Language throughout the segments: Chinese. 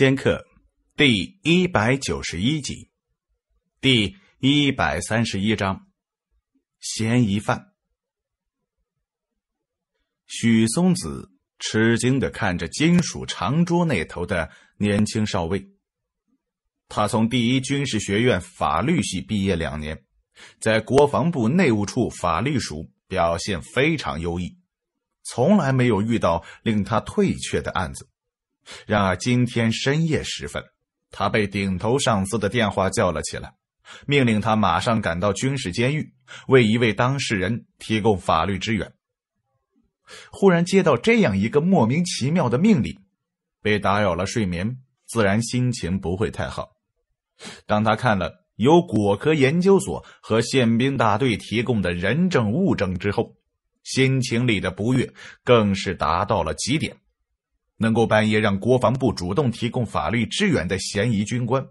《仙客》第一百九十一集，第一百三十一章：嫌疑犯。许松子吃惊的看着金属长桌那头的年轻少尉。他从第一军事学院法律系毕业两年，在国防部内务处法律署表现非常优异，从来没有遇到令他退却的案子。然而，今天深夜时分，他被顶头上司的电话叫了起来，命令他马上赶到军事监狱，为一位当事人提供法律支援。忽然接到这样一个莫名其妙的命令，被打扰了睡眠，自然心情不会太好。当他看了由果壳研究所和宪兵大队提供的人证物证之后，心情里的不悦更是达到了极点。能够半夜让国防部主动提供法律支援的嫌疑军官，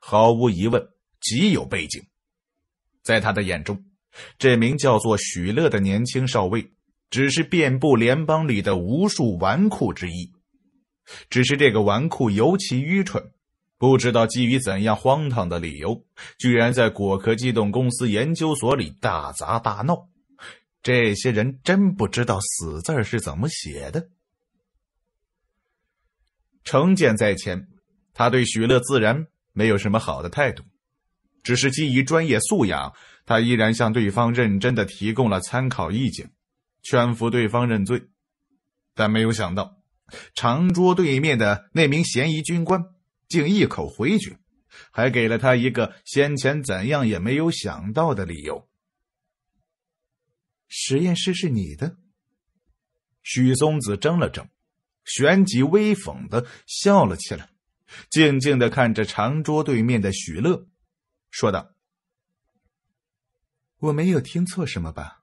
毫无疑问极有背景。在他的眼中，这名叫做许乐的年轻少尉，只是遍布联邦里的无数纨绔之一。只是这个纨绔尤其愚蠢，不知道基于怎样荒唐的理由，居然在果壳机动公司研究所里大砸大闹。这些人真不知道死字是怎么写的。成见在前，他对许乐自然没有什么好的态度，只是基于专业素养，他依然向对方认真的提供了参考意见，劝服对方认罪。但没有想到，长桌对面的那名嫌疑军官竟一口回绝，还给了他一个先前怎样也没有想到的理由：实验室是你的。许松子怔了怔。旋即威讽的笑了起来，静静的看着长桌对面的许乐，说道：“我没有听错什么吧？”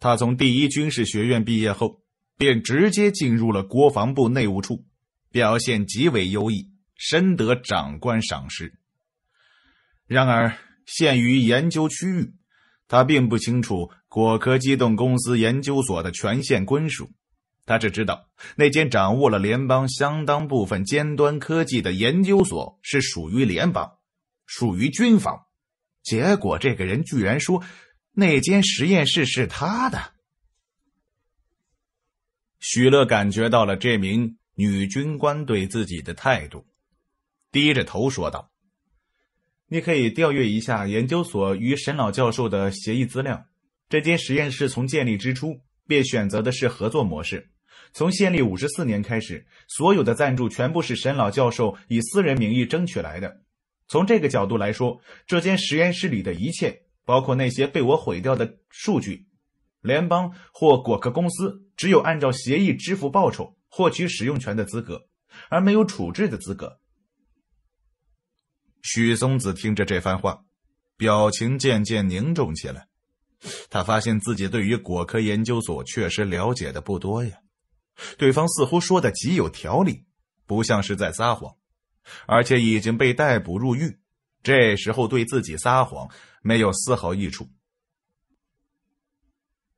他从第一军事学院毕业后，便直接进入了国防部内务处，表现极为优异，深得长官赏识。然而，限于研究区域，他并不清楚果壳机动公司研究所的权限归属。他只知道那间掌握了联邦相当部分尖端科技的研究所是属于联邦，属于军方。结果，这个人居然说那间实验室是他的。许乐感觉到了这名女军官对自己的态度，低着头说道：“你可以调阅一下研究所与沈老教授的协议资料。这间实验室从建立之初。”便选择的是合作模式。从县立五十四年开始，所有的赞助全部是沈老教授以私人名义争取来的。从这个角度来说，这间实验室里的一切，包括那些被我毁掉的数据，联邦或果壳公司只有按照协议支付报酬、获取使用权的资格，而没有处置的资格。许松子听着这番话，表情渐渐凝重起来。他发现自己对于果科研究所确实了解的不多呀。对方似乎说的极有条理，不像是在撒谎，而且已经被逮捕入狱，这时候对自己撒谎没有丝毫益处。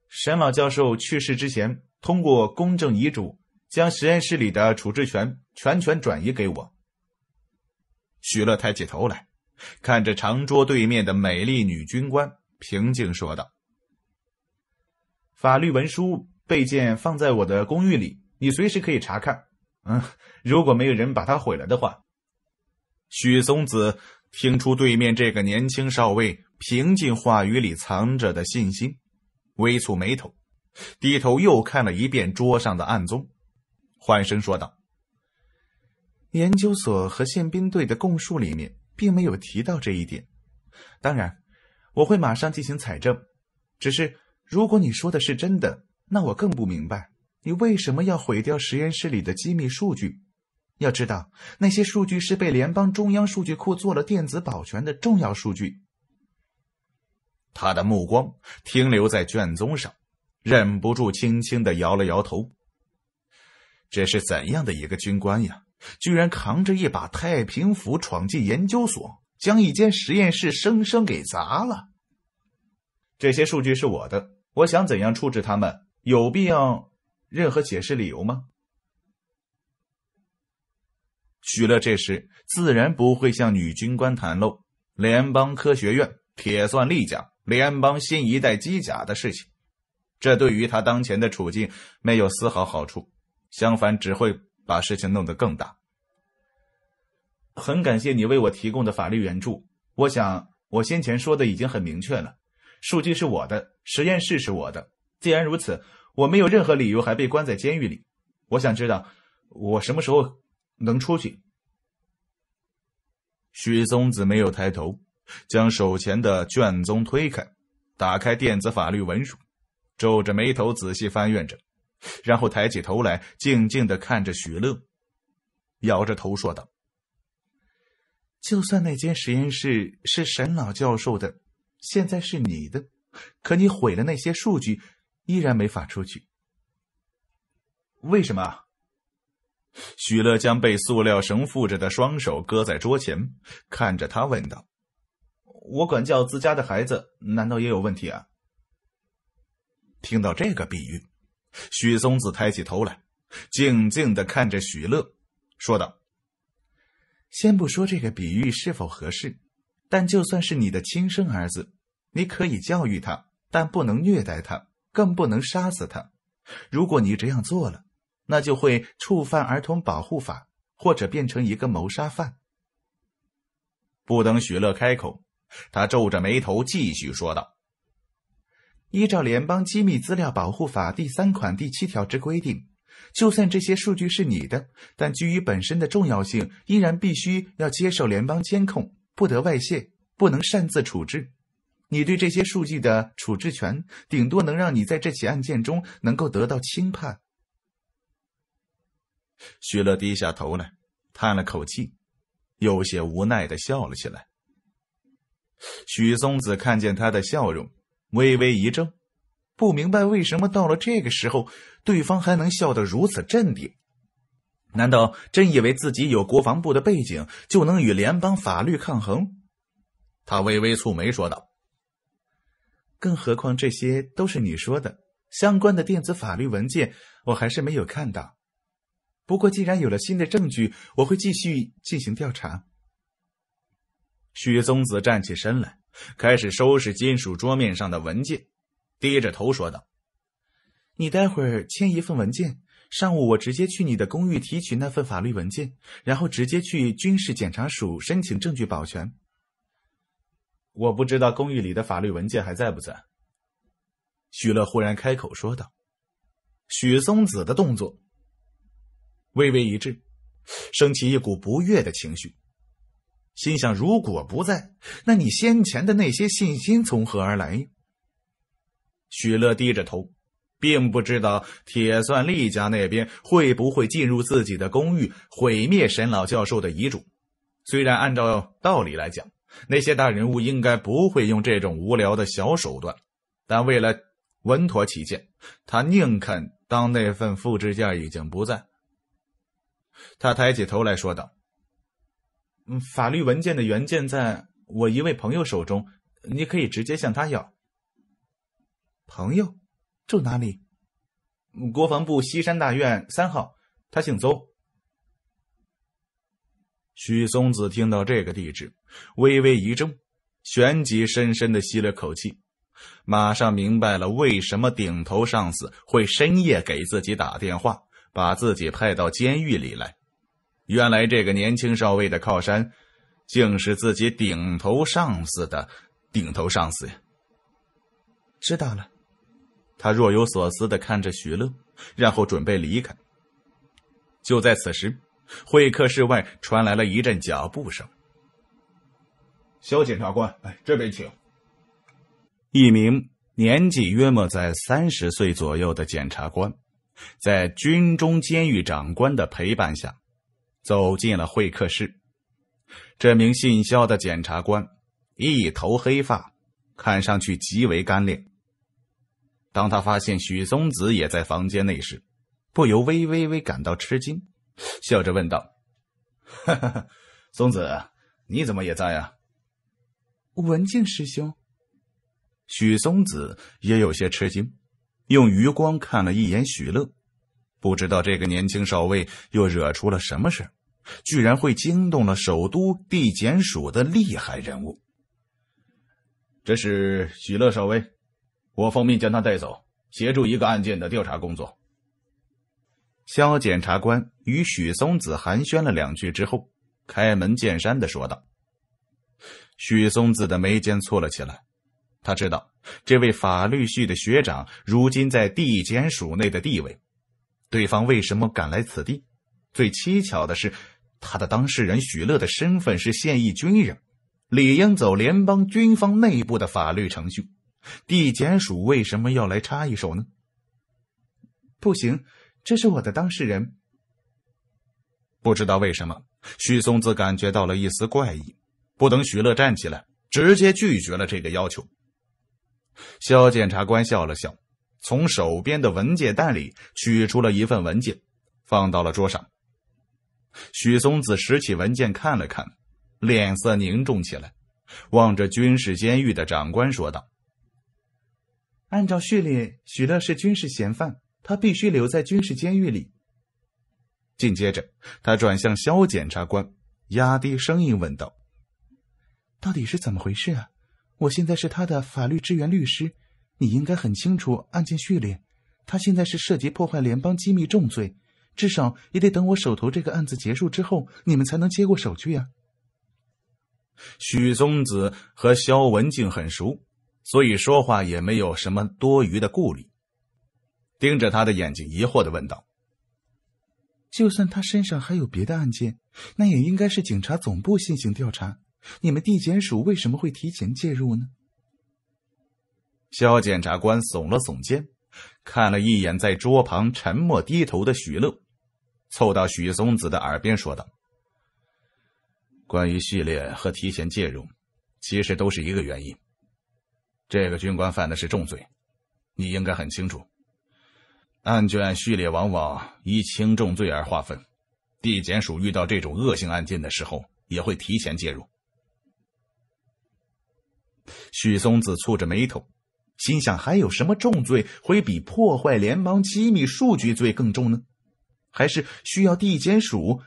沈老教授去世之前，通过公证遗嘱，将实验室里的处置权全权转移给我。许乐抬起头来，看着长桌对面的美丽女军官，平静说道。法律文书备件放在我的公寓里，你随时可以查看。嗯，如果没有人把它毁了的话。许松子听出对面这个年轻少尉平静话语里藏着的信心，微蹙眉头，低头又看了一遍桌上的案宗，缓声说道：“研究所和宪兵队的供述里面并没有提到这一点。当然，我会马上进行采证，只是……”如果你说的是真的，那我更不明白你为什么要毁掉实验室里的机密数据。要知道，那些数据是被联邦中央数据库做了电子保全的重要数据。他的目光停留在卷宗上，忍不住轻轻的摇了摇头。这是怎样的一个军官呀？居然扛着一把太平斧闯进研究所，将一间实验室生生给砸了。这些数据是我的，我想怎样处置他们？有必要任何解释理由吗？许乐这时自然不会向女军官袒露联邦科学院铁算力甲、联邦新一代机甲的事情，这对于他当前的处境没有丝毫好处，相反只会把事情弄得更大。很感谢你为我提供的法律援助，我想我先前说的已经很明确了。数据是我的，实验室是我的。既然如此，我没有任何理由还被关在监狱里。我想知道，我什么时候能出去？许宗子没有抬头，将手前的卷宗推开，打开电子法律文书，皱着眉头仔细翻阅着，然后抬起头来，静静的看着许乐，摇着头说道：“就算那间实验室是沈老教授的。”现在是你的，可你毁了那些数据，依然没法出去。为什么？许乐将被塑料绳缚着的双手搁在桌前，看着他问道：“我管教自家的孩子，难道也有问题啊？”听到这个比喻，许松子抬起头来，静静的看着许乐，说道：“先不说这个比喻是否合适，但就算是你的亲生儿子。”你可以教育他，但不能虐待他，更不能杀死他。如果你这样做了，那就会触犯儿童保护法，或者变成一个谋杀犯。不等许乐开口，他皱着眉头继续说道：“依照联邦机密资料保护法第三款第七条之规定，就算这些数据是你的，但基于本身的重要性，依然必须要接受联邦监控，不得外泄，不能擅自处置。”你对这些数据的处置权，顶多能让你在这起案件中能够得到轻判。徐乐低下头来，叹了口气，有些无奈的笑了起来。许松子看见他的笑容，微微一怔，不明白为什么到了这个时候，对方还能笑得如此镇定。难道真以为自己有国防部的背景，就能与联邦法律抗衡？他微微蹙眉说道。更何况这些都是你说的，相关的电子法律文件我还是没有看到。不过既然有了新的证据，我会继续进行调查。许宗子站起身来，开始收拾金属桌面上的文件，低着头说道：“你待会儿签一份文件，上午我直接去你的公寓提取那份法律文件，然后直接去军事检察署申请证据保全。”我不知道公寓里的法律文件还在不在。许乐忽然开口说道：“许松子的动作微微一滞，升起一股不悦的情绪，心想：如果不在，那你先前的那些信心从何而来？”许乐低着头，并不知道铁算力家那边会不会进入自己的公寓，毁灭沈老教授的遗嘱。虽然按照道理来讲。那些大人物应该不会用这种无聊的小手段，但为了稳妥起见，他宁肯当那份复制件已经不在。他抬起头来说道：“法律文件的原件在我一位朋友手中，你可以直接向他要。朋友住哪里？国防部西山大院三号，他姓邹。”许松子听到这个地址，微微一怔，旋即深深的吸了口气，马上明白了为什么顶头上司会深夜给自己打电话，把自己派到监狱里来。原来这个年轻少尉的靠山，竟是自己顶头上司的顶头上司。知道了，他若有所思的看着徐乐，然后准备离开。就在此时。会客室外传来了一阵脚步声。肖检察官，哎，这边请。一名年纪约莫在三十岁左右的检察官，在军中监狱长官的陪伴下，走进了会客室。这名姓肖的检察官，一头黑发，看上去极为干练。当他发现许松子也在房间内时，不由微微微感到吃惊。笑着问道：“哈哈，松子，你怎么也在呀？”文静师兄，许松子也有些吃惊，用余光看了一眼许乐，不知道这个年轻少尉又惹出了什么事，居然会惊动了首都地检署的厉害人物。这是许乐少尉，我奉命将他带走，协助一个案件的调查工作。肖检察官与许松子寒暄了两句之后，开门见山的说道。许松子的眉间蹙了起来，他知道这位法律系的学长如今在地检署内的地位，对方为什么敢来此地？最蹊跷的是，他的当事人许乐的身份是现役军人，理应走联邦军方内部的法律程序，地检署为什么要来插一手呢？不行。这是我的当事人。不知道为什么，许松子感觉到了一丝怪异，不等许乐站起来，直接拒绝了这个要求。肖检察官笑了笑，从手边的文件袋里取出了一份文件，放到了桌上。许松子拾起文件看了看，脸色凝重起来，望着军事监狱的长官说道：“按照序列，许乐是军事嫌犯。”他必须留在军事监狱里。紧接着，他转向肖检察官，压低声音问道：“到底是怎么回事啊？我现在是他的法律支援律师，你应该很清楚案件序列。他现在是涉及破坏联邦机密重罪，至少也得等我手头这个案子结束之后，你们才能接过手续啊。”许宗子和肖文静很熟，所以说话也没有什么多余的顾虑。盯着他的眼睛，疑惑的问道：“就算他身上还有别的案件，那也应该是警察总部进行调查，你们地检署为什么会提前介入呢？”肖检察官耸了耸肩，看了一眼在桌旁沉默低头的许乐，凑到许松子的耳边说道：“关于系列和提前介入，其实都是一个原因。这个军官犯的是重罪，你应该很清楚。”案卷序列往往依轻重罪而划分，地检署遇到这种恶性案件的时候，也会提前介入。许松子蹙着眉头，心想：还有什么重罪会比破坏联邦机密数据罪更重呢？还是需要地检署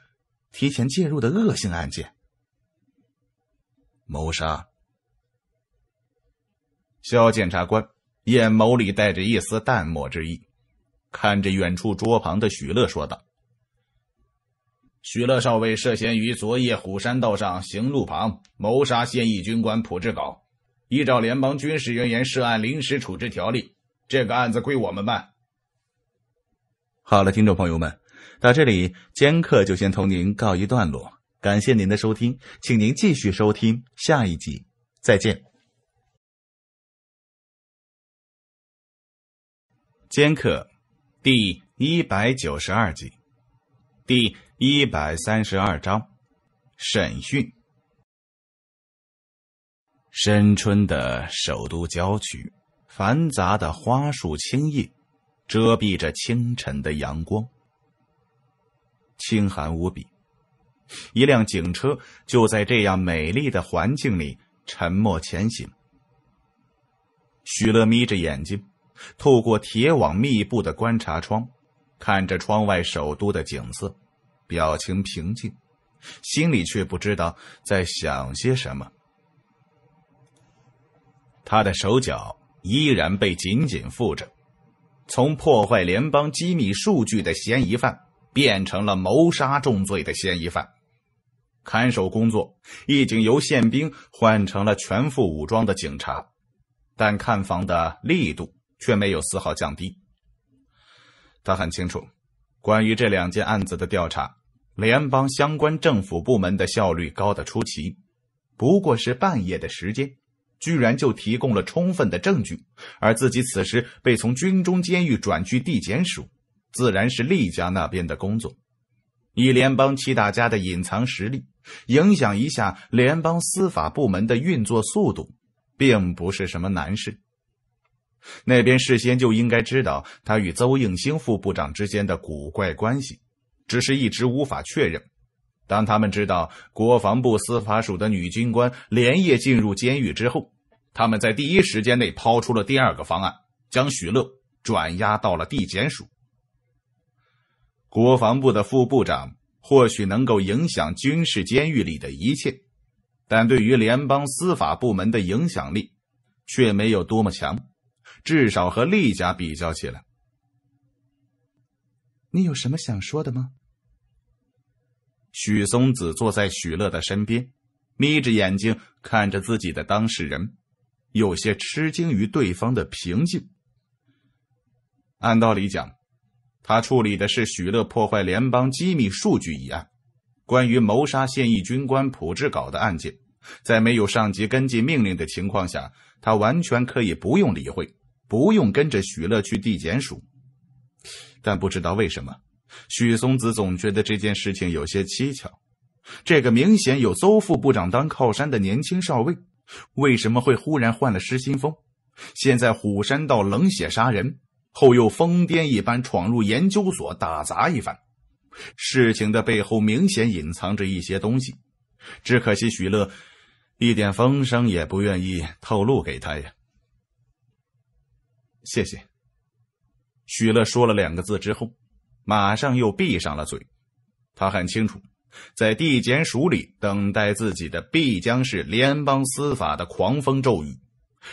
提前介入的恶性案件？谋杀。小检察官眼眸里带着一丝淡漠之意。看着远处桌旁的许乐说道：“许乐少尉涉嫌于昨夜虎山道上行路旁谋杀现役军官普志镐，依照联邦军事人员涉案临时处置条例，这个案子归我们办。”好了，听众朋友们，到这里，尖客就先同您告一段落。感谢您的收听，请您继续收听下一集。再见，尖客。第一百九十二集，第一百三十二章：审讯。深春的首都郊区，繁杂的花树青叶遮蔽着清晨的阳光，清寒无比。一辆警车就在这样美丽的环境里沉默前行。许乐眯着眼睛。透过铁网密布的观察窗，看着窗外首都的景色，表情平静，心里却不知道在想些什么。他的手脚依然被紧紧缚着，从破坏联邦机密数据的嫌疑犯变成了谋杀重罪的嫌疑犯。看守工作已经由宪兵换成了全副武装的警察，但看防的力度。却没有丝毫降低。他很清楚，关于这两件案子的调查，联邦相关政府部门的效率高的出奇，不过是半夜的时间，居然就提供了充分的证据。而自己此时被从军中监狱转去地检署，自然是厉家那边的工作。以联邦七大家的隐藏实力，影响一下联邦司法部门的运作速度，并不是什么难事。那边事先就应该知道他与邹应兴副部长之间的古怪关系，只是一直无法确认。当他们知道国防部司法署的女军官连夜进入监狱之后，他们在第一时间内抛出了第二个方案，将许乐转押到了地检署。国防部的副部长或许能够影响军事监狱里的一切，但对于联邦司法部门的影响力却没有多么强。至少和厉家比较起来，你有什么想说的吗？许松子坐在许乐的身边，眯着眼睛看着自己的当事人，有些吃惊于对方的平静。按道理讲，他处理的是许乐破坏联邦机密数据一案，关于谋杀现役军官朴志镐的案件，在没有上级跟进命令的情况下，他完全可以不用理会。不用跟着许乐去地检署，但不知道为什么，许松子总觉得这件事情有些蹊跷。这个明显有邹副部长当靠山的年轻少尉，为什么会忽然换了失心疯？现在虎山道冷血杀人，后又疯癫一般闯入研究所打砸一番，事情的背后明显隐藏着一些东西。只可惜许乐一点风声也不愿意透露给他呀。谢谢。许乐说了两个字之后，马上又闭上了嘴。他很清楚，在地检署里等待自己的必将是联邦司法的狂风骤雨。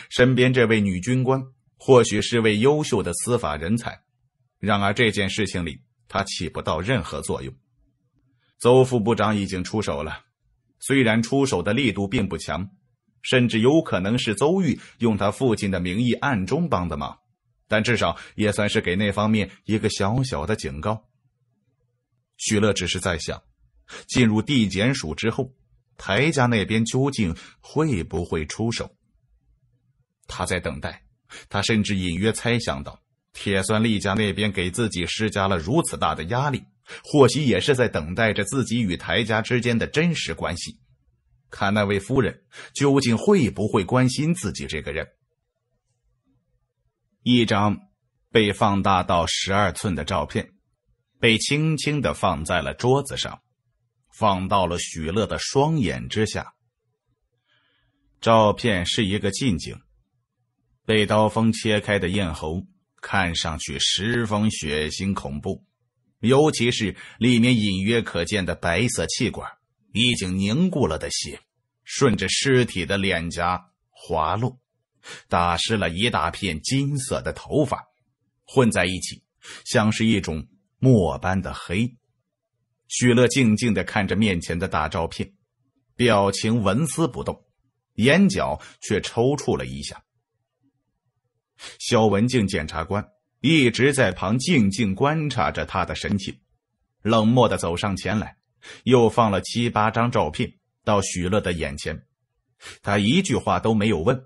身边这位女军官或许是位优秀的司法人才，然而这件事情里她起不到任何作用。邹副部长已经出手了，虽然出手的力度并不强，甚至有可能是邹玉用他父亲的名义暗中帮的忙。但至少也算是给那方面一个小小的警告。许乐只是在想，进入地检署之后，台家那边究竟会不会出手？他在等待，他甚至隐约猜想到，铁酸力家那边给自己施加了如此大的压力，或许也是在等待着自己与台家之间的真实关系，看那位夫人究竟会不会关心自己这个人。一张被放大到十二寸的照片，被轻轻的放在了桌子上，放到了许乐的双眼之下。照片是一个近景，被刀锋切开的咽喉看上去十分血腥恐怖，尤其是里面隐约可见的白色气管，已经凝固了的血顺着尸体的脸颊滑落。打湿了一大片金色的头发，混在一起，像是一种墨般的黑。许乐静静的看着面前的大照片，表情纹丝不动，眼角却抽搐了一下。肖文静检察官一直在旁静静观察着他的神情，冷漠的走上前来，又放了七八张照片到许乐的眼前。他一句话都没有问。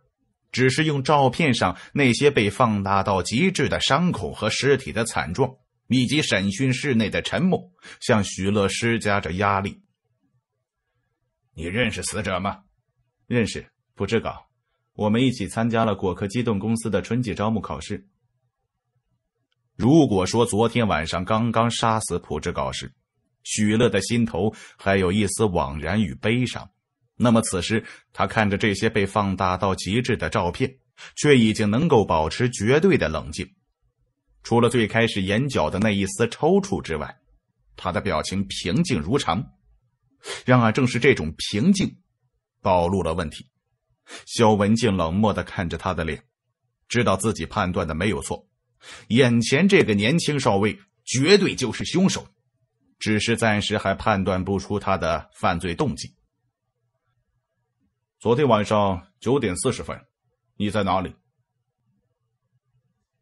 只是用照片上那些被放大到极致的伤口和尸体的惨状，以及审讯室内的沉默，向许乐施加着压力。你认识死者吗？认识，朴智镐。我们一起参加了果壳机动公司的春季招募考试。如果说昨天晚上刚刚杀死朴志镐时，许乐的心头还有一丝惘然与悲伤。那么此时，他看着这些被放大到极致的照片，却已经能够保持绝对的冷静，除了最开始眼角的那一丝抽搐之外，他的表情平静如常。然而，正是这种平静暴露了问题。肖文静冷漠的看着他的脸，知道自己判断的没有错，眼前这个年轻少尉绝对就是凶手，只是暂时还判断不出他的犯罪动机。昨天晚上九点四十分，你在哪里？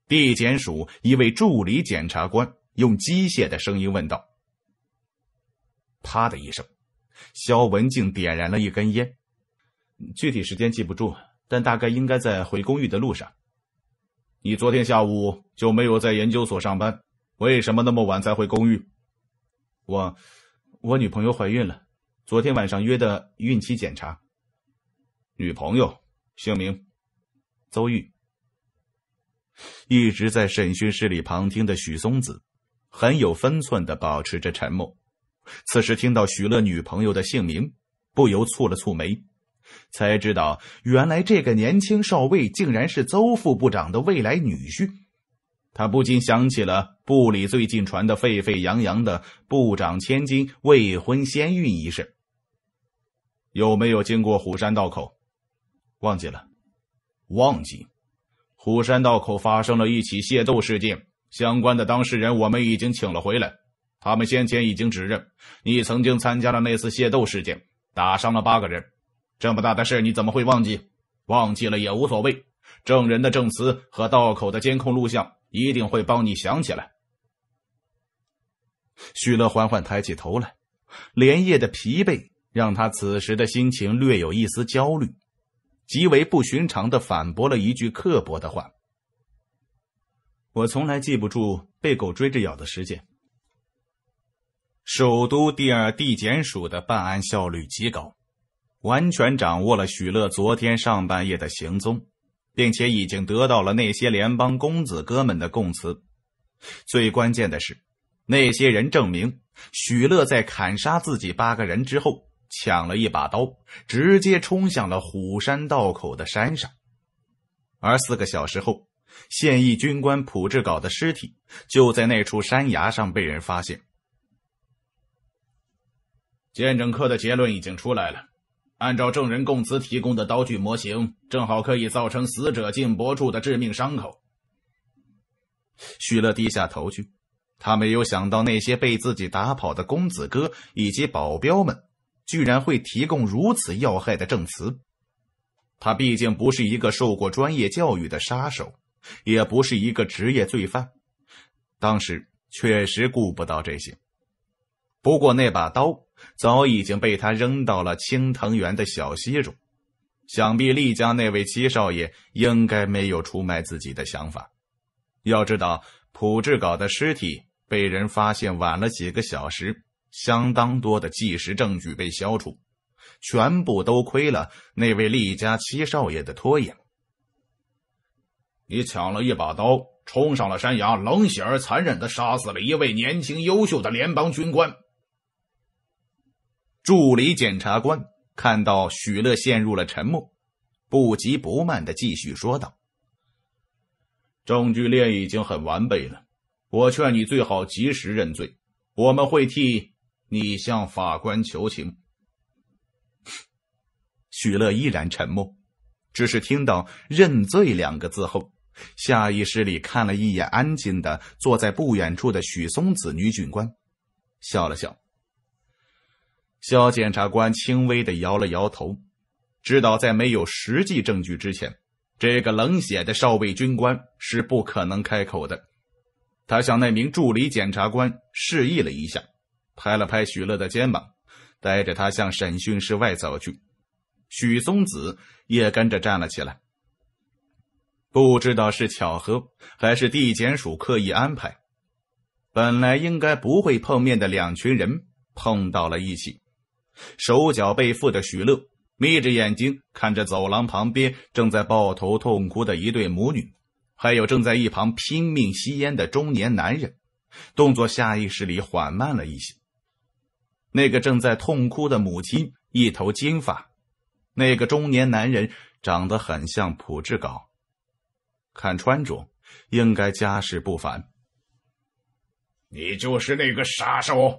地检署一位助理检察官用机械的声音问道：“啪”的一声，肖文静点燃了一根烟。具体时间记不住，但大概应该在回公寓的路上。你昨天下午就没有在研究所上班，为什么那么晚才回公寓？我，我女朋友怀孕了，昨天晚上约的孕期检查。女朋友姓名：邹玉。一直在审讯室里旁听的许松子很有分寸的保持着沉默。此时听到许乐女朋友的姓名，不由蹙了蹙眉，才知道原来这个年轻少尉竟然是邹副部长的未来女婿。他不禁想起了部里最近传的沸沸扬扬的部长千金未婚先孕一事。有没有经过虎山道口？忘记了，忘记。虎山道口发生了一起械斗事件，相关的当事人我们已经请了回来。他们先前已经指认你曾经参加了那次械斗事件，打伤了八个人。这么大的事，你怎么会忘记？忘记了也无所谓，证人的证词和道口的监控录像一定会帮你想起来。许乐缓缓抬起头来，连夜的疲惫让他此时的心情略有一丝焦虑。极为不寻常的反驳了一句刻薄的话：“我从来记不住被狗追着咬的时间。”首都第二地检署的办案效率极高，完全掌握了许乐昨天上半夜的行踪，并且已经得到了那些联邦公子哥们的供词。最关键的是，那些人证明许乐在砍杀自己八个人之后。抢了一把刀，直接冲向了虎山道口的山上。而四个小时后，现役军官朴志镐的尸体就在那处山崖上被人发现。鉴证科的结论已经出来了，按照证人供词提供的刀具模型，正好可以造成死者颈脖处的致命伤口。许乐低下头去，他没有想到那些被自己打跑的公子哥以及保镖们。居然会提供如此要害的证词，他毕竟不是一个受过专业教育的杀手，也不是一个职业罪犯，当时确实顾不到这些。不过那把刀早已经被他扔到了青藤园的小溪中，想必厉家那位七少爷应该没有出卖自己的想法。要知道，朴志镐的尸体被人发现晚了几个小时。相当多的即时证据被消除，全部都亏了那位厉家七少爷的拖延。你抢了一把刀，冲上了山崖，冷血而残忍的杀死了一位年轻优秀的联邦军官。助理检察官看到许乐陷入了沉默，不急不慢的继续说道：“证据链已经很完备了，我劝你最好及时认罪，我们会替。”你向法官求情，许乐依然沉默，只是听到“认罪”两个字后，下意识里看了一眼安静的坐在不远处的许松子女警官，笑了笑。肖检察官轻微的摇了摇头，知道在没有实际证据之前，这个冷血的少尉军官是不可能开口的。他向那名助理检察官示意了一下。拍了拍许乐的肩膀，带着他向审讯室外走去。许松子也跟着站了起来。不知道是巧合还是地检署刻意安排，本来应该不会碰面的两群人碰到了一起。手脚被缚的许乐眯着眼睛看着走廊旁边正在抱头痛哭的一对母女，还有正在一旁拼命吸烟的中年男人，动作下意识里缓慢了一些。那个正在痛哭的母亲，一头金发；那个中年男人长得很像朴志镐，看穿着应该家世不凡。你就是那个杀手！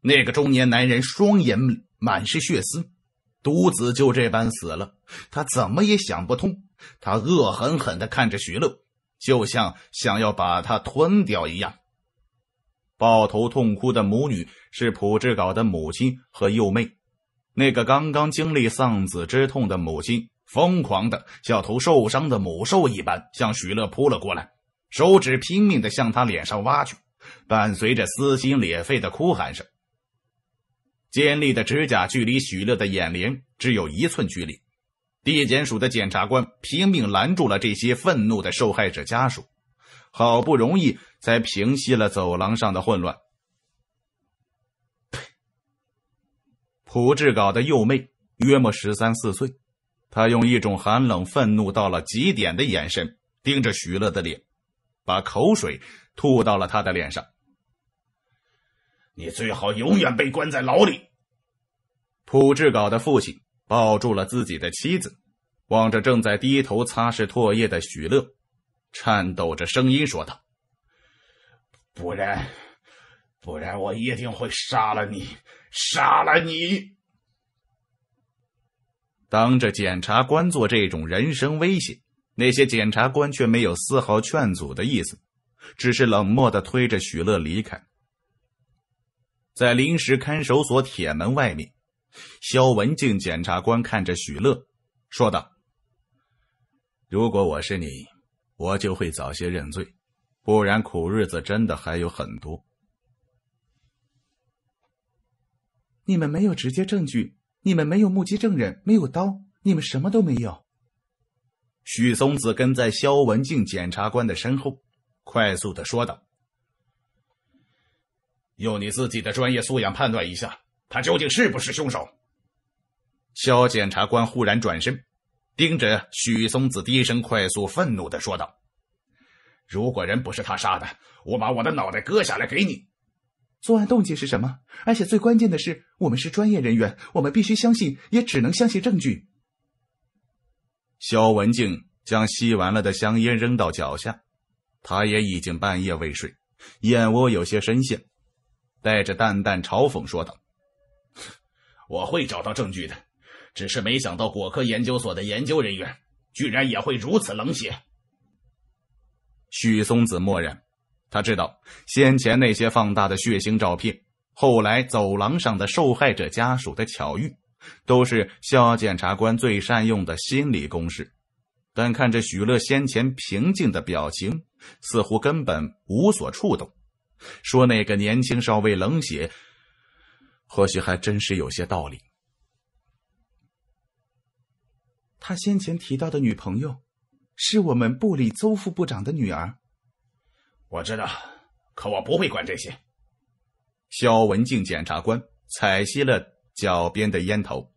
那个中年男人双眼满是血丝，独子就这般死了，他怎么也想不通。他恶狠狠地看着徐乐，就像想要把他吞掉一样。抱头痛哭的母女。是朴志镐的母亲和幼妹，那个刚刚经历丧子之痛的母亲，疯狂的像头受伤的母兽一般向许乐扑了过来，手指拼命的向他脸上挖去，伴随着撕心裂肺的哭喊声，尖利的指甲距离许乐的眼帘只有一寸距离。地检署的检察官拼命拦住了这些愤怒的受害者家属，好不容易才平息了走廊上的混乱。朴志镐的幼妹约莫十三四岁，他用一种寒冷、愤怒到了极点的眼神盯着许乐的脸，把口水吐到了他的脸上。你最好永远被关在牢里。朴志镐的父亲抱住了自己的妻子，望着正在低头擦拭唾液的许乐，颤抖着声音说道：“不然，不然，我一定会杀了你。”杀了你！当着检察官做这种人身威胁，那些检察官却没有丝毫劝阻的意思，只是冷漠的推着许乐离开。在临时看守所铁门外面，肖文静检察官看着许乐，说道：“如果我是你，我就会早些认罪，不然苦日子真的还有很多。”你们没有直接证据，你们没有目击证人，没有刀，你们什么都没有。许松子跟在肖文静检察官的身后，快速的说道：“用你自己的专业素养判断一下，他究竟是不是凶手？”肖检察官忽然转身，盯着许松子，低声、快速、愤怒的说道：“如果人不是他杀的，我把我的脑袋割下来给你。”作案动机是什么？而且最关键的是，我们是专业人员，我们必须相信，也只能相信证据。肖文静将吸完了的香烟扔到脚下，他也已经半夜未睡，眼窝有些深陷，带着淡淡嘲讽说道：“我会找到证据的，只是没想到果科研究所的研究人员居然也会如此冷血。”许松子默然。他知道先前那些放大的血腥照片，后来走廊上的受害者家属的巧遇，都是肖检察官最善用的心理攻势。但看着许乐先前平静的表情，似乎根本无所触动。说那个年轻少尉冷血，或许还真是有些道理。他先前提到的女朋友，是我们部里邹副部长的女儿。我知道，可我不会管这些。肖文静检察官踩熄了脚边的烟头，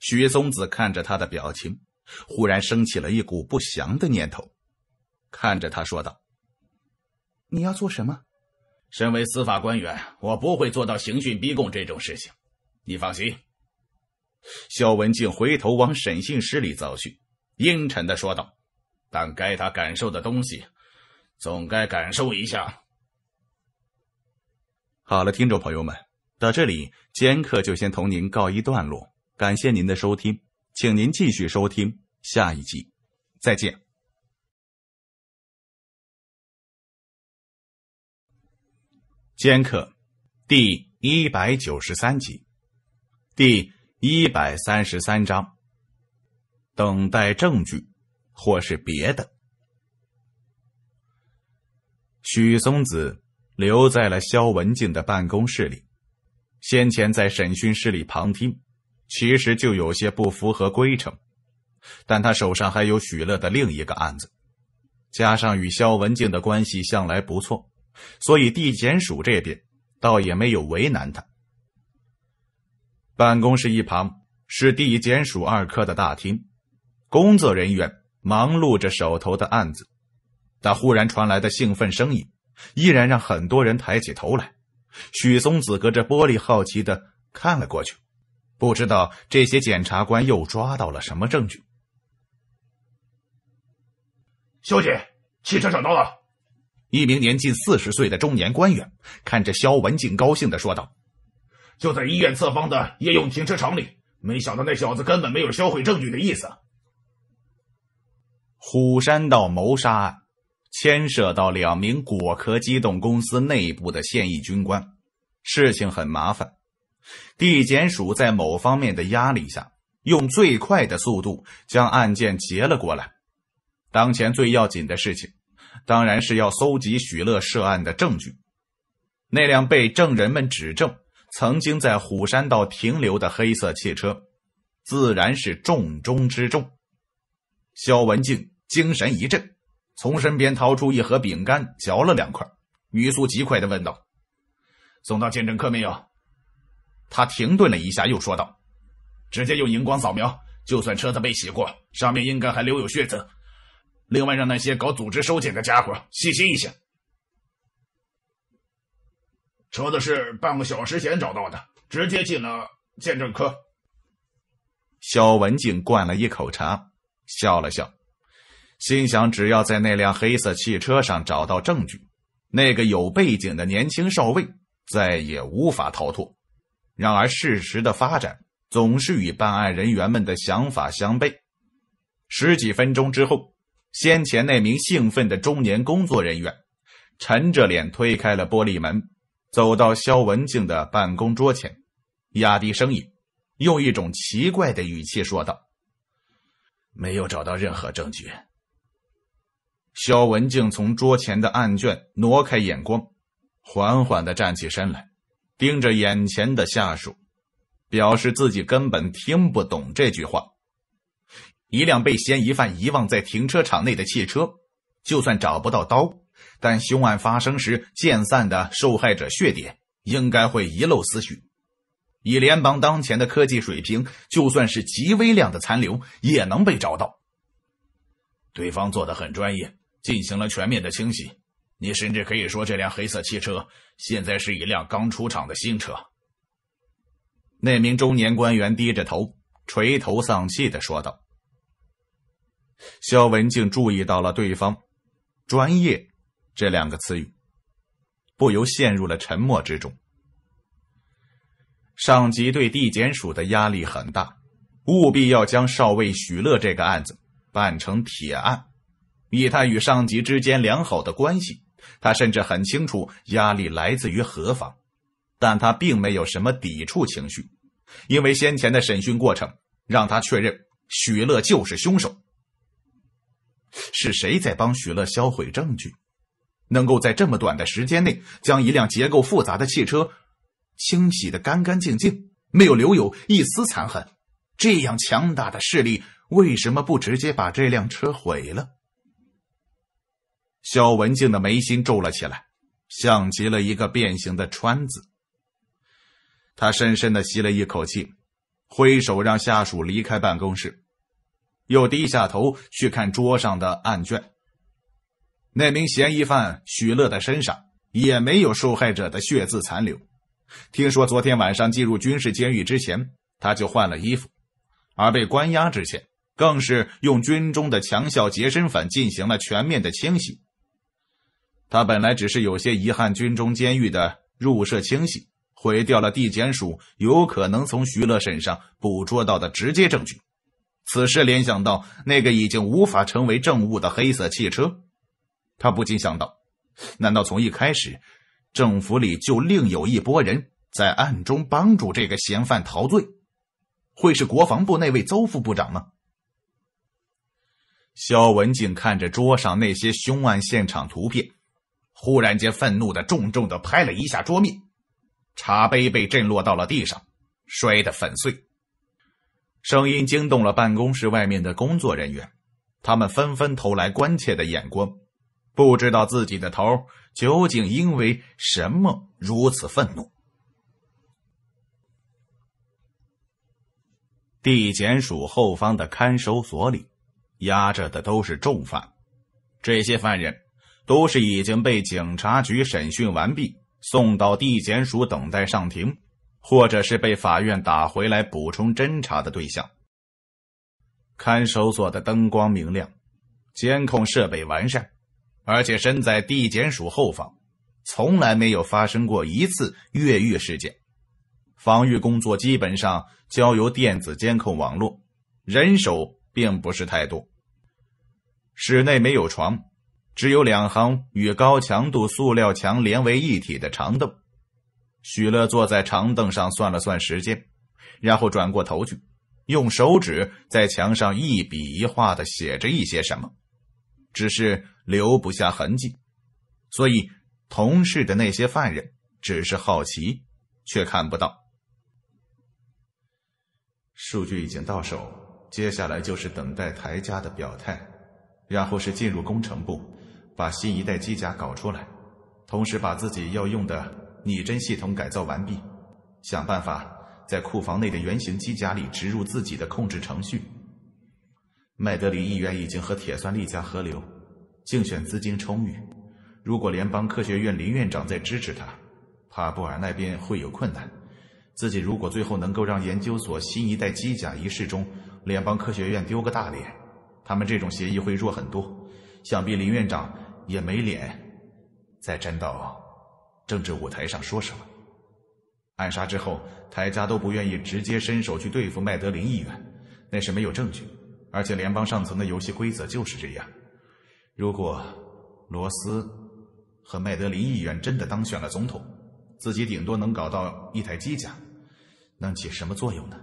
徐松子看着他的表情，忽然升起了一股不祥的念头，看着他说道：“你要做什么？”身为司法官员，我不会做到刑讯逼供这种事情，你放心。”肖文静回头往审讯室里走去，阴沉的说道：“但该他感受的东西。”总该感受一下。好了，听众朋友们，到这里，尖客就先同您告一段落。感谢您的收听，请您继续收听下一集，再见。尖客第一百九十三集，第一百三十三章，等待证据，或是别的。许松子留在了肖文静的办公室里。先前在审讯室里旁听，其实就有些不符合规程。但他手上还有许乐的另一个案子，加上与肖文静的关系向来不错，所以地检署这边倒也没有为难他。办公室一旁是地检署二科的大厅，工作人员忙碌着手头的案子。那忽然传来的兴奋声音，依然让很多人抬起头来。许松子隔着玻璃好奇的看了过去，不知道这些检察官又抓到了什么证据。小姐，汽车找到了。一名年近四十岁的中年官员看着肖文静，高兴的说道：“就在医院侧方的夜用停车场里，没想到那小子根本没有销毁证据的意思。”虎山道谋杀案。牵涉到两名果壳机动公司内部的现役军官，事情很麻烦。地检署在某方面的压力下，用最快的速度将案件结了过来。当前最要紧的事情，当然是要搜集许乐涉案的证据。那辆被证人们指证曾经在虎山道停留的黑色汽车，自然是重中之重。肖文静精神一振。从身边掏出一盒饼干，嚼了两块，于苏极快的问道：“送到鉴证科没有？”他停顿了一下，又说道：“直接用荧光扫描，就算车子被洗过，上面应该还留有血渍。另外，让那些搞组织收检的家伙细心一些。”车子是半个小时前找到的，直接进了鉴证科。肖文静灌了一口茶，笑了笑。心想，只要在那辆黑色汽车上找到证据，那个有背景的年轻少尉再也无法逃脱。然而，事实的发展总是与办案人员们的想法相悖。十几分钟之后，先前那名兴奋的中年工作人员，沉着脸推开了玻璃门，走到肖文静的办公桌前，压低声音，用一种奇怪的语气说道：“没有找到任何证据。”肖文静从桌前的案卷挪开眼光，缓缓地站起身来，盯着眼前的下属，表示自己根本听不懂这句话。一辆被嫌疑犯遗忘在停车场内的汽车，就算找不到刀，但凶案发生时溅散的受害者血点应该会遗漏思绪。以联邦当前的科技水平，就算是极微量的残留也能被找到。对方做的很专业。进行了全面的清洗，你甚至可以说这辆黑色汽车现在是一辆刚出厂的新车。那名中年官员低着头，垂头丧气的说道。肖文静注意到了对方“专业”这两个词语，不由陷入了沉默之中。上级对地检署的压力很大，务必要将少尉许乐这个案子办成铁案。以他与上级之间良好的关系，他甚至很清楚压力来自于何方，但他并没有什么抵触情绪，因为先前的审讯过程让他确认许乐就是凶手。是谁在帮许乐销毁证据？能够在这么短的时间内将一辆结构复杂的汽车清洗的干干净净，没有留有一丝残痕，这样强大的势力为什么不直接把这辆车毁了？肖文静的眉心皱了起来，像极了一个变形的川字。他深深的吸了一口气，挥手让下属离开办公室，又低下头去看桌上的案卷。那名嫌疑犯许乐的身上也没有受害者的血渍残留。听说昨天晚上进入军事监狱之前，他就换了衣服，而被关押之前，更是用军中的强效洁身粉进行了全面的清洗。他本来只是有些遗憾，军中监狱的入室清洗毁掉了地检署有可能从徐乐身上捕捉到的直接证据。此时联想到那个已经无法成为证物的黑色汽车，他不禁想到：难道从一开始，政府里就另有一波人在暗中帮助这个嫌犯逃罪？会是国防部那位邹副部长吗？肖文静看着桌上那些凶案现场图片。忽然间，愤怒的重重的拍了一下桌面，茶杯被震落到了地上，摔得粉碎。声音惊动了办公室外面的工作人员，他们纷纷投来关切的眼光，不知道自己的头究竟因为什么如此愤怒。地检署后方的看守所里，压着的都是重犯，这些犯人。都是已经被警察局审讯完毕，送到地检署等待上庭，或者是被法院打回来补充侦查的对象。看守所的灯光明亮，监控设备完善，而且身在地检署后方，从来没有发生过一次越狱事件，防御工作基本上交由电子监控网络，人手并不是太多。室内没有床。只有两行与高强度塑料墙连为一体的长凳，许乐坐在长凳上算了算时间，然后转过头去，用手指在墙上一笔一画的写着一些什么，只是留不下痕迹，所以同事的那些犯人只是好奇，却看不到。数据已经到手，接下来就是等待台家的表态，然后是进入工程部。把新一代机甲搞出来，同时把自己要用的拟真系统改造完毕，想办法在库房内的原型机甲里植入自己的控制程序。麦德林议员已经和铁酸利家合流，竞选资金充裕。如果联邦科学院林院长在支持他，帕布尔那边会有困难。自己如果最后能够让研究所新一代机甲仪式中，联邦科学院丢个大脸，他们这种协议会弱很多。想必林院长。也没脸再站到政治舞台上说什么。暗杀之后，台家都不愿意直接伸手去对付麦德林议员，那是没有证据，而且联邦上层的游戏规则就是这样。如果罗斯和麦德林议员真的当选了总统，自己顶多能搞到一台机甲，能起什么作用呢？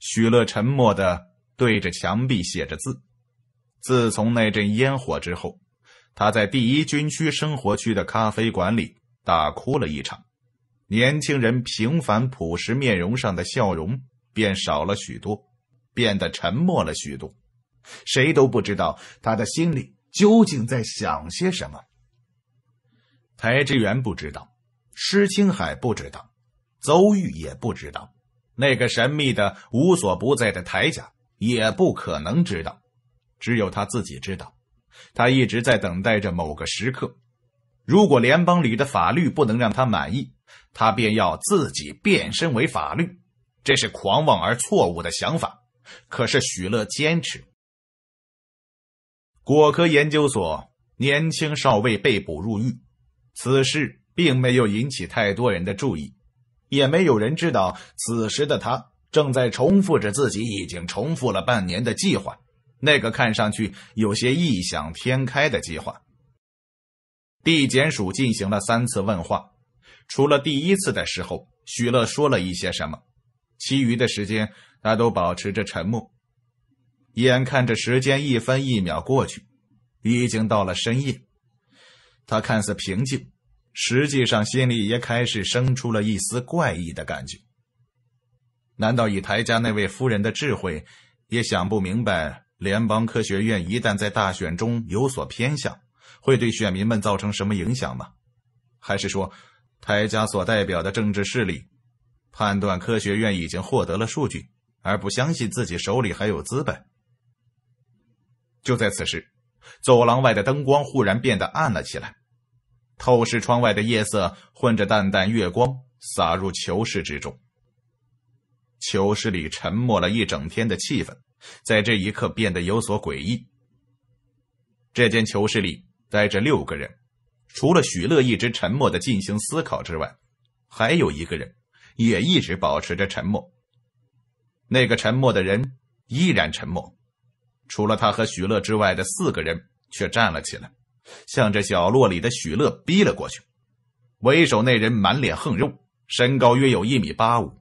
许乐沉默的对着墙壁写着字。自从那阵烟火之后，他在第一军区生活区的咖啡馆里大哭了一场。年轻人平凡朴实面容上的笑容便少了许多，变得沉默了许多。谁都不知道他的心里究竟在想些什么。台志远不知道，施青海不知道，邹玉也不知道，那个神秘的无所不在的台家也不可能知道。只有他自己知道，他一直在等待着某个时刻。如果联邦里的法律不能让他满意，他便要自己变身为法律。这是狂妄而错误的想法。可是许乐坚持。果科研究所年轻少尉被捕入狱，此事并没有引起太多人的注意，也没有人知道，此时的他正在重复着自己已经重复了半年的计划。那个看上去有些异想天开的计划。地检署进行了三次问话，除了第一次的时候，许乐说了一些什么，其余的时间他都保持着沉默。眼看着时间一分一秒过去，已经到了深夜，他看似平静，实际上心里也开始生出了一丝怪异的感觉。难道以台家那位夫人的智慧，也想不明白？联邦科学院一旦在大选中有所偏向，会对选民们造成什么影响吗？还是说，台加所代表的政治势力判断科学院已经获得了数据，而不相信自己手里还有资本？就在此时，走廊外的灯光忽然变得暗了起来，透视窗外的夜色混着淡淡月光洒入囚室之中。囚室里沉默了一整天的气氛。在这一刻变得有所诡异。这间囚室里待着六个人，除了许乐一直沉默的进行思考之外，还有一个人也一直保持着沉默。那个沉默的人依然沉默，除了他和许乐之外的四个人却站了起来，向着角落里的许乐逼了过去。为首那人满脸横肉，身高约有一米八五，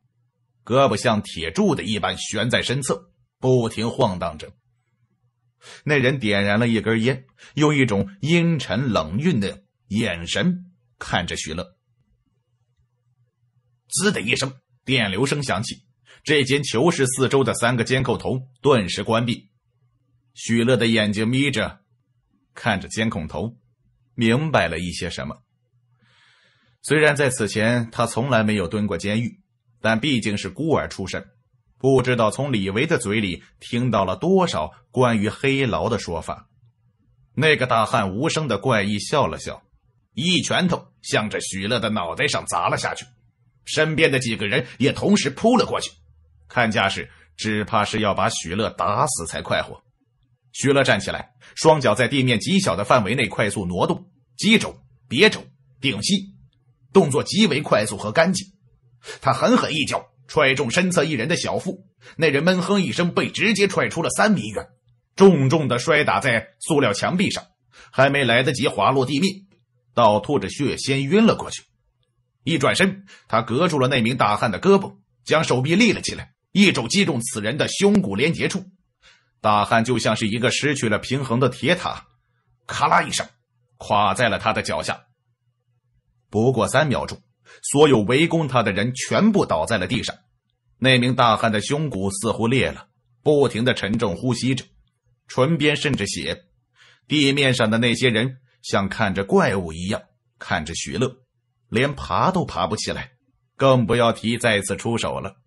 胳膊像铁柱的一般悬在身侧。不停晃荡着，那人点燃了一根烟，用一种阴沉冷峻的眼神看着许乐。滋的一声，电流声响起，这间囚室四周的三个监控头顿时关闭。许乐的眼睛眯着，看着监控头，明白了一些什么。虽然在此前他从来没有蹲过监狱，但毕竟是孤儿出身。不知道从李维的嘴里听到了多少关于黑牢的说法。那个大汉无声的怪异笑了笑，一拳头向着许乐的脑袋上砸了下去。身边的几个人也同时扑了过去，看架势，只怕是要把许乐打死才快活。许乐站起来，双脚在地面极小的范围内快速挪动，击肘、别肘、顶膝，动作极为快速和干净。他狠狠一脚。踹中身侧一人的小腹，那人闷哼一声，被直接踹出了三米远，重重的摔打在塑料墙壁上，还没来得及滑落地面，倒吐着血先晕了过去。一转身，他隔住了那名大汉的胳膊，将手臂立了起来，一肘击中此人的胸骨连接处，大汉就像是一个失去了平衡的铁塔，咔啦一声，垮在了他的脚下。不过三秒钟。所有围攻他的人全部倒在了地上，那名大汉的胸骨似乎裂了，不停的沉重呼吸着，唇边渗着血，地面上的那些人像看着怪物一样看着许乐，连爬都爬不起来，更不要提再次出手了。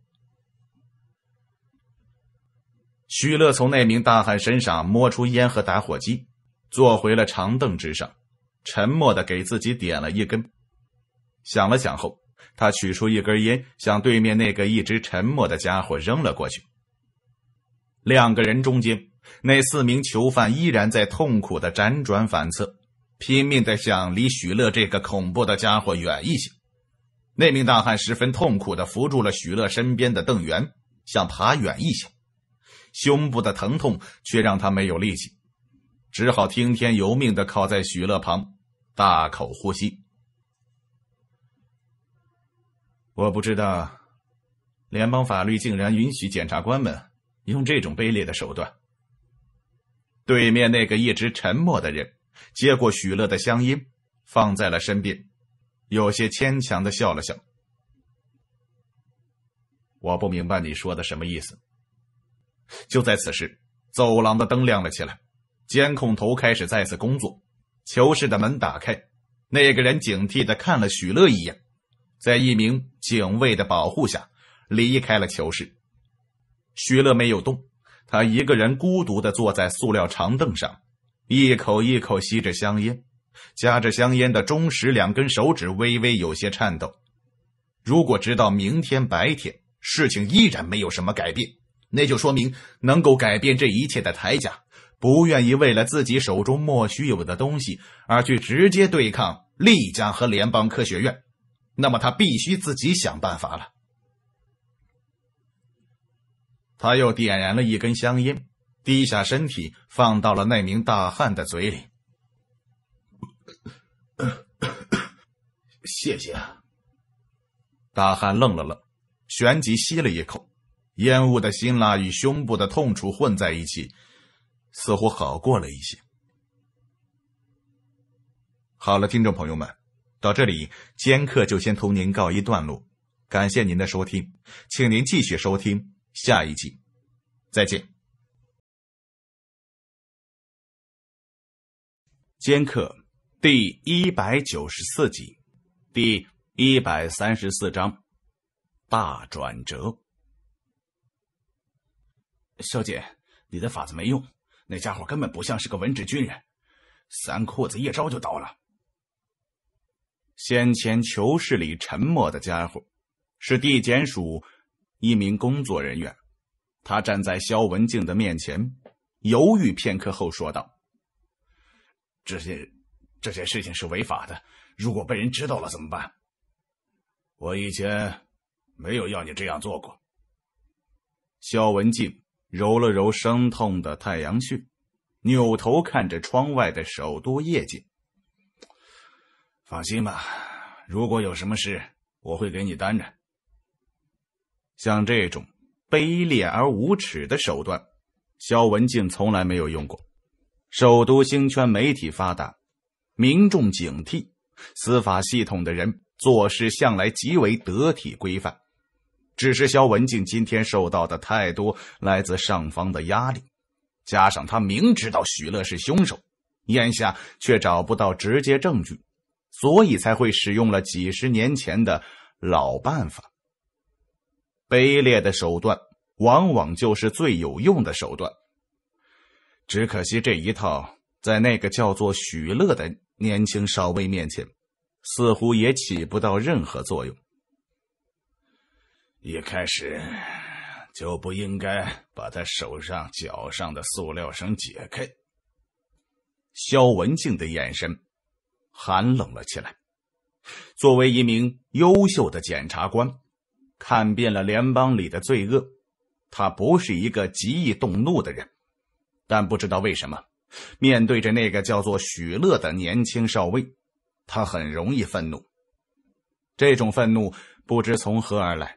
许乐从那名大汉身上摸出烟和打火机，坐回了长凳之上，沉默的给自己点了一根。想了想后，他取出一根烟，向对面那个一直沉默的家伙扔了过去。两个人中间，那四名囚犯依然在痛苦的辗转反侧，拼命的想离许乐这个恐怖的家伙远一些。那名大汉十分痛苦的扶住了许乐身边的邓元，想爬远一些，胸部的疼痛却让他没有力气，只好听天由命的靠在许乐旁，大口呼吸。我不知道，联邦法律竟然允许检察官们用这种卑劣的手段。对面那个一直沉默的人接过许乐的香烟，放在了身边，有些牵强的笑了笑。我不明白你说的什么意思。就在此时，走廊的灯亮了起来，监控头开始再次工作，囚室的门打开，那个人警惕的看了许乐一眼。在一名警卫的保护下离开了囚室。徐乐没有动，他一个人孤独的坐在塑料长凳上，一口一口吸着香烟，夹着香烟的中指两根手指微微有些颤抖。如果直到明天白天事情依然没有什么改变，那就说明能够改变这一切的台甲不愿意为了自己手中莫须有的东西而去直接对抗利家和联邦科学院。那么他必须自己想办法了。他又点燃了一根香烟，低下身体放到了那名大汉的嘴里。谢谢。啊。大汉愣了愣，旋即吸了一口，烟雾的辛辣与胸部的痛楚混在一起，似乎好过了一些。好了，听众朋友们。到这里，尖客就先同您告一段落。感谢您的收听，请您继续收听下一集。再见。尖客第一百九十四集，第一百三十四章大转折。小姐，你的法子没用，那家伙根本不像是个文职军人，三裤子一招就倒了。先前囚室里沉默的家伙，是地检署一名工作人员。他站在肖文静的面前，犹豫片刻后说道：“这些这些事情是违法的，如果被人知道了怎么办？”我以前没有要你这样做过。”肖文静揉了揉生痛的太阳穴，扭头看着窗外的首都夜景。放心吧，如果有什么事，我会给你担着。像这种卑劣而无耻的手段，肖文静从来没有用过。首都星圈媒体发达，民众警惕，司法系统的人做事向来极为得体规范。只是肖文静今天受到的太多来自上方的压力，加上他明知道许乐是凶手，眼下却找不到直接证据。所以才会使用了几十年前的老办法。卑劣的手段往往就是最有用的手段。只可惜这一套在那个叫做许乐的年轻少尉面前，似乎也起不到任何作用。一开始就不应该把他手上脚上的塑料绳解开。肖文静的眼神。寒冷了起来。作为一名优秀的检察官，看遍了联邦里的罪恶，他不是一个极易动怒的人。但不知道为什么，面对着那个叫做许乐的年轻少尉，他很容易愤怒。这种愤怒不知从何而来，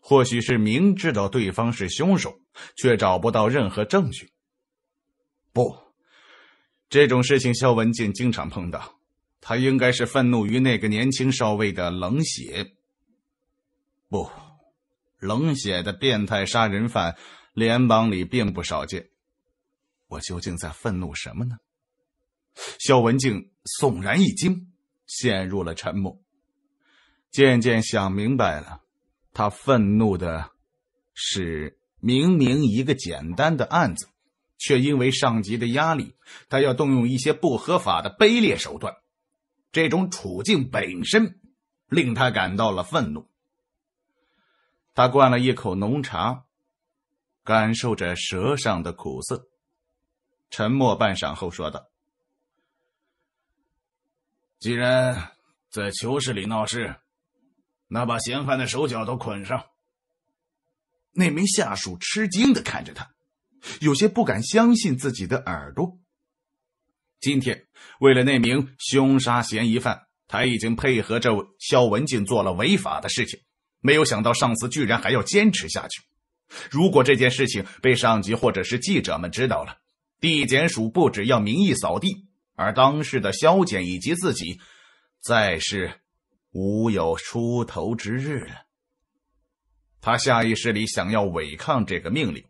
或许是明知道对方是凶手，却找不到任何证据。不，这种事情肖文静经常碰到。他应该是愤怒于那个年轻少尉的冷血，不，冷血的变态杀人犯，联邦里并不少见。我究竟在愤怒什么呢？肖文静悚然一惊，陷入了沉默。渐渐想明白了，他愤怒的是，明明一个简单的案子，却因为上级的压力，他要动用一些不合法的卑劣手段。这种处境本身令他感到了愤怒。他灌了一口浓茶，感受着舌上的苦涩，沉默半晌后说道：“既然在囚室里闹事，那把嫌犯的手脚都捆上。”那名下属吃惊的看着他，有些不敢相信自己的耳朵。今天为了那名凶杀嫌疑犯，他已经配合着肖文静做了违法的事情。没有想到上司居然还要坚持下去。如果这件事情被上级或者是记者们知道了，地检署不止要名誉扫地，而当时的肖检以及自己再是无有出头之日了。他下意识里想要违抗这个命令，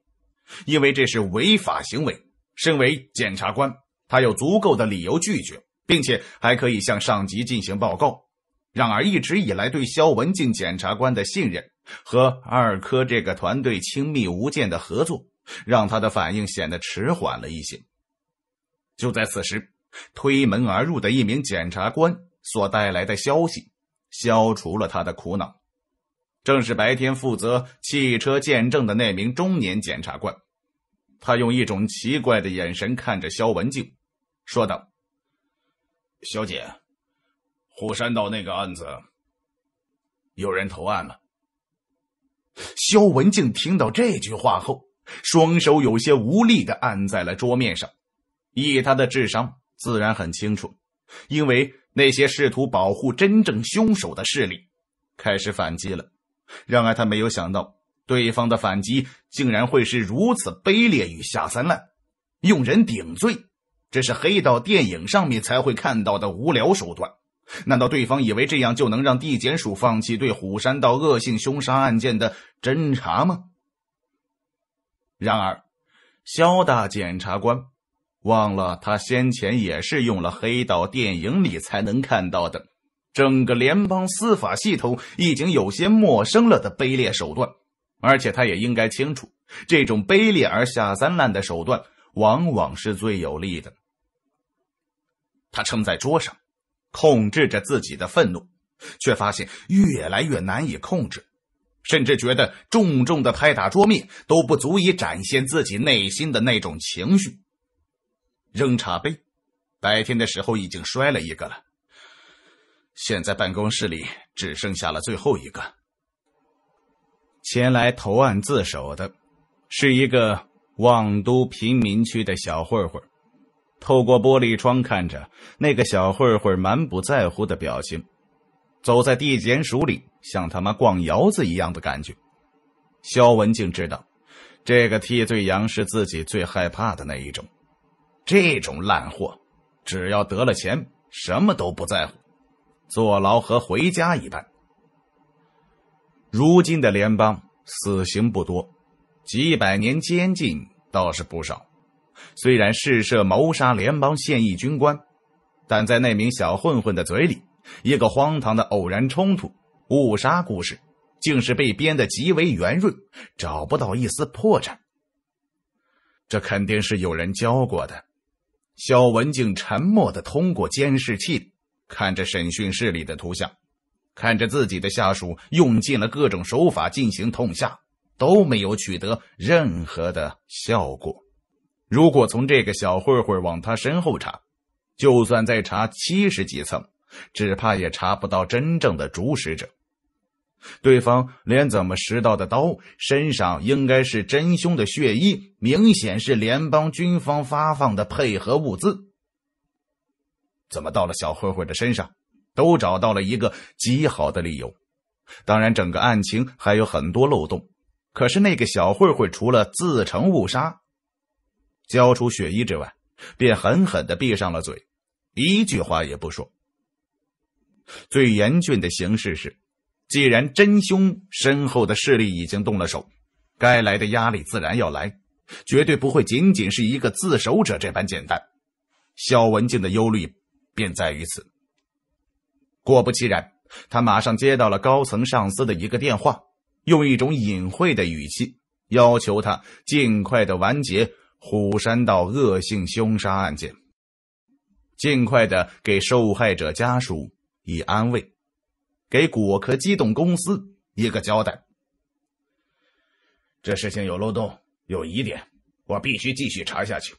因为这是违法行为。身为检察官。他有足够的理由拒绝，并且还可以向上级进行报告。然而，一直以来对肖文静检察官的信任和二科这个团队亲密无间的合作，让他的反应显得迟缓了一些。就在此时，推门而入的一名检察官所带来的消息，消除了他的苦恼。正是白天负责汽车鉴证的那名中年检察官，他用一种奇怪的眼神看着肖文静。说道：“小姐，虎山道那个案子，有人投案了。”肖文静听到这句话后，双手有些无力的按在了桌面上。以他的智商，自然很清楚，因为那些试图保护真正凶手的势力，开始反击了。然而他没有想到，对方的反击竟然会是如此卑劣与下三滥，用人顶罪。这是黑道电影上面才会看到的无聊手段，难道对方以为这样就能让地检署放弃对虎山道恶性凶杀案件的侦查吗？然而，肖大检察官忘了，他先前也是用了黑道电影里才能看到的，整个联邦司法系统已经有些陌生了的卑劣手段，而且他也应该清楚，这种卑劣而下三滥的手段，往往是最有利的。他撑在桌上，控制着自己的愤怒，却发现越来越难以控制，甚至觉得重重的拍打桌面都不足以展现自己内心的那种情绪。扔茶杯，白天的时候已经摔了一个了，现在办公室里只剩下了最后一个。前来投案自首的是一个望都贫民区的小混混。透过玻璃窗看着那个小混混满不在乎的表情，走在地检署里像他妈逛窑子一样的感觉。肖文静知道，这个替罪羊是自己最害怕的那一种。这种烂货，只要得了钱，什么都不在乎，坐牢和回家一般。如今的联邦死刑不多，几百年监禁倒是不少。虽然试射谋杀联邦现役军官，但在那名小混混的嘴里，一个荒唐的偶然冲突误杀故事，竟是被编得极为圆润，找不到一丝破绽。这肯定是有人教过的。肖文静沉默的通过监视器看着审讯室里的图像，看着自己的下属用尽了各种手法进行痛下，都没有取得任何的效果。如果从这个小混混往他身后查，就算再查七十几层，只怕也查不到真正的主使者。对方连怎么拾到的刀，身上应该是真凶的血衣，明显是联邦军方发放的配合物资。怎么到了小混混的身上，都找到了一个极好的理由。当然，整个案情还有很多漏洞。可是那个小混混除了自成误杀。交出血衣之外，便狠狠的闭上了嘴，一句话也不说。最严峻的形势是，既然真凶身后的势力已经动了手，该来的压力自然要来，绝对不会仅仅是一个自首者这般简单。肖文静的忧虑便在于此。果不其然，他马上接到了高层上司的一个电话，用一种隐晦的语气要求他尽快的完结。虎山道恶性凶杀案件，尽快的给受害者家属以安慰，给果壳机动公司一个交代。这事情有漏洞，有疑点，我必须继续查下去。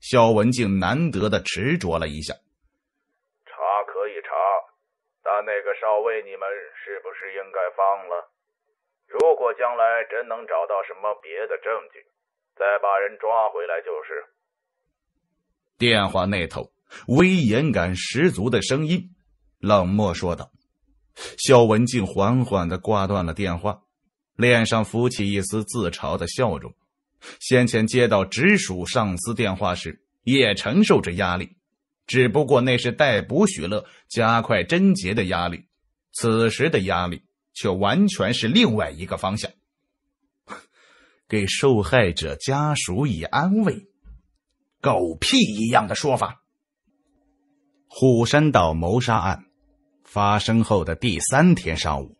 肖文静难得的执着了一下，查可以查，但那个少尉你们是不是应该放了？如果将来真能找到什么别的证据。再把人抓回来就是。电话那头，威严感十足的声音冷漠说道。肖文静缓缓的挂断了电话，脸上浮起一丝自嘲的笑容。先前接到直属上司电话时，也承受着压力，只不过那是逮捕许乐、加快侦结的压力，此时的压力却完全是另外一个方向。给受害者家属以安慰，狗屁一样的说法。虎山岛谋杀案发生后的第三天上午，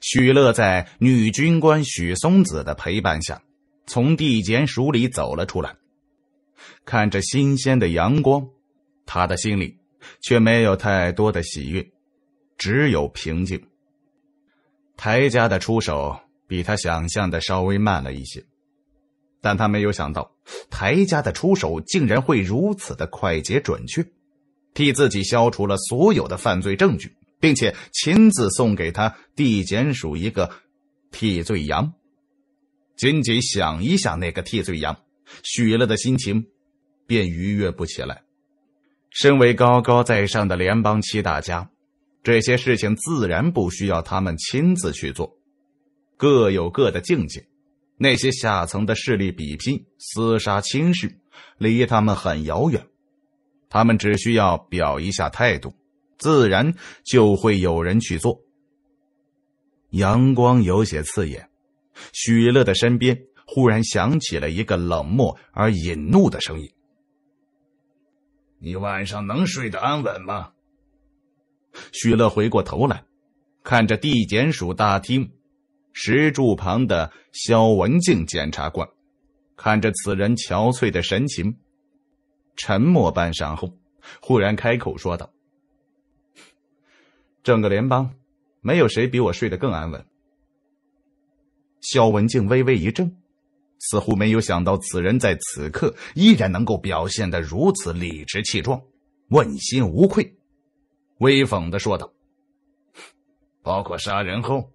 许乐在女军官许松子的陪伴下从地检署里走了出来，看着新鲜的阳光，他的心里却没有太多的喜悦，只有平静。台家的出手。比他想象的稍微慢了一些，但他没有想到台家的出手竟然会如此的快捷准确，替自己消除了所有的犯罪证据，并且亲自送给他地检署一个替罪羊。仅仅想一想那个替罪羊，许乐的心情便愉悦不起来。身为高高在上的联邦七大家，这些事情自然不需要他们亲自去做。各有各的境界，那些下层的势力比拼、厮杀、侵视，离他们很遥远。他们只需要表一下态度，自然就会有人去做。阳光有些刺眼，许乐的身边忽然响起了一个冷漠而引怒的声音：“你晚上能睡得安稳吗？”许乐回过头来，看着地检署大厅。石柱旁的肖文静检察官看着此人憔悴的神情，沉默半晌后，忽然开口说道：“整个联邦，没有谁比我睡得更安稳。”肖文静微微一怔，似乎没有想到此人在此刻依然能够表现得如此理直气壮、问心无愧，威讽的说道：“包括杀人后。”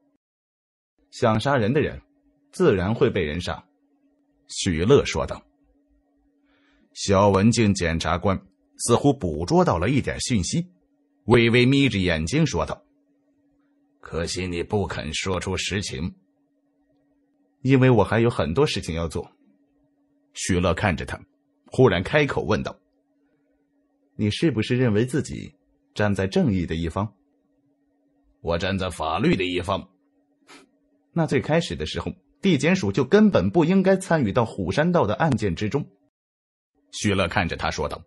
想杀人的人，自然会被人杀。”许乐说道。小文静检察官似乎捕捉到了一点讯息，微微眯着眼睛说道：“可惜你不肯说出实情，因为我还有很多事情要做。”许乐看着他，忽然开口问道：“你是不是认为自己站在正义的一方？我站在法律的一方。”那最开始的时候，地检署就根本不应该参与到虎山道的案件之中。许乐看着他说道：“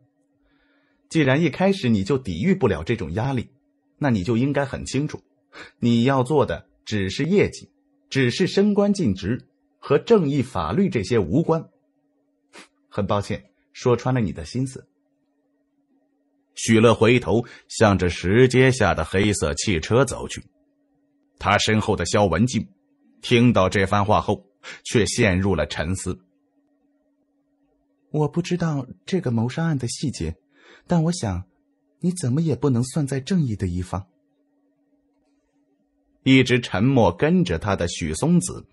既然一开始你就抵御不了这种压力，那你就应该很清楚，你要做的只是业绩，只是升官晋职，和正义、法律这些无关。很抱歉，说穿了你的心思。”许乐回头，向着石阶下的黑色汽车走去，他身后的肖文静。听到这番话后，却陷入了沉思。我不知道这个谋杀案的细节，但我想，你怎么也不能算在正义的一方。一直沉默跟着他的许松子，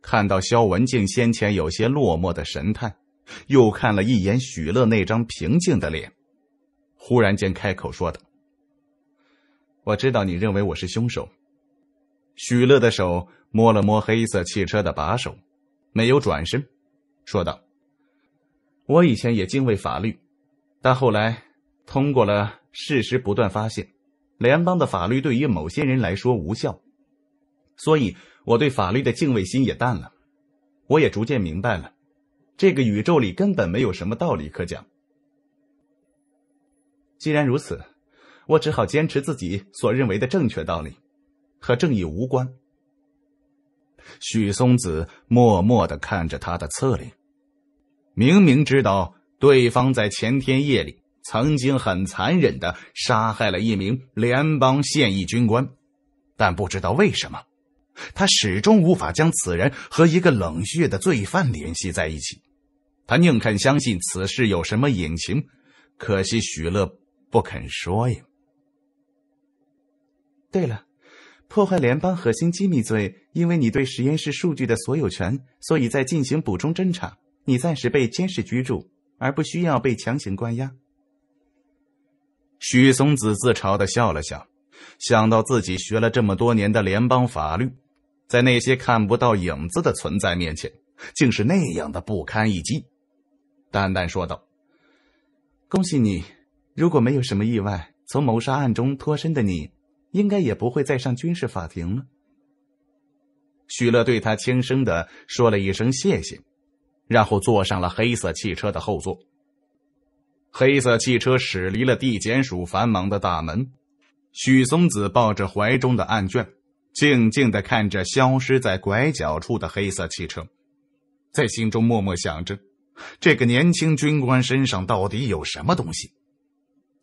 看到肖文静先前有些落寞的神态，又看了一眼许乐那张平静的脸，忽然间开口说道：“我知道你认为我是凶手。”许乐的手。摸了摸黑色汽车的把手，没有转身，说道：“我以前也敬畏法律，但后来通过了事实不断发现，联邦的法律对于某些人来说无效，所以我对法律的敬畏心也淡了。我也逐渐明白了，这个宇宙里根本没有什么道理可讲。既然如此，我只好坚持自己所认为的正确道理，和正义无关。”许松子默默的看着他的侧脸，明明知道对方在前天夜里曾经很残忍的杀害了一名联邦现役军官，但不知道为什么，他始终无法将此人和一个冷血的罪犯联系在一起。他宁肯相信此事有什么隐情，可惜许乐不肯说。呀。对了。破坏联邦核心机密罪，因为你对实验室数据的所有权，所以在进行补充侦查。你暂时被监视居住，而不需要被强行关押。许松子自嘲的笑了笑，想到自己学了这么多年的联邦法律，在那些看不到影子的存在面前，竟是那样的不堪一击，淡淡说道：“恭喜你，如果没有什么意外，从谋杀案中脱身的你。”应该也不会再上军事法庭了。许乐对他轻声的说了一声谢谢，然后坐上了黑色汽车的后座。黑色汽车驶离了地检署繁忙的大门，许松子抱着怀中的案卷，静静的看着消失在拐角处的黑色汽车，在心中默默想着：这个年轻军官身上到底有什么东西？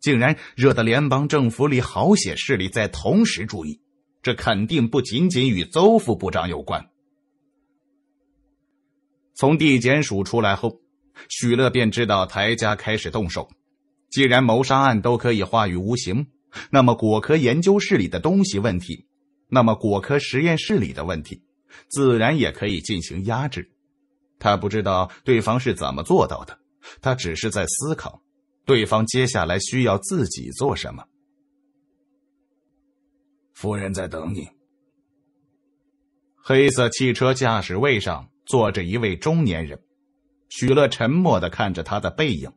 竟然惹得联邦政府里好些势力在同时注意，这肯定不仅仅与邹副部长有关。从地检署出来后，许乐便知道台家开始动手。既然谋杀案都可以化于无形，那么果科研究室里的东西问题，那么果科实验室里的问题，自然也可以进行压制。他不知道对方是怎么做到的，他只是在思考。对方接下来需要自己做什么？夫人在等你。黑色汽车驾驶位上坐着一位中年人，许乐沉默的看着他的背影，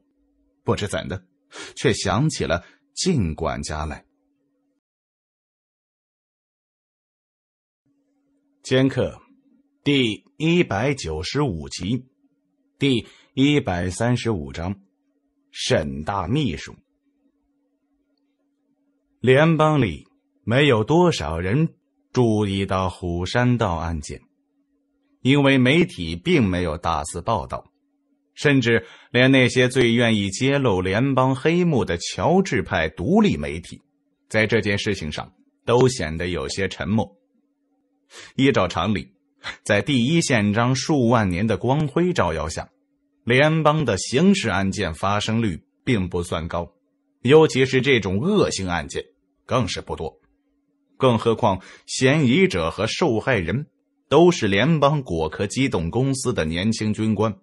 不知怎的，却想起了靳管家来。《尖客》第一百九十五集，第一百三十五章。沈大秘书，联邦里没有多少人注意到虎山道案件，因为媒体并没有大肆报道，甚至连那些最愿意揭露联邦黑幕的乔治派独立媒体，在这件事情上都显得有些沉默。依照常理，在第一宪章数万年的光辉照耀下。联邦的刑事案件发生率并不算高，尤其是这种恶性案件更是不多。更何况，嫌疑者和受害人都是联邦果壳机动公司的年轻军官，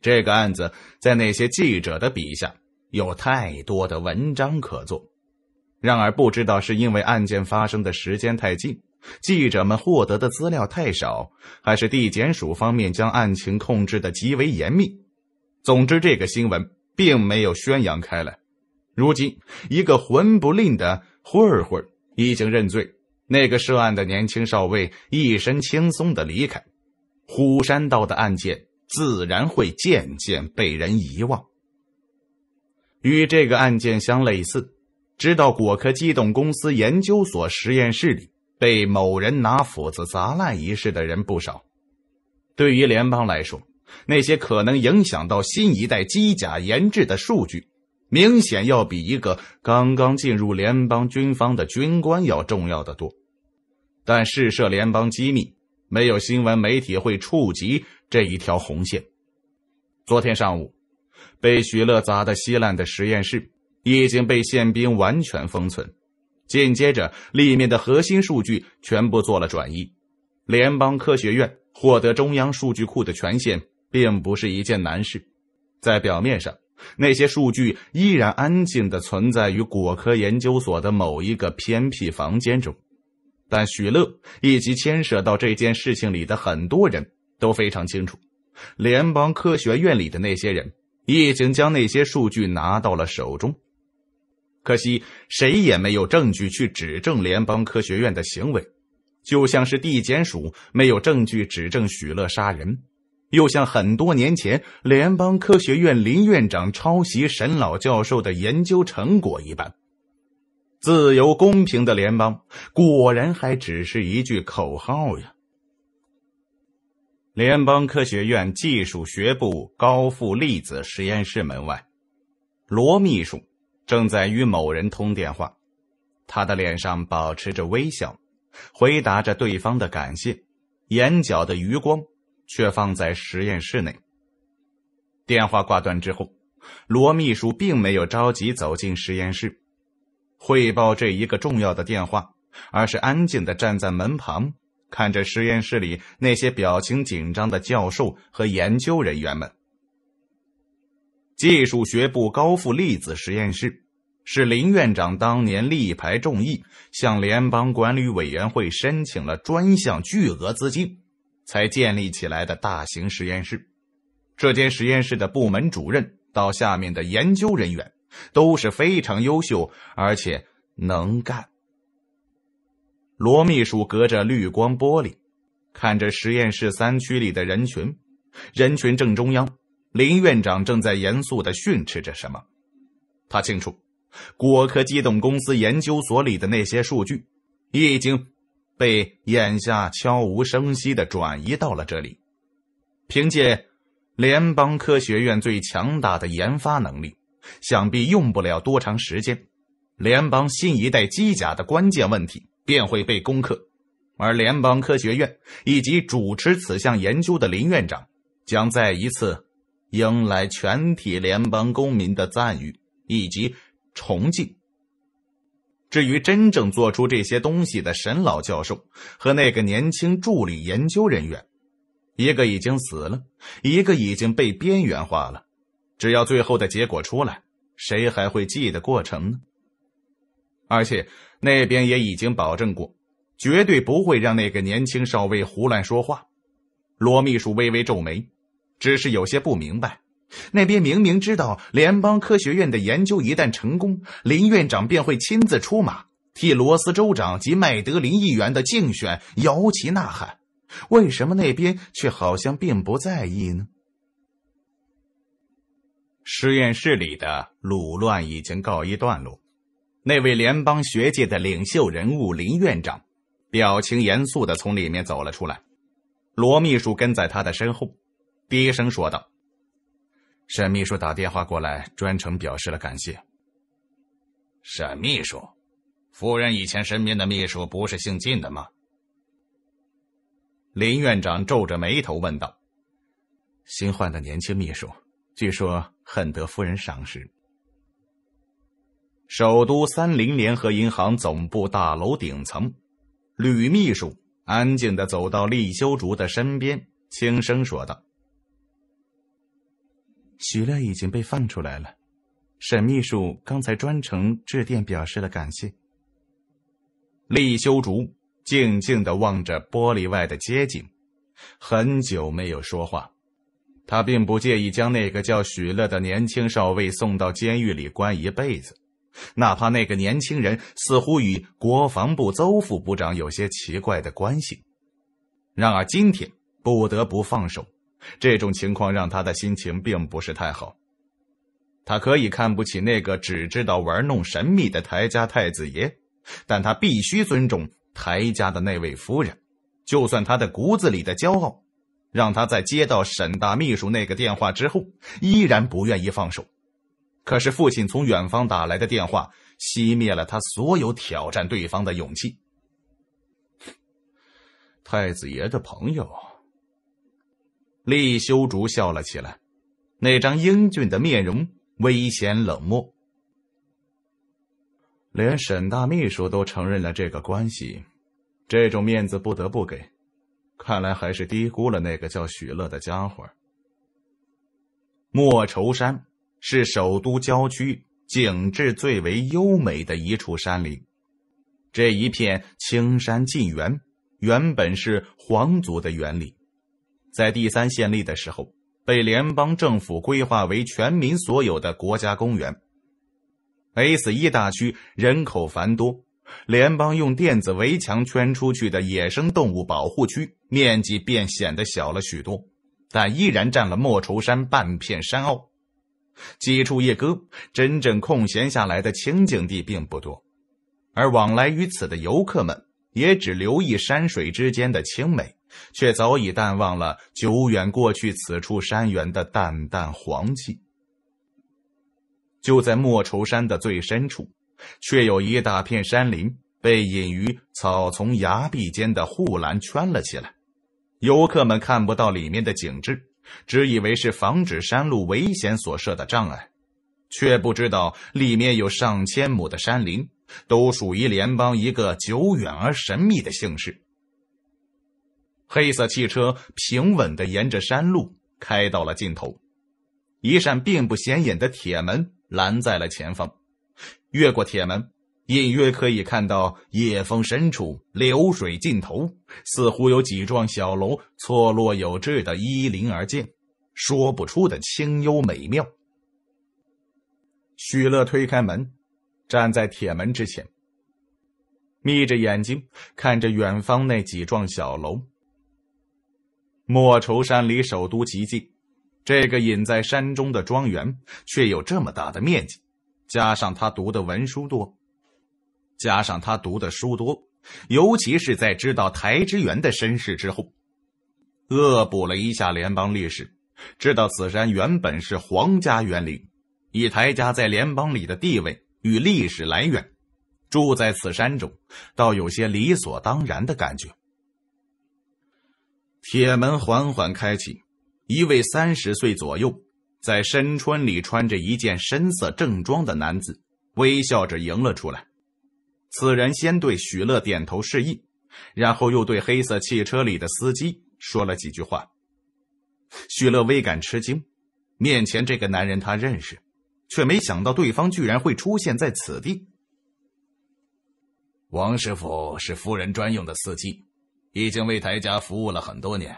这个案子在那些记者的笔下有太多的文章可做。然而，不知道是因为案件发生的时间太近。记者们获得的资料太少，还是地检署方面将案情控制的极为严密。总之，这个新闻并没有宣扬开来。如今，一个混不吝的混混已经认罪，那个涉案的年轻少尉一身轻松的离开。虎山道的案件自然会渐渐被人遗忘。与这个案件相类似，直到果壳机动公司研究所实验室里。被某人拿斧子砸烂一事的人不少。对于联邦来说，那些可能影响到新一代机甲研制的数据，明显要比一个刚刚进入联邦军方的军官要重要的多。但试射联邦机密，没有新闻媒体会触及这一条红线。昨天上午，被许乐砸得稀烂的实验室已经被宪兵完全封存。紧接着，里面的核心数据全部做了转移。联邦科学院获得中央数据库的权限，并不是一件难事。在表面上，那些数据依然安静的存在于果科研究所的某一个偏僻房间中。但许乐以及牵涉到这件事情里的很多人都非常清楚，联邦科学院里的那些人已经将那些数据拿到了手中。可惜，谁也没有证据去指证联邦科学院的行为，就像是地检署没有证据指证许乐杀人，又像很多年前联邦科学院林院长抄袭沈老教授的研究成果一般。自由公平的联邦，果然还只是一句口号呀。联邦科学院技术学部高富粒子实验室门外，罗秘书。正在与某人通电话，他的脸上保持着微笑，回答着对方的感谢，眼角的余光却放在实验室内。电话挂断之后，罗秘书并没有着急走进实验室汇报这一个重要的电话，而是安静的站在门旁，看着实验室里那些表情紧张的教授和研究人员们。技术学部高富粒子实验室是林院长当年力排众议，向联邦管理委员会申请了专项巨额资金，才建立起来的大型实验室。这间实验室的部门主任到下面的研究人员都是非常优秀，而且能干。罗秘书隔着绿光玻璃，看着实验室三区里的人群，人群正中央。林院长正在严肃地训斥着什么。他清楚，果壳机动公司研究所里的那些数据，已经被眼下悄无声息地转移到了这里。凭借联邦科学院最强大的研发能力，想必用不了多长时间，联邦新一代机甲的关键问题便会被攻克。而联邦科学院以及主持此项研究的林院长，将在一次。迎来全体联邦公民的赞誉以及崇敬。至于真正做出这些东西的沈老教授和那个年轻助理研究人员，一个已经死了，一个已经被边缘化了。只要最后的结果出来，谁还会记得过程呢？而且那边也已经保证过，绝对不会让那个年轻少尉胡乱说话。罗秘书微微皱眉。只是有些不明白，那边明明知道联邦科学院的研究一旦成功，林院长便会亲自出马，替罗斯州长及麦德林议员的竞选摇旗呐喊，为什么那边却好像并不在意呢？实验室里的鲁乱已经告一段落，那位联邦学界的领袖人物林院长，表情严肃的从里面走了出来，罗秘书跟在他的身后。低声说道：“沈秘书打电话过来，专程表示了感谢。”沈秘书，夫人以前身边的秘书不是姓靳的吗？”林院长皱着眉头问道。“新换的年轻秘书，据说很得夫人赏识。”首都三菱联合银行总部大楼顶层，吕秘书安静的走到厉修竹的身边，轻声说道。许乐已经被放出来了，沈秘书刚才专程致电表示了感谢。厉修竹静静的望着玻璃外的街景，很久没有说话。他并不介意将那个叫许乐的年轻少尉送到监狱里关一辈子，哪怕那个年轻人似乎与国防部邹副部长有些奇怪的关系。然而今天不得不放手。这种情况让他的心情并不是太好。他可以看不起那个只知道玩弄神秘的台家太子爷，但他必须尊重台家的那位夫人。就算他的骨子里的骄傲，让他在接到沈大秘书那个电话之后依然不愿意放手，可是父亲从远方打来的电话熄灭了他所有挑战对方的勇气。太子爷的朋友。厉修竹笑了起来，那张英俊的面容危险冷漠。连沈大秘书都承认了这个关系，这种面子不得不给。看来还是低估了那个叫许乐的家伙。莫愁山是首都郊区景致最为优美的一处山林，这一片青山近园原本是皇族的园林，在第三县立的时候，被联邦政府规划为全民所有的国家公园。S 一大区人口繁多，联邦用电子围墙圈出去的野生动物保护区面积便显得小了许多，但依然占了莫愁山半片山坳。几处夜歌，真正空闲下来的清静地并不多，而往来于此的游客们也只留意山水之间的清美。却早已淡忘了久远过去此处山原的淡淡黄气。就在莫愁山的最深处，却有一大片山林被隐于草丛、崖壁间的护栏圈了起来。游客们看不到里面的景致，只以为是防止山路危险所设的障碍，却不知道里面有上千亩的山林，都属于联邦一个久远而神秘的姓氏。黑色汽车平稳的沿着山路开到了尽头，一扇并不显眼的铁门拦在了前方。越过铁门，隐约可以看到夜风深处，流水尽头，似乎有几幢小楼错落有致的依林而建，说不出的清幽美妙。许乐推开门，站在铁门之前，眯着眼睛看着远方那几幢小楼。莫愁山离首都极近，这个隐在山中的庄园却有这么大的面积。加上他读的文书多，加上他读的书多，尤其是在知道台之园的身世之后，恶补了一下联邦历史，知道此山原本是皇家园林。以台家在联邦里的地位与历史来源，住在此山中，倒有些理所当然的感觉。铁门缓缓开启，一位三十岁左右，在深春里穿着一件深色正装的男子微笑着迎了出来。此人先对许乐点头示意，然后又对黑色汽车里的司机说了几句话。许乐微感吃惊，面前这个男人他认识，却没想到对方居然会出现在此地。王师傅是夫人专用的司机。已经为台家服务了很多年。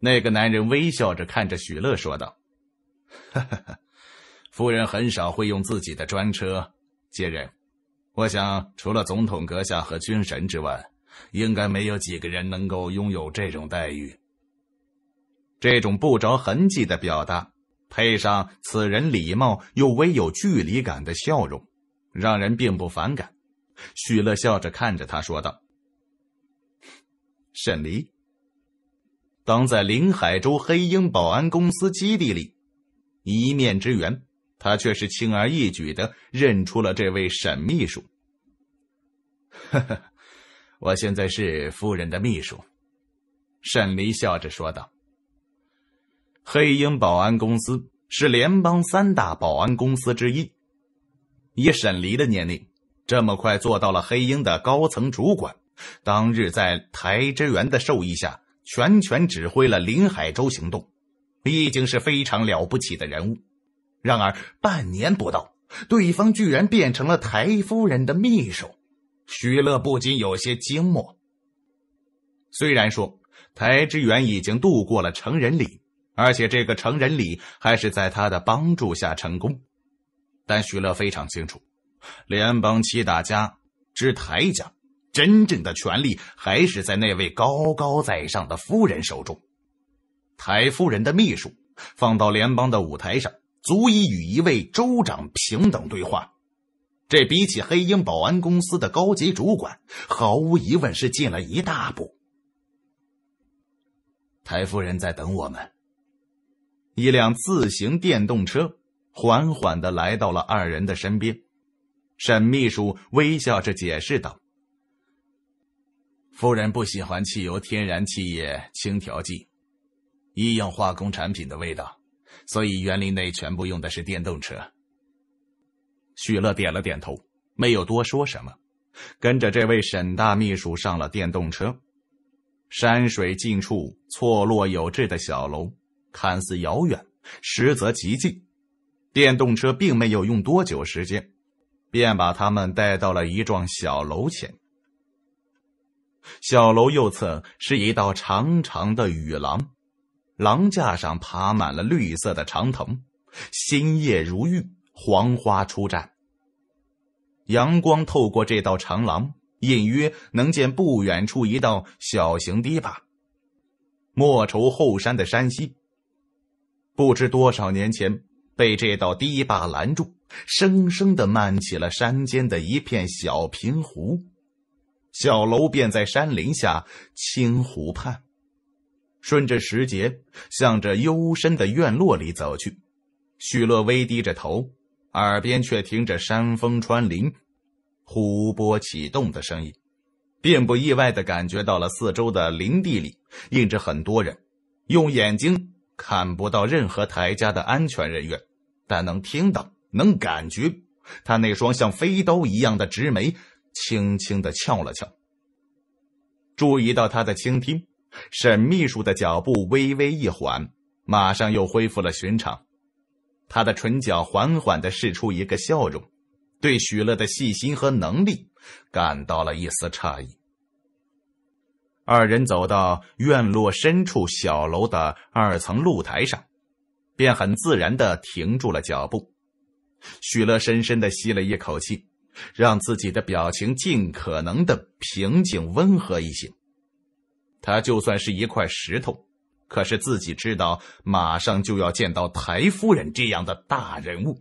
那个男人微笑着看着许乐说道：“ 夫人很少会用自己的专车接人，我想除了总统阁下和军神之外，应该没有几个人能够拥有这种待遇。”这种不着痕迹的表达，配上此人礼貌又微有距离感的笑容，让人并不反感。许乐笑着看着他说道。沈离，当在林海州黑鹰保安公司基地里，一面之缘，他却是轻而易举的认出了这位沈秘书。呵呵，我现在是夫人的秘书。”沈离笑着说道。黑鹰保安公司是联邦三大保安公司之一，以沈离的年龄，这么快做到了黑鹰的高层主管。当日，在台之元的授意下，全权指挥了林海洲行动。毕竟是非常了不起的人物。然而，半年不到，对方居然变成了台夫人的秘书，许乐不禁有些惊愕。虽然说台之元已经度过了成人礼，而且这个成人礼还是在他的帮助下成功，但许乐非常清楚，联邦七大家之台家。真正的权力还是在那位高高在上的夫人手中。台夫人的秘书放到联邦的舞台上，足以与一位州长平等对话。这比起黑鹰保安公司的高级主管，毫无疑问是进了一大步。台夫人在等我们。一辆自行电动车缓缓的来到了二人的身边，沈秘书微笑着解释道。夫人不喜欢汽油、天然气液、清调剂、医用化工产品的味道，所以园林内全部用的是电动车。许乐点了点头，没有多说什么，跟着这位沈大秘书上了电动车。山水近处错落有致的小楼，看似遥远，实则极近。电动车并没有用多久时间，便把他们带到了一幢小楼前。小楼右侧是一道长长的雨廊，廊架上爬满了绿色的长藤，新叶如玉，黄花初绽。阳光透过这道长廊，隐约能见不远处一道小型堤坝。莫愁后山的山西，不知多少年前被这道堤坝拦住，生生的漫起了山间的一片小平湖。小楼便在山林下、青湖畔，顺着石碣，向着幽深的院落里走去。许乐微低着头，耳边却听着山风穿林、湖波启动的声音，并不意外地感觉到了四周的林地里印着很多人。用眼睛看不到任何台家的安全人员，但能听到，能感觉他那双像飞刀一样的直眉。轻轻的翘了翘，注意到他在倾听，沈秘书的脚步微微一缓，马上又恢复了寻常。他的唇角缓缓的释出一个笑容，对许乐的细心和能力感到了一丝诧异。二人走到院落深处小楼的二层露台上，便很自然的停住了脚步。许乐深深的吸了一口气。让自己的表情尽可能的平静温和一些。他就算是一块石头，可是自己知道马上就要见到台夫人这样的大人物，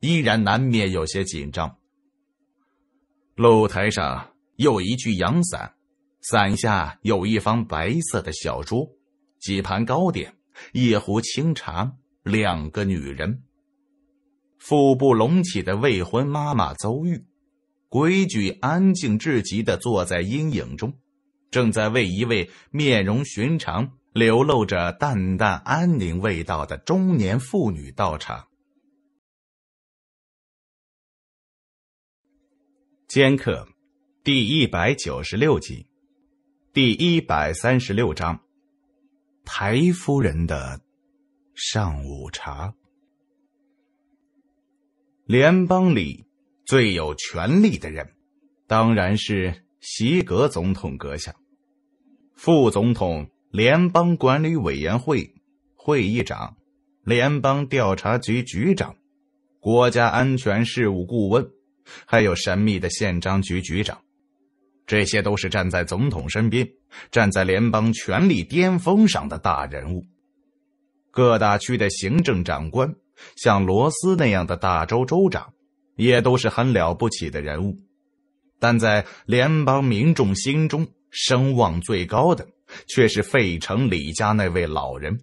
依然难免有些紧张。露台上有一具阳伞，伞下有一方白色的小桌，几盘糕点，一壶清茶，两个女人。腹部隆起的未婚妈妈邹玉，规矩安静至极的坐在阴影中，正在为一位面容寻常、流露着淡淡安宁味道的中年妇女到场。《尖客》第一百九十六集，第一百三十六章：台夫人的上午茶。联邦里最有权力的人，当然是席格总统阁下、副总统、联邦管理委员会会议长、联邦调查局局长、国家安全事务顾问，还有神秘的宪章局局长。这些都是站在总统身边、站在联邦权力巅峰上的大人物。各大区的行政长官。像罗斯那样的大州州长，也都是很了不起的人物，但在联邦民众心中声望最高的，却是费城李家那位老人。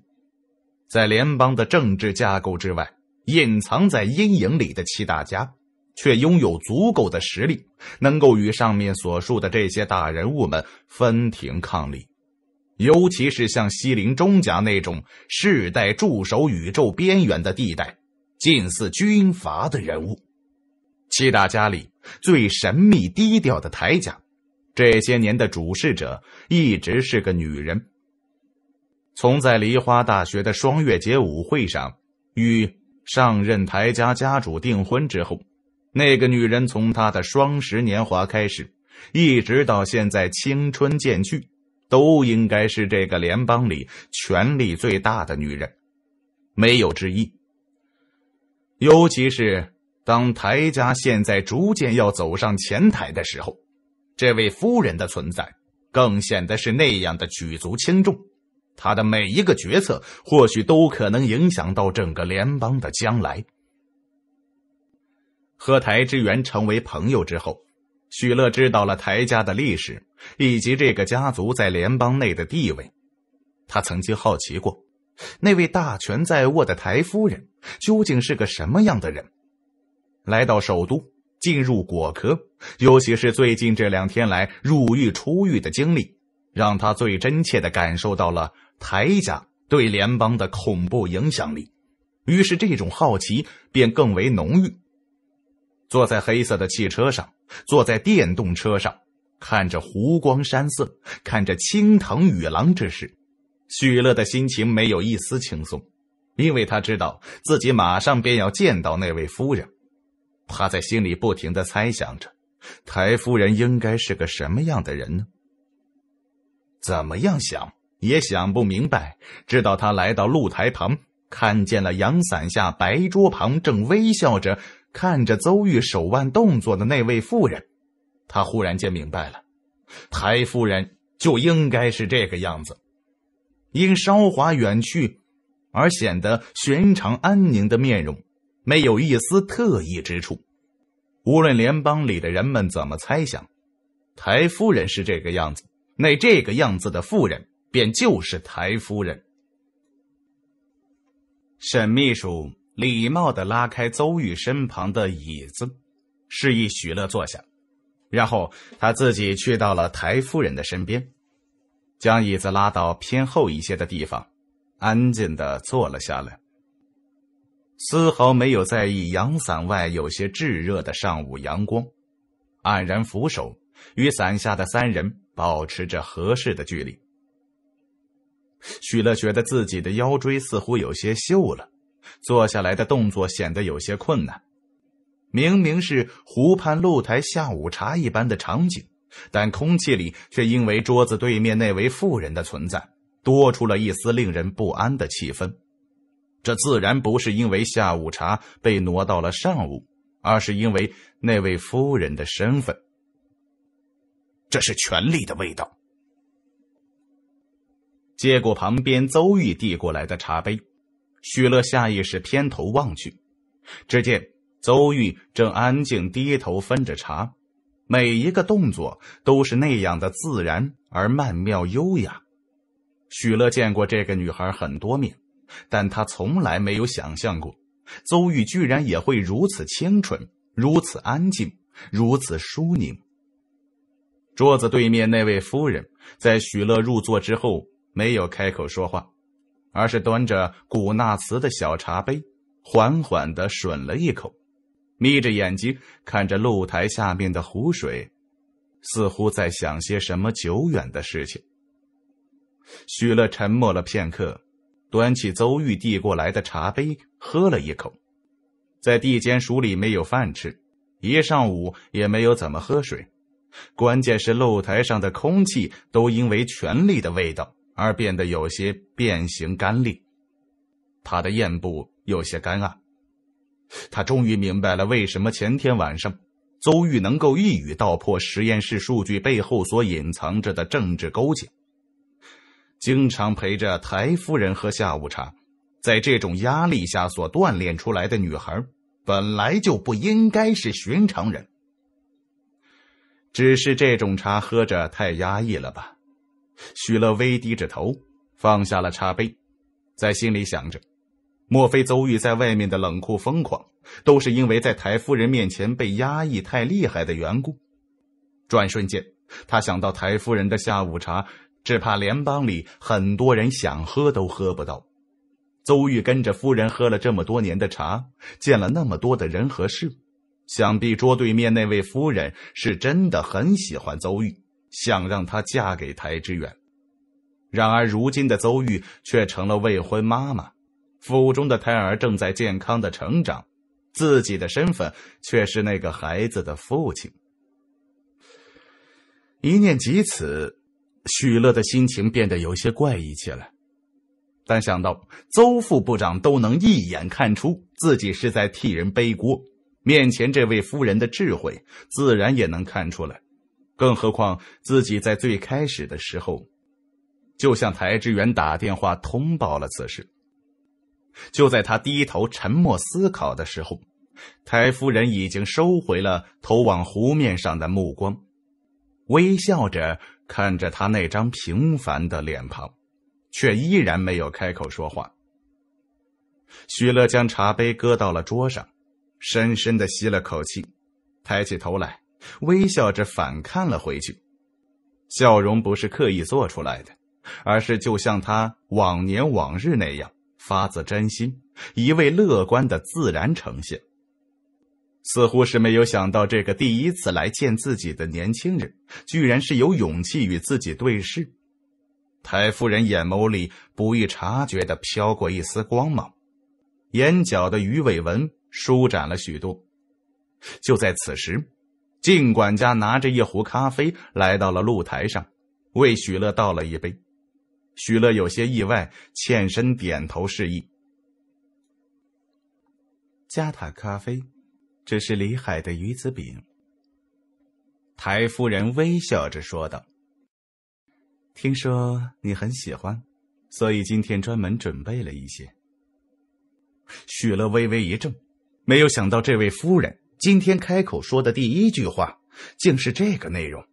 在联邦的政治架构之外，隐藏在阴影里的七大家，却拥有足够的实力，能够与上面所述的这些大人物们分庭抗礼。尤其是像西陵钟家那种世代驻守宇宙边缘的地带，近似军阀的人物，七大家里最神秘低调的台家，这些年的主事者一直是个女人。从在梨花大学的双月节舞会上与上任台家家主订婚之后，那个女人从她的双十年华开始，一直到现在青春渐去。都应该是这个联邦里权力最大的女人，没有之一。尤其是当台家现在逐渐要走上前台的时候，这位夫人的存在更显得是那样的举足轻重。她的每一个决策，或许都可能影响到整个联邦的将来。和台之源成为朋友之后。许乐知道了台家的历史，以及这个家族在联邦内的地位。他曾经好奇过，那位大权在握的台夫人究竟是个什么样的人。来到首都，进入果壳，尤其是最近这两天来入狱、出狱的经历，让他最真切的感受到了台家对联邦的恐怖影响力。于是，这种好奇便更为浓郁。坐在黑色的汽车上，坐在电动车上，看着湖光山色，看着青藤雨廊之时，许乐的心情没有一丝轻松，因为他知道自己马上便要见到那位夫人。他在心里不停的猜想着，台夫人应该是个什么样的人呢？怎么样想也想不明白。直到他来到露台旁，看见了阳伞下白桌旁正微笑着。看着邹玉手腕动作的那位妇人，他忽然间明白了，台夫人就应该是这个样子，因韶华远去而显得寻常安宁的面容，没有一丝特异之处。无论联邦里的人们怎么猜想，台夫人是这个样子，那这个样子的妇人便就是台夫人。沈秘书。礼貌地拉开邹玉身旁的椅子，示意许乐坐下，然后他自己去到了台夫人的身边，将椅子拉到偏后一些的地方，安静的坐了下来，丝毫没有在意阳伞外有些炙热的上午阳光，黯然扶手，与伞下的三人保持着合适的距离。许乐觉得自己的腰椎似乎有些锈了。坐下来的动作显得有些困难。明明是湖畔露台下午茶一般的场景，但空气里却因为桌子对面那位妇人的存在，多出了一丝令人不安的气氛。这自然不是因为下午茶被挪到了上午，而是因为那位夫人的身份。这是权力的味道。接过旁边邹玉递过来的茶杯。许乐下意识偏头望去，只见邹玉正安静低头分着茶，每一个动作都是那样的自然而曼妙优雅。许乐见过这个女孩很多面，但他从来没有想象过，邹玉居然也会如此清纯，如此安静，如此疏宁。桌子对面那位夫人在许乐入座之后没有开口说话。而是端着古纳茨的小茶杯，缓缓的吮了一口，眯着眼睛看着露台下面的湖水，似乎在想些什么久远的事情。许乐沉默了片刻，端起邹玉递过来的茶杯喝了一口。在地间署里没有饭吃，一上午也没有怎么喝水，关键是露台上的空气都因为权力的味道。而变得有些变形干裂，他的咽部有些干暗。他终于明白了为什么前天晚上，邹玉能够一语道破实验室数据背后所隐藏着的政治勾结。经常陪着台夫人喝下午茶，在这种压力下所锻炼出来的女孩，本来就不应该是寻常人。只是这种茶喝着太压抑了吧。许乐微低着头，放下了茶杯，在心里想着：莫非邹玉在外面的冷酷疯狂，都是因为在台夫人面前被压抑太厉害的缘故？转瞬间，他想到台夫人的下午茶，只怕联邦里很多人想喝都喝不到。邹玉跟着夫人喝了这么多年的茶，见了那么多的人和事，想必桌对面那位夫人是真的很喜欢邹玉。想让她嫁给台之远，然而如今的邹玉却成了未婚妈妈，腹中的胎儿正在健康的成长，自己的身份却是那个孩子的父亲。一念及此，许乐的心情变得有些怪异起来。但想到邹副部长都能一眼看出自己是在替人背锅，面前这位夫人的智慧自然也能看出来。更何况，自己在最开始的时候就向台之源打电话通报了此事。就在他低头沉默思考的时候，台夫人已经收回了投往湖面上的目光，微笑着看着他那张平凡的脸庞，却依然没有开口说话。许乐将茶杯搁到了桌上，深深的吸了口气，抬起头来。微笑着反看了回去，笑容不是刻意做出来的，而是就像他往年往日那样发自真心、一味乐观的自然呈现。似乎是没有想到这个第一次来见自己的年轻人，居然是有勇气与自己对视。太夫人眼眸里不易察觉的飘过一丝光芒，眼角的鱼尾纹舒展了许多。就在此时。靳管家拿着一壶咖啡来到了露台上，为许乐倒了一杯。许乐有些意外，欠身点头示意。加塔咖啡，这是李海的鱼子饼。台夫人微笑着说道：“听说你很喜欢，所以今天专门准备了一些。”许乐微微一怔，没有想到这位夫人。今天开口说的第一句话，竟是这个内容。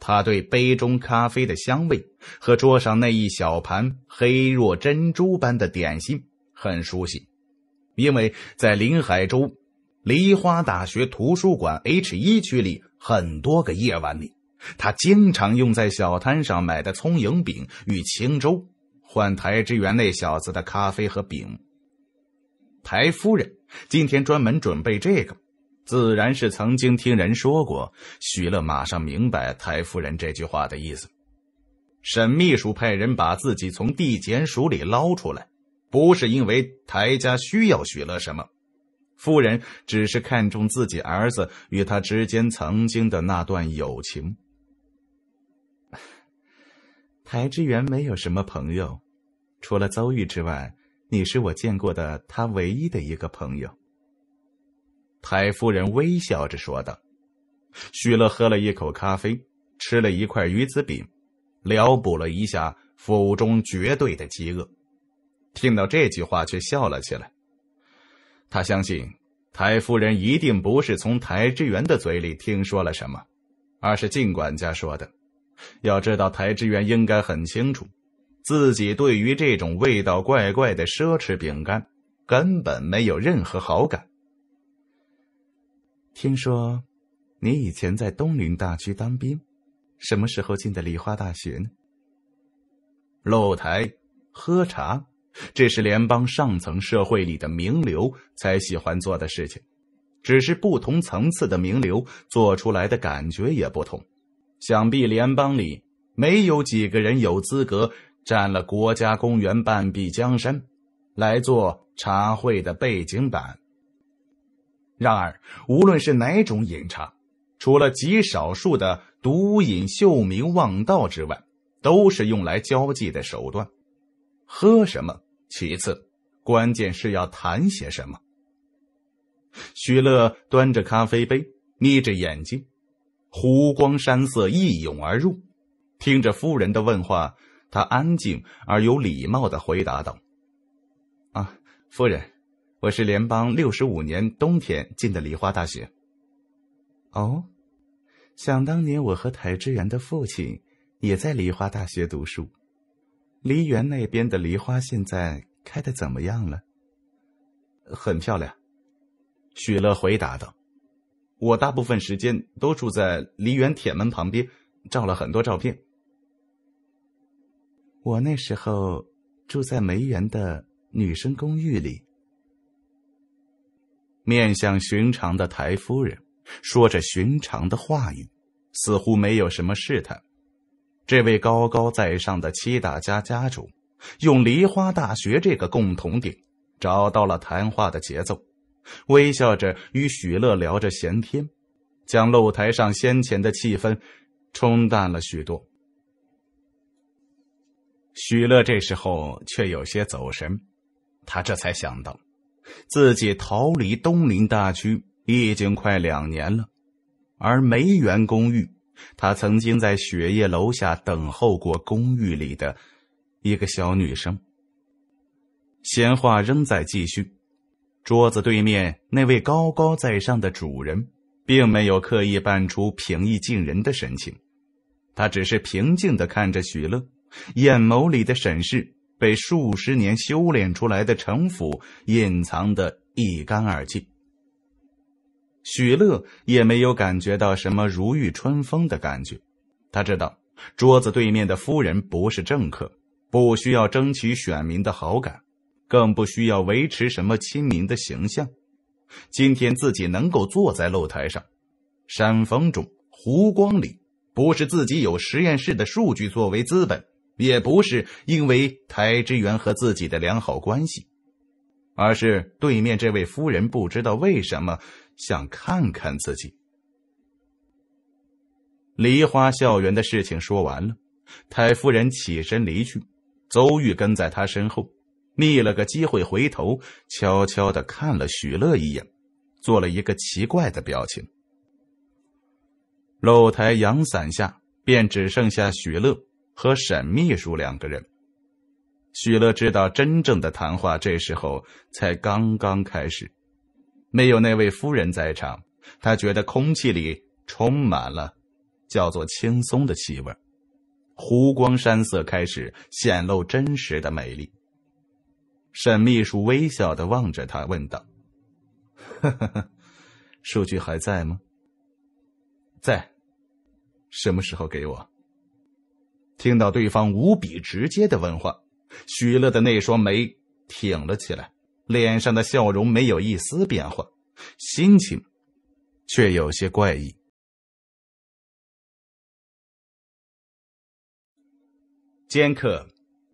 他对杯中咖啡的香味和桌上那一小盘黑若珍珠般的点心很熟悉，因为在临海州梨花大学图书馆 H 一区里，很多个夜晚里，他经常用在小摊上买的葱油饼与青粥换台之源那小子的咖啡和饼。台夫人今天专门准备这个。自然是曾经听人说过，许乐马上明白台夫人这句话的意思。沈秘书派人把自己从地检署里捞出来，不是因为台家需要许乐什么，夫人只是看重自己儿子与他之间曾经的那段友情。台之元没有什么朋友，除了邹玉之外，你是我见过的他唯一的一个朋友。台夫人微笑着说道：“许乐喝了一口咖啡，吃了一块鱼子饼，撩补了一下腹中绝对的饥饿。听到这句话，却笑了起来。他相信，台夫人一定不是从台之源的嘴里听说了什么，而是靳管家说的。要知道，台之源应该很清楚，自己对于这种味道怪怪的奢侈饼干，根本没有任何好感。”听说，你以前在东林大区当兵，什么时候进的梨花大学呢？露台喝茶，这是联邦上层社会里的名流才喜欢做的事情。只是不同层次的名流做出来的感觉也不同。想必联邦里没有几个人有资格占了国家公园半壁江山来做茶会的背景板。然而，无论是哪种饮茶，除了极少数的独饮秀明望道之外，都是用来交际的手段。喝什么？其次，关键是要谈些什么。许乐端着咖啡杯，眯着眼睛，湖光山色一涌而入。听着夫人的问话，他安静而有礼貌的回答道：“啊，夫人。”我是联邦六十五年冬天进的梨花大学。哦，想当年我和台之源的父亲也在梨花大学读书。梨园那边的梨花现在开的怎么样了？很漂亮。许乐回答道：“我大部分时间都住在梨园铁门旁边，照了很多照片。我那时候住在梅园的女生公寓里。”面向寻常的台夫人，说着寻常的话语，似乎没有什么试探。这位高高在上的七大家家主，用梨花大学这个共同点找到了谈话的节奏，微笑着与许乐聊着闲天，将露台上先前的气氛冲淡了许多。许乐这时候却有些走神，他这才想到。自己逃离东林大区已经快两年了，而梅园公寓，他曾经在雪夜楼下等候过公寓里的一个小女生。闲话仍在继续，桌子对面那位高高在上的主人，并没有刻意扮出平易近人的神情，他只是平静地看着许乐，眼眸里的审视。被数十年修炼出来的城府隐藏得一干二净，许乐也没有感觉到什么如遇春风的感觉。他知道，桌子对面的夫人不是政客，不需要争取选民的好感，更不需要维持什么亲民的形象。今天自己能够坐在露台上，山峰中，湖光里，不是自己有实验室的数据作为资本。也不是因为台之源和自己的良好关系，而是对面这位夫人不知道为什么想看看自己。梨花校园的事情说完了，太夫人起身离去，邹玉跟在她身后，觅了个机会回头，悄悄的看了许乐一眼，做了一个奇怪的表情。露台阳伞下便只剩下许乐。和沈秘书两个人，许乐知道，真正的谈话这时候才刚刚开始。没有那位夫人在场，他觉得空气里充满了叫做轻松的气味。湖光山色开始显露真实的美丽。沈秘书微笑的望着他，问道：“呵呵呵，数据还在吗？在，什么时候给我？”听到对方无比直接的问话，许乐的那双眉挺了起来，脸上的笑容没有一丝变化，心情却有些怪异。《剑客》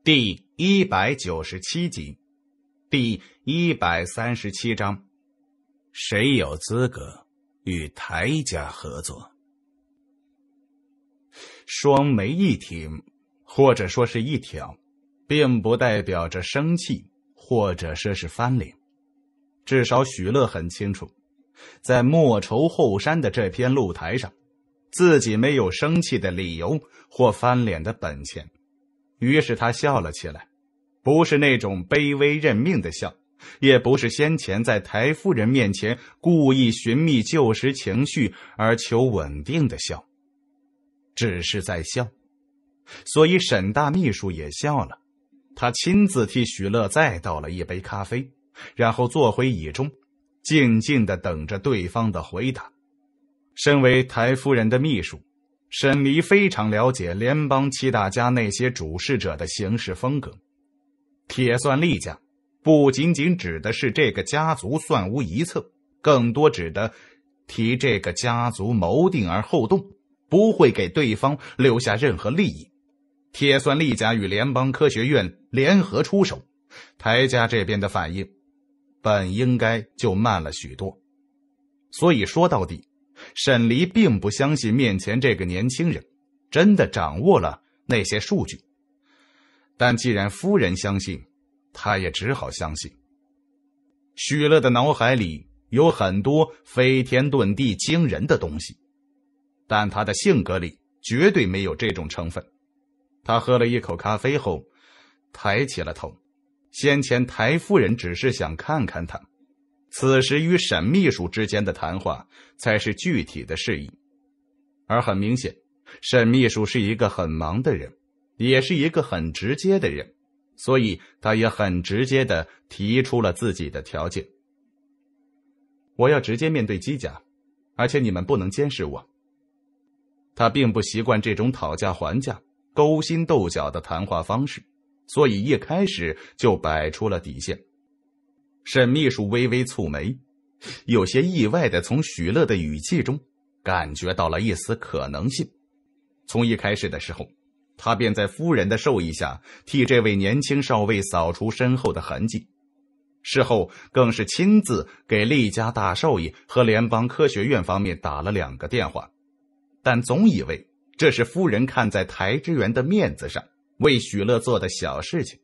第一百九十七集，第一百三十七章：谁有资格与台家合作？双眉一挺，或者说是一挑，并不代表着生气，或者说是翻脸。至少许乐很清楚，在莫愁后山的这片露台上，自己没有生气的理由或翻脸的本钱。于是他笑了起来，不是那种卑微认命的笑，也不是先前在台夫人面前故意寻觅旧时情绪而求稳定的笑。只是在笑，所以沈大秘书也笑了。他亲自替许乐再倒了一杯咖啡，然后坐回椅中，静静的等着对方的回答。身为台夫人的秘书，沈迷非常了解联邦七大家那些主事者的行事风格。铁算力家不仅仅指的是这个家族算无遗策，更多指的提这个家族谋定而后动。不会给对方留下任何利益。铁算利家与联邦科学院联合出手，台家这边的反应本应该就慢了许多。所以说到底，沈离并不相信面前这个年轻人真的掌握了那些数据。但既然夫人相信，他也只好相信。许乐的脑海里有很多飞天遁地惊人的东西。但他的性格里绝对没有这种成分。他喝了一口咖啡后，抬起了头。先前台夫人只是想看看他，此时与沈秘书之间的谈话才是具体的事宜。而很明显，沈秘书是一个很忙的人，也是一个很直接的人，所以他也很直接的提出了自己的条件：我要直接面对机甲，而且你们不能监视我。他并不习惯这种讨价还价、勾心斗角的谈话方式，所以一开始就摆出了底线。沈秘书微微蹙眉，有些意外的从许乐的语气中感觉到了一丝可能性。从一开始的时候，他便在夫人的授意下替这位年轻少尉扫除身后的痕迹，事后更是亲自给厉家大少爷和联邦科学院方面打了两个电话。但总以为这是夫人看在台之源的面子上为许乐做的小事情，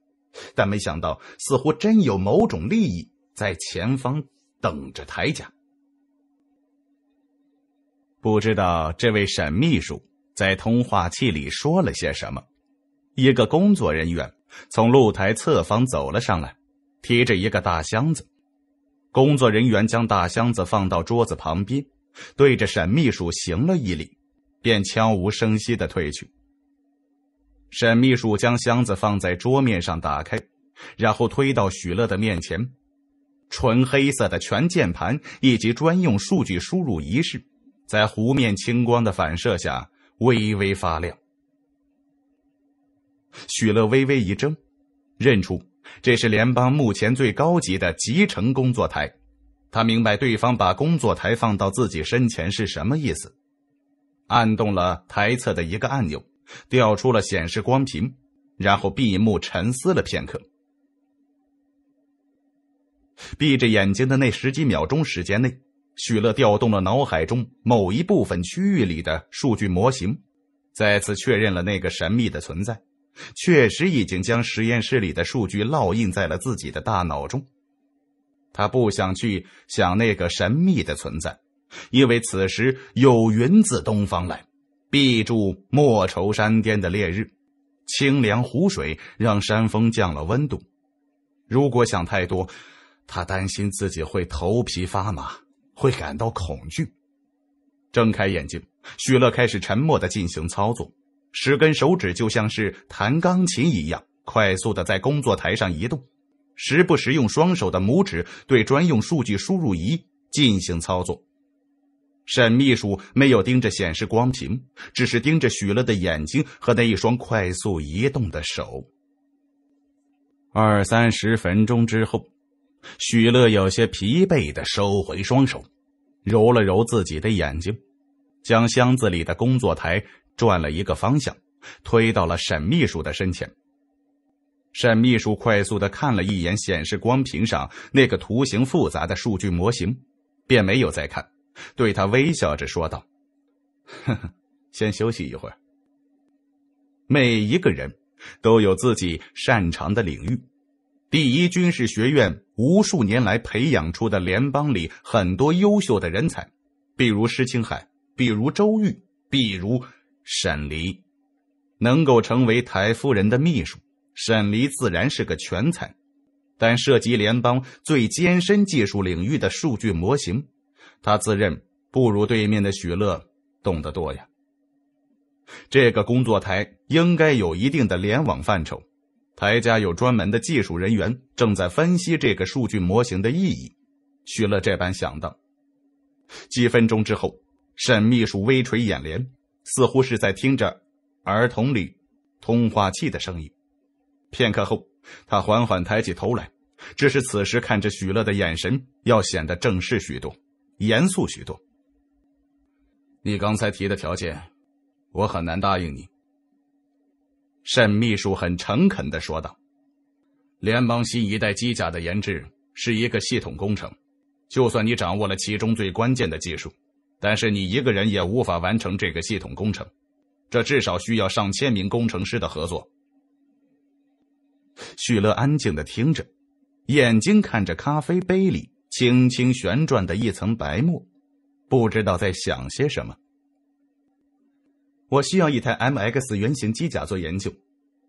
但没想到似乎真有某种利益在前方等着台家。不知道这位沈秘书在通话器里说了些什么。一个工作人员从露台侧方走了上来，提着一个大箱子。工作人员将大箱子放到桌子旁边，对着沈秘书行了一礼。便悄无声息的退去。沈秘书将箱子放在桌面上，打开，然后推到许乐的面前。纯黑色的全键盘以及专用数据输入仪式，在湖面清光的反射下微微发亮。许乐微微一怔，认出这是联邦目前最高级的集成工作台。他明白对方把工作台放到自己身前是什么意思。按动了台侧的一个按钮，调出了显示光屏，然后闭目沉思了片刻。闭着眼睛的那十几秒钟时间内，许乐调动了脑海中某一部分区域里的数据模型，再次确认了那个神秘的存在，确实已经将实验室里的数据烙印在了自己的大脑中。他不想去想那个神秘的存在。因为此时有云自东方来，避住莫愁山巅的烈日。清凉湖水让山峰降了温度。如果想太多，他担心自己会头皮发麻，会感到恐惧。睁开眼睛，许乐开始沉默的进行操作。十根手指就像是弹钢琴一样快速的在工作台上移动，时不时用双手的拇指对专用数据输入仪进行操作。沈秘书没有盯着显示光屏，只是盯着许乐的眼睛和那一双快速移动的手。二三十分钟之后，许乐有些疲惫的收回双手，揉了揉自己的眼睛，将箱子里的工作台转了一个方向，推到了沈秘书的身前。沈秘书快速的看了一眼显示光屏上那个图形复杂的数据模型，便没有再看。对他微笑着说道：“呵呵，先休息一会儿。每一个人都有自己擅长的领域。第一军事学院无数年来培养出的联邦里很多优秀的人才，比如施青海，比如周玉，比如沈离，能够成为台夫人的秘书。沈离自然是个全才，但涉及联邦最艰深技术领域的数据模型。”他自认不如对面的许乐懂得多呀。这个工作台应该有一定的联网范畴，台家有专门的技术人员正在分析这个数据模型的意义。许乐这般想到。几分钟之后，沈秘书微垂眼帘，似乎是在听着儿童里通话器的声音。片刻后，他缓缓抬起头来，只是此时看着许乐的眼神要显得正式许多。严肃许多。你刚才提的条件，我很难答应你。”沈秘书很诚恳的说道，“联邦新一代机甲的研制是一个系统工程，就算你掌握了其中最关键的技术，但是你一个人也无法完成这个系统工程，这至少需要上千名工程师的合作。”许乐安静的听着，眼睛看着咖啡杯里。轻轻旋转的一层白沫，不知道在想些什么。我需要一台 M X 原型机甲做研究，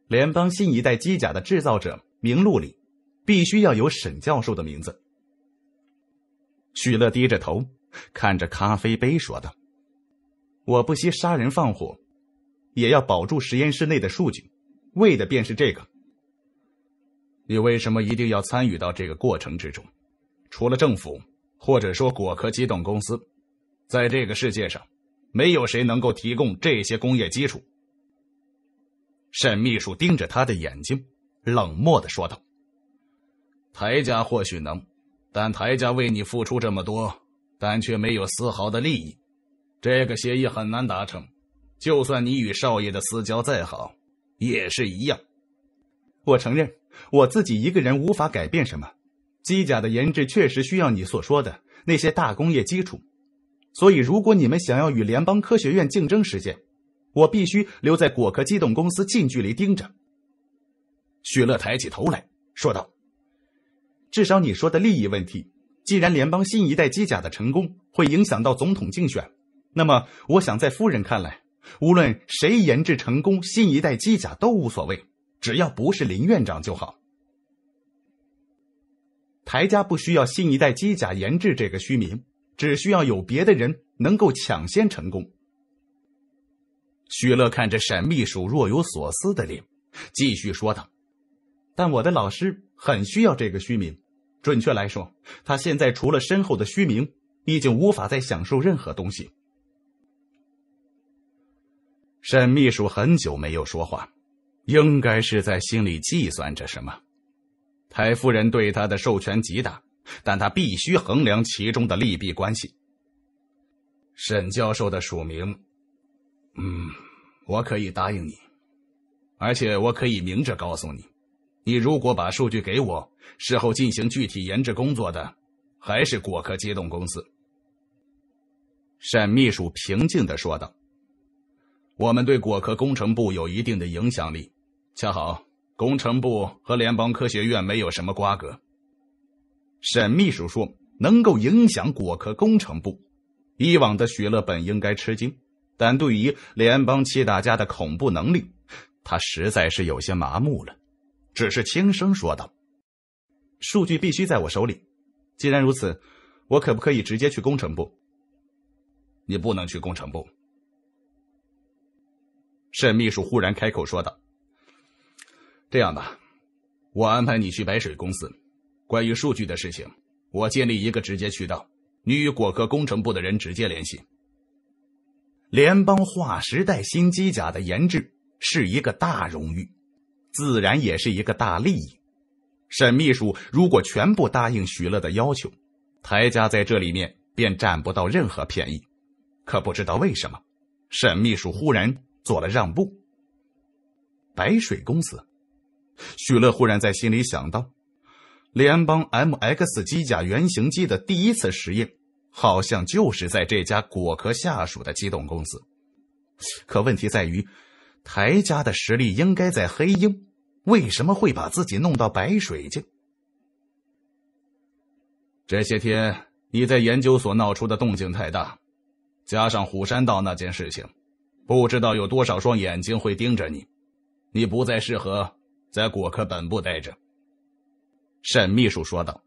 联邦新一代机甲的制造者名录里，必须要有沈教授的名字。许乐低着头，看着咖啡杯说道：“我不惜杀人放火，也要保住实验室内的数据，为的便是这个。你为什么一定要参与到这个过程之中？”除了政府，或者说果壳机动公司，在这个世界上，没有谁能够提供这些工业基础。沈秘书盯着他的眼睛，冷漠的说道：“台家或许能，但台家为你付出这么多，但却没有丝毫的利益。这个协议很难达成。就算你与少爷的私交再好，也是一样。我承认，我自己一个人无法改变什么。”机甲的研制确实需要你所说的那些大工业基础，所以如果你们想要与联邦科学院竞争时间，我必须留在果壳机动公司近距离盯着。”许乐抬起头来说道：“至少你说的利益问题，既然联邦新一代机甲的成功会影响到总统竞选，那么我想在夫人看来，无论谁研制成功新一代机甲都无所谓，只要不是林院长就好。”台家不需要新一代机甲研制这个虚名，只需要有别的人能够抢先成功。许乐看着沈秘书若有所思的脸，继续说道：“但我的老师很需要这个虚名，准确来说，他现在除了身后的虚名，已经无法再享受任何东西。”沈秘书很久没有说话，应该是在心里计算着什么。凯夫人对他的授权极大，但他必须衡量其中的利弊关系。沈教授的署名，嗯，我可以答应你，而且我可以明着告诉你，你如果把数据给我，事后进行具体研制工作的，还是果壳机动公司。沈秘书平静的说道：“我们对果壳工程部有一定的影响力，恰好。”工程部和联邦科学院没有什么瓜葛。沈秘书说：“能够影响果壳工程部，以往的许乐本应该吃惊，但对于联邦七大家的恐怖能力，他实在是有些麻木了。”只是轻声说道：“数据必须在我手里。既然如此，我可不可以直接去工程部？”“你不能去工程部。”沈秘书忽然开口说道。这样吧，我安排你去白水公司。关于数据的事情，我建立一个直接渠道，你与果壳工程部的人直接联系。联邦划时代新机甲的研制是一个大荣誉，自然也是一个大利益。沈秘书如果全部答应许乐的要求，台家在这里面便占不到任何便宜。可不知道为什么，沈秘书忽然做了让步。白水公司。许乐忽然在心里想到，联邦 M X 机甲原型机的第一次实验，好像就是在这家果壳下属的机动公司。可问题在于，台家的实力应该在黑鹰，为什么会把自己弄到白水境？这些天你在研究所闹出的动静太大，加上虎山道那件事情，不知道有多少双眼睛会盯着你。你不再适合。在果科本部待着。”沈秘书说道，“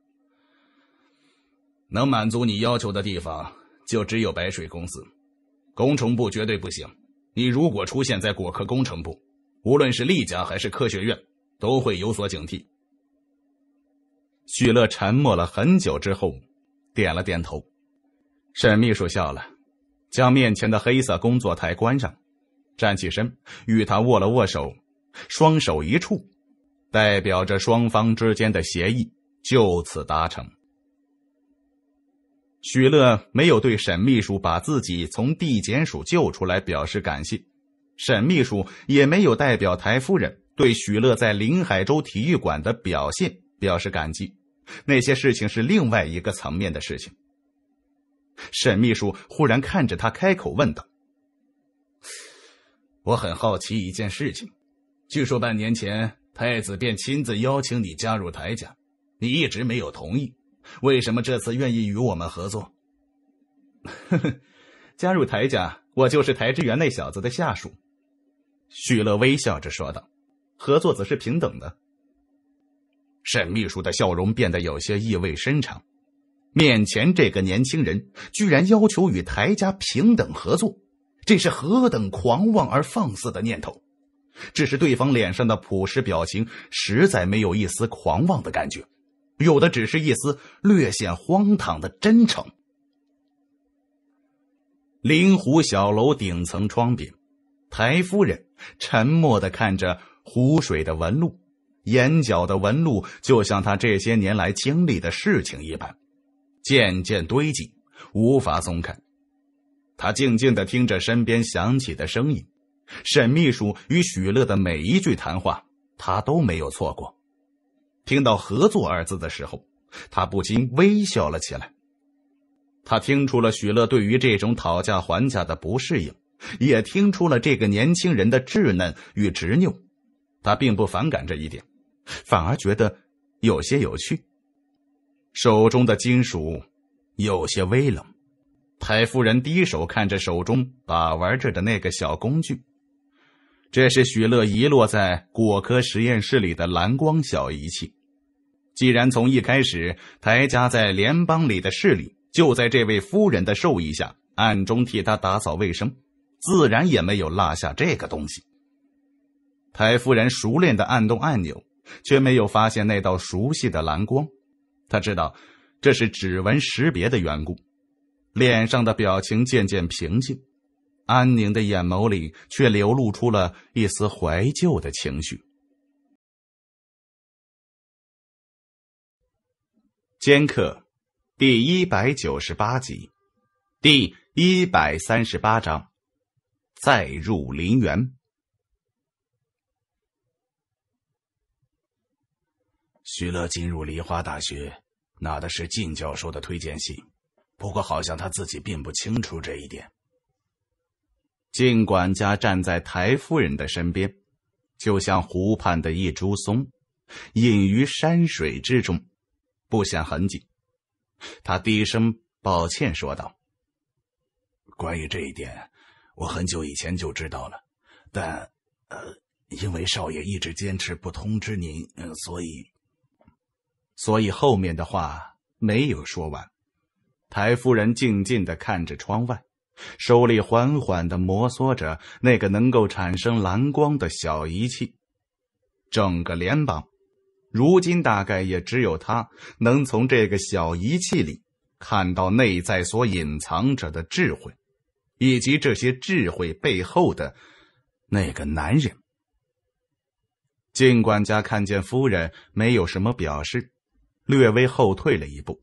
能满足你要求的地方，就只有白水公司，工程部绝对不行。你如果出现在果科工程部，无论是厉家还是科学院，都会有所警惕。”许乐沉默了很久之后，点了点头。沈秘书笑了，将面前的黑色工作台关上，站起身与他握了握手，双手一触。代表着双方之间的协议就此达成。许乐没有对沈秘书把自己从地检署救出来表示感谢，沈秘书也没有代表台夫人对许乐在临海州体育馆的表现表示感激。那些事情是另外一个层面的事情。沈秘书忽然看着他，开口问道：“我很好奇一件事情，据说半年前。”太子便亲自邀请你加入台家，你一直没有同意，为什么这次愿意与我们合作？呵呵，加入台家，我就是台之源那小子的下属。”许乐微笑着说道，“合作则是平等的。”沈秘书的笑容变得有些意味深长，面前这个年轻人居然要求与台家平等合作，这是何等狂妄而放肆的念头！只是对方脸上的朴实表情，实在没有一丝狂妄的感觉，有的只是一丝略显荒唐的真诚。灵湖小楼顶层窗边，台夫人沉默的看着湖水的纹路，眼角的纹路就像她这些年来经历的事情一般，渐渐堆积，无法松开。他静静的听着身边响起的声音。沈秘书与许乐的每一句谈话，他都没有错过。听到“合作”二字的时候，他不禁微笑了起来。他听出了许乐对于这种讨价还价的不适应，也听出了这个年轻人的稚嫩与执拗。他并不反感这一点，反而觉得有些有趣。手中的金属有些微冷，太夫人低手看着手中把玩着的那个小工具。这是许乐遗落在果科实验室里的蓝光小仪器。既然从一开始，台家在联邦里的势力就在这位夫人的授意下暗中替他打扫卫生，自然也没有落下这个东西。台夫人熟练的按动按钮，却没有发现那道熟悉的蓝光。他知道这是指纹识别的缘故，脸上的表情渐渐平静。安宁的眼眸里却流露出了一丝怀旧的情绪。《剑客》第一百九十八集，第一百三十八章：再入林园。徐乐进入梨花大学，拿的是靳教授的推荐信，不过好像他自己并不清楚这一点。尽管家站在台夫人的身边，就像湖畔的一株松，隐于山水之中，不显痕迹。他低声抱歉说道：“关于这一点，我很久以前就知道了，但……呃，因为少爷一直坚持不通知您，嗯，所以……所以后面的话没有说完。”台夫人静静的看着窗外。手里缓缓的摩挲着那个能够产生蓝光的小仪器，整个联邦，如今大概也只有他能从这个小仪器里看到内在所隐藏着的智慧，以及这些智慧背后的那个男人。尽管家看见夫人没有什么表示，略微后退了一步，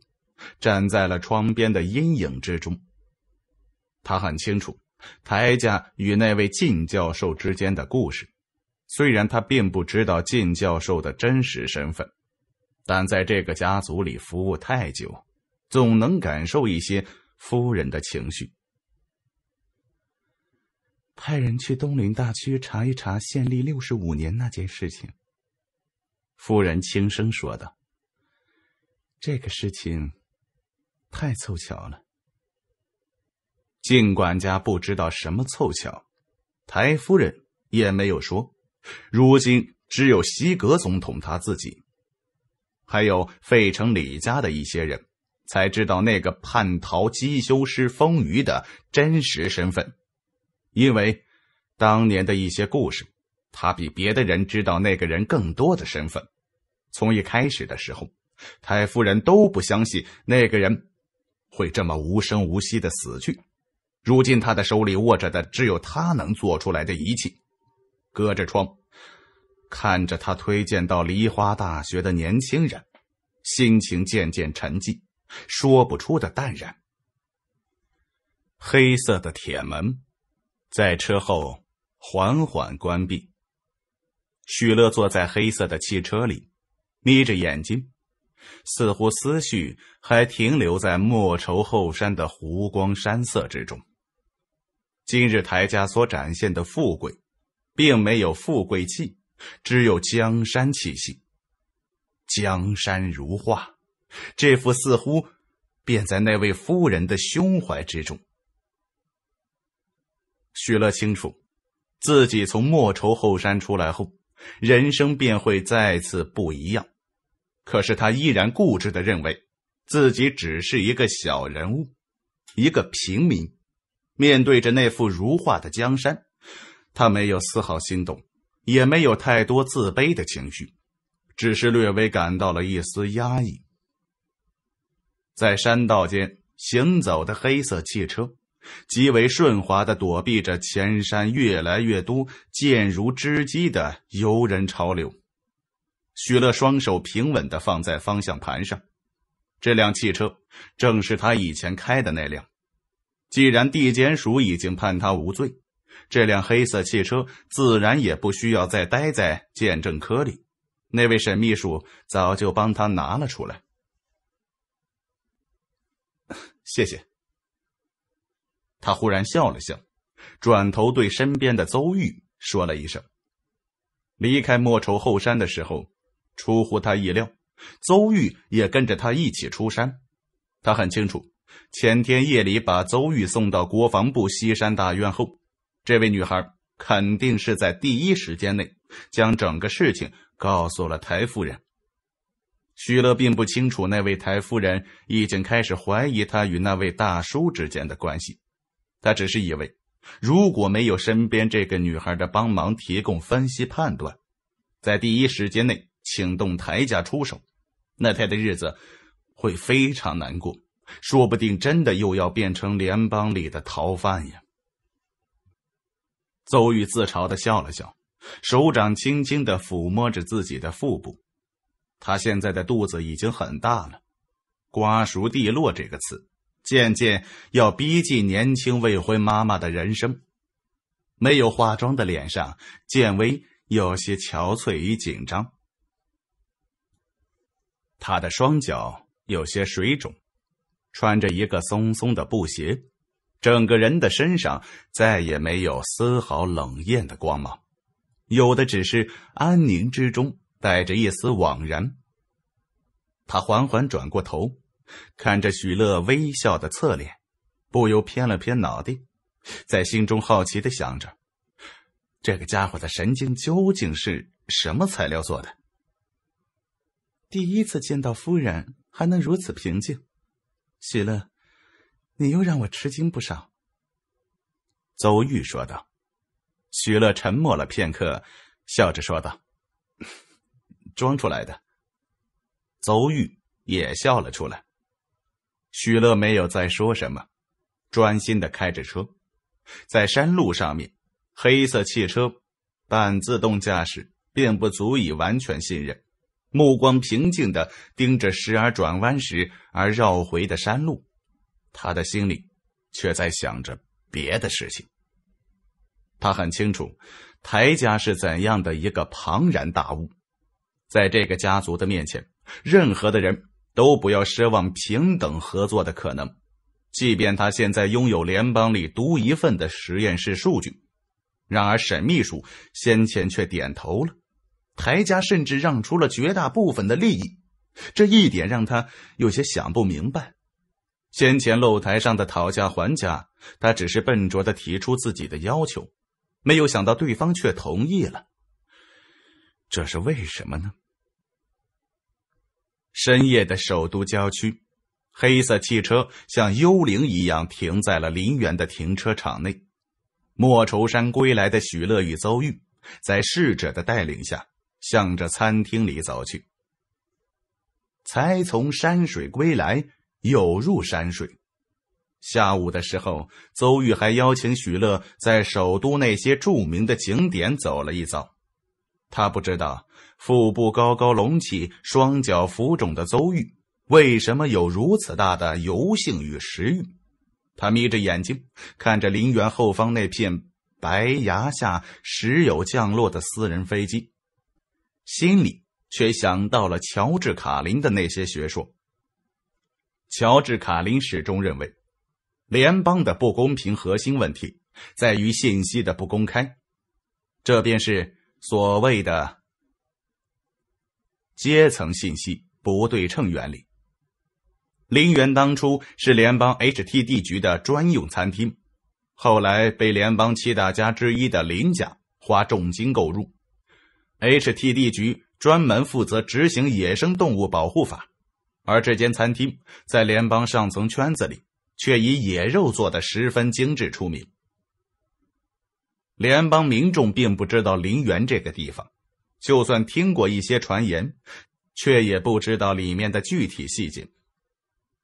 站在了窗边的阴影之中。他很清楚台家与那位靳教授之间的故事，虽然他并不知道靳教授的真实身份，但在这个家族里服务太久，总能感受一些夫人的情绪。派人去东林大区查一查，县立六十五年那件事情。夫人轻声说道：“这个事情太凑巧了。”尽管家不知道什么凑巧，台夫人也没有说。如今只有西格总统他自己，还有费城李家的一些人才知道那个叛逃机修师风腴的真实身份。因为当年的一些故事，他比别的人知道那个人更多的身份。从一开始的时候，太夫人都不相信那个人会这么无声无息的死去。如今，他的手里握着的只有他能做出来的仪器。隔着窗，看着他推荐到梨花大学的年轻人，心情渐渐沉寂，说不出的淡然。黑色的铁门在车后缓缓关闭。许乐坐在黑色的汽车里，眯着眼睛，似乎思绪还停留在莫愁后山的湖光山色之中。今日台家所展现的富贵，并没有富贵气，只有江山气息。江山如画，这幅似乎便在那位夫人的胸怀之中。许乐清楚，自己从莫愁后山出来后，人生便会再次不一样。可是他依然固执的认为，自己只是一个小人物，一个平民。面对着那幅如画的江山，他没有丝毫心动，也没有太多自卑的情绪，只是略微感到了一丝压抑。在山道间行走的黑色汽车，极为顺滑地躲避着前山越来越多、健如织机的游人潮流。许乐双手平稳地放在方向盘上，这辆汽车正是他以前开的那辆。既然地检署已经判他无罪，这辆黑色汽车自然也不需要再待在鉴证科里。那位沈秘书早就帮他拿了出来。谢谢。他忽然笑了笑，转头对身边的邹玉说了一声：“离开莫愁后山的时候，出乎他意料，邹玉也跟着他一起出山。他很清楚。”前天夜里把邹玉送到国防部西山大院后，这位女孩肯定是在第一时间内将整个事情告诉了台夫人。徐乐并不清楚，那位台夫人已经开始怀疑他与那位大叔之间的关系。他只是以为，如果没有身边这个女孩的帮忙提供分析判断，在第一时间内请动台家出手，那他的日子会非常难过。说不定真的又要变成联邦里的逃犯呀！邹玉自嘲的笑了笑，手掌轻轻的抚摸着自己的腹部。他现在的肚子已经很大了，“瓜熟蒂落”这个词渐渐要逼近年轻未婚妈妈的人生。没有化妆的脸上，渐微有些憔悴与紧张。他的双脚有些水肿。穿着一个松松的布鞋，整个人的身上再也没有丝毫冷艳的光芒，有的只是安宁之中带着一丝惘然。他缓缓转过头，看着许乐微笑的侧脸，不由偏了偏脑袋，在心中好奇的想着：这个家伙的神经究竟是什么材料做的？第一次见到夫人，还能如此平静。许乐，你又让我吃惊不少。”邹玉说道。许乐沉默了片刻，笑着说道：“装出来的。”邹玉也笑了出来。许乐没有再说什么，专心的开着车，在山路上面，黑色汽车半自动驾驶，并不足以完全信任。目光平静地盯着时而转弯、时而绕回的山路，他的心里却在想着别的事情。他很清楚，台家是怎样的一个庞然大物，在这个家族的面前，任何的人都不要奢望平等合作的可能。即便他现在拥有联邦里独一份的实验室数据，然而沈秘书先前却点头了。台家甚至让出了绝大部分的利益，这一点让他有些想不明白。先前露台上的讨价还价，他只是笨拙的提出自己的要求，没有想到对方却同意了。这是为什么呢？深夜的首都郊区，黑色汽车像幽灵一样停在了林园的停车场内。莫愁山归来的许乐与邹玉，在侍者的带领下。向着餐厅里走去。才从山水归来，又入山水。下午的时候，邹玉还邀请许乐在首都那些著名的景点走了一遭。他不知道腹部高高隆起、双脚浮肿的邹玉为什么有如此大的油性与食欲。他眯着眼睛看着陵园后方那片白崖下时有降落的私人飞机。心里却想到了乔治·卡林的那些学说。乔治·卡林始终认为，联邦的不公平核心问题在于信息的不公开，这便是所谓的“阶层信息不对称原理”。林园当初是联邦 H T D 局的专用餐厅，后来被联邦七大家之一的林家花重金购入。H T D 局专门负责执行《野生动物保护法》，而这间餐厅在联邦上层圈子里却以野肉做的十分精致出名。联邦民众并不知道林园这个地方，就算听过一些传言，却也不知道里面的具体细节。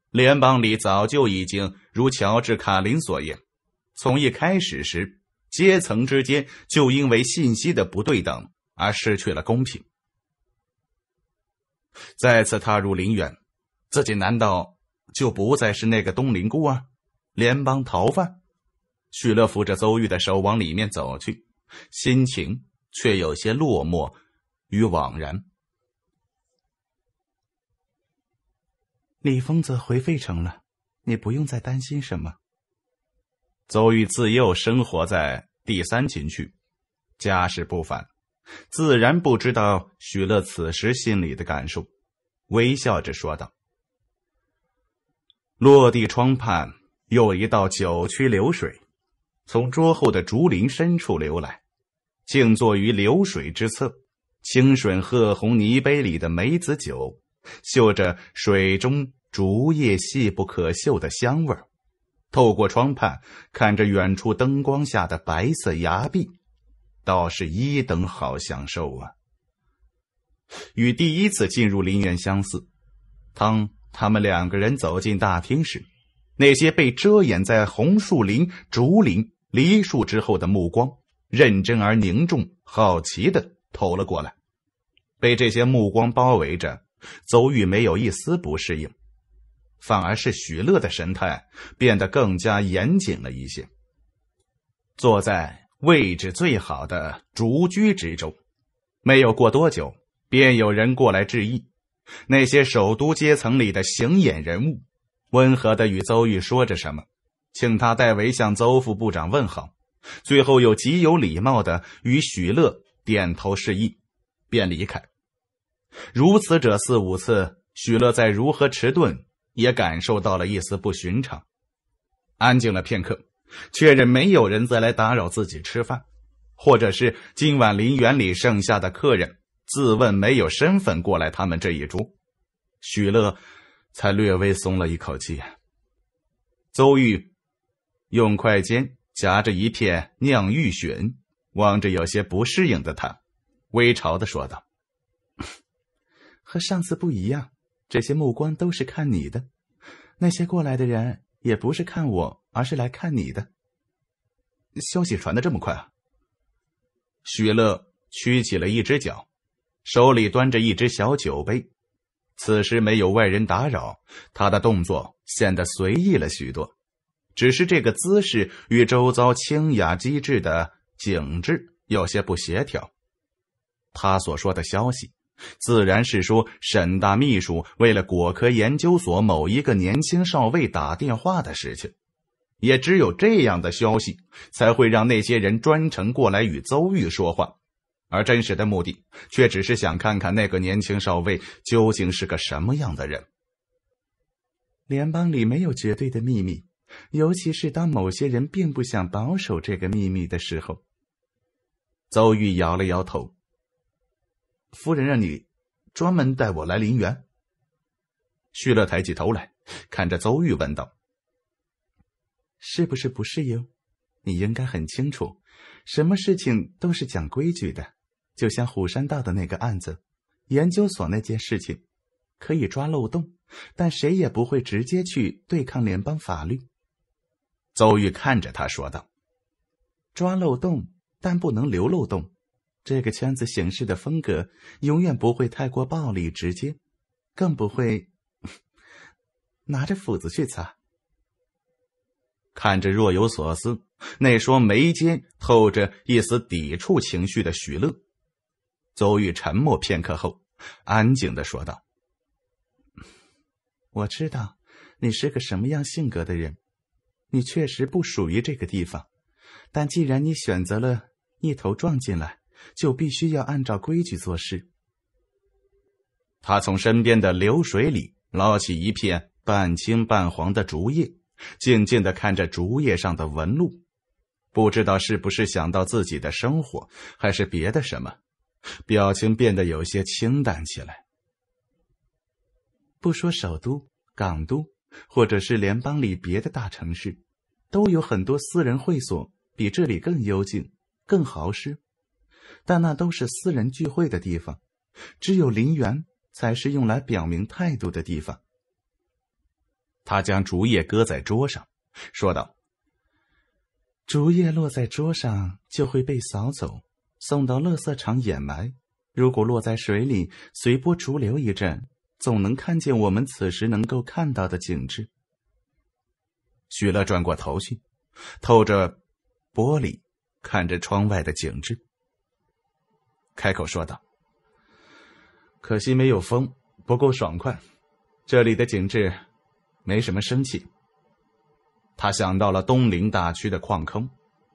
联邦里早就已经如乔治·卡林所言，从一开始时，阶层之间就因为信息的不对等。而失去了公平。再次踏入陵园，自己难道就不再是那个东陵孤儿、联邦逃犯？许乐扶着邹玉的手往里面走去，心情却有些落寞与惘然。李疯子回费城了，你不用再担心什么。邹玉自幼生活在第三秦区，家世不凡。自然不知道许乐此时心里的感受，微笑着说道：“落地窗畔又一道九曲流水，从桌后的竹林深处流来。静坐于流水之侧，清水褐红泥杯里的梅子酒，嗅着水中竹叶细不可嗅的香味透过窗畔，看着远处灯光下的白色崖壁。”倒是一等好享受啊！与第一次进入林园相似，当他们两个人走进大厅时，那些被遮掩在红树林、竹林、梨树之后的目光，认真而凝重、好奇的投了过来。被这些目光包围着，邹玉没有一丝不适应，反而是许乐的神态变得更加严谨了一些。坐在。位置最好的竹居之中，没有过多久，便有人过来致意。那些首都阶层里的显眼人物，温和的与邹玉说着什么，请他代为向邹副部长问好。最后又极有礼貌的与许乐点头示意，便离开。如此者四五次，许乐再如何迟钝，也感受到了一丝不寻常。安静了片刻。确认没有人再来打扰自己吃饭，或者是今晚陵园里剩下的客人自问没有身份过来他们这一桌，许乐才略微松了一口气。邹玉用筷尖夹着一片酿玉笋，望着有些不适应的他，微嘲的说道：“和上次不一样，这些目光都是看你的，那些过来的人也不是看我。”而是来看你的。消息传的这么快啊！许乐屈起了一只脚，手里端着一只小酒杯。此时没有外人打扰，他的动作显得随意了许多。只是这个姿势与周遭清雅机智的景致有些不协调。他所说的消息，自然是说沈大秘书为了果科研究所某一个年轻少尉打电话的事情。也只有这样的消息，才会让那些人专程过来与邹玉说话，而真实的目的却只是想看看那个年轻少尉究竟是个什么样的人。联邦里没有绝对的秘密，尤其是当某些人并不想保守这个秘密的时候。邹玉摇了摇头，夫人让你专门带我来林园。徐乐抬起头来，看着邹玉问道。是不是不适应？你应该很清楚，什么事情都是讲规矩的。就像虎山道的那个案子，研究所那件事情，可以抓漏洞，但谁也不会直接去对抗联邦法律。邹玉看着他说道：“抓漏洞，但不能留漏洞。这个圈子行事的风格，永远不会太过暴力直接，更不会 拿着斧子去砸。”看着若有所思，那双眉间透着一丝抵触情绪的许乐，邹玉沉默片刻后，安静的说道：“我知道你是个什么样性格的人，你确实不属于这个地方，但既然你选择了一头撞进来，就必须要按照规矩做事。”他从身边的流水里捞起一片半青半黄的竹叶。静静地看着竹叶上的纹路，不知道是不是想到自己的生活，还是别的什么，表情变得有些清淡起来。不说首都、港都，或者是联邦里别的大城市，都有很多私人会所，比这里更幽静、更豪奢。但那都是私人聚会的地方，只有陵园才是用来表明态度的地方。他将竹叶搁在桌上，说道：“竹叶落在桌上就会被扫走，送到垃圾场掩埋；如果落在水里，随波逐流一阵，总能看见我们此时能够看到的景致。”许乐转过头去，透着玻璃看着窗外的景致，开口说道：“可惜没有风，不够爽快。这里的景致。”没什么生气，他想到了东陵大区的矿坑。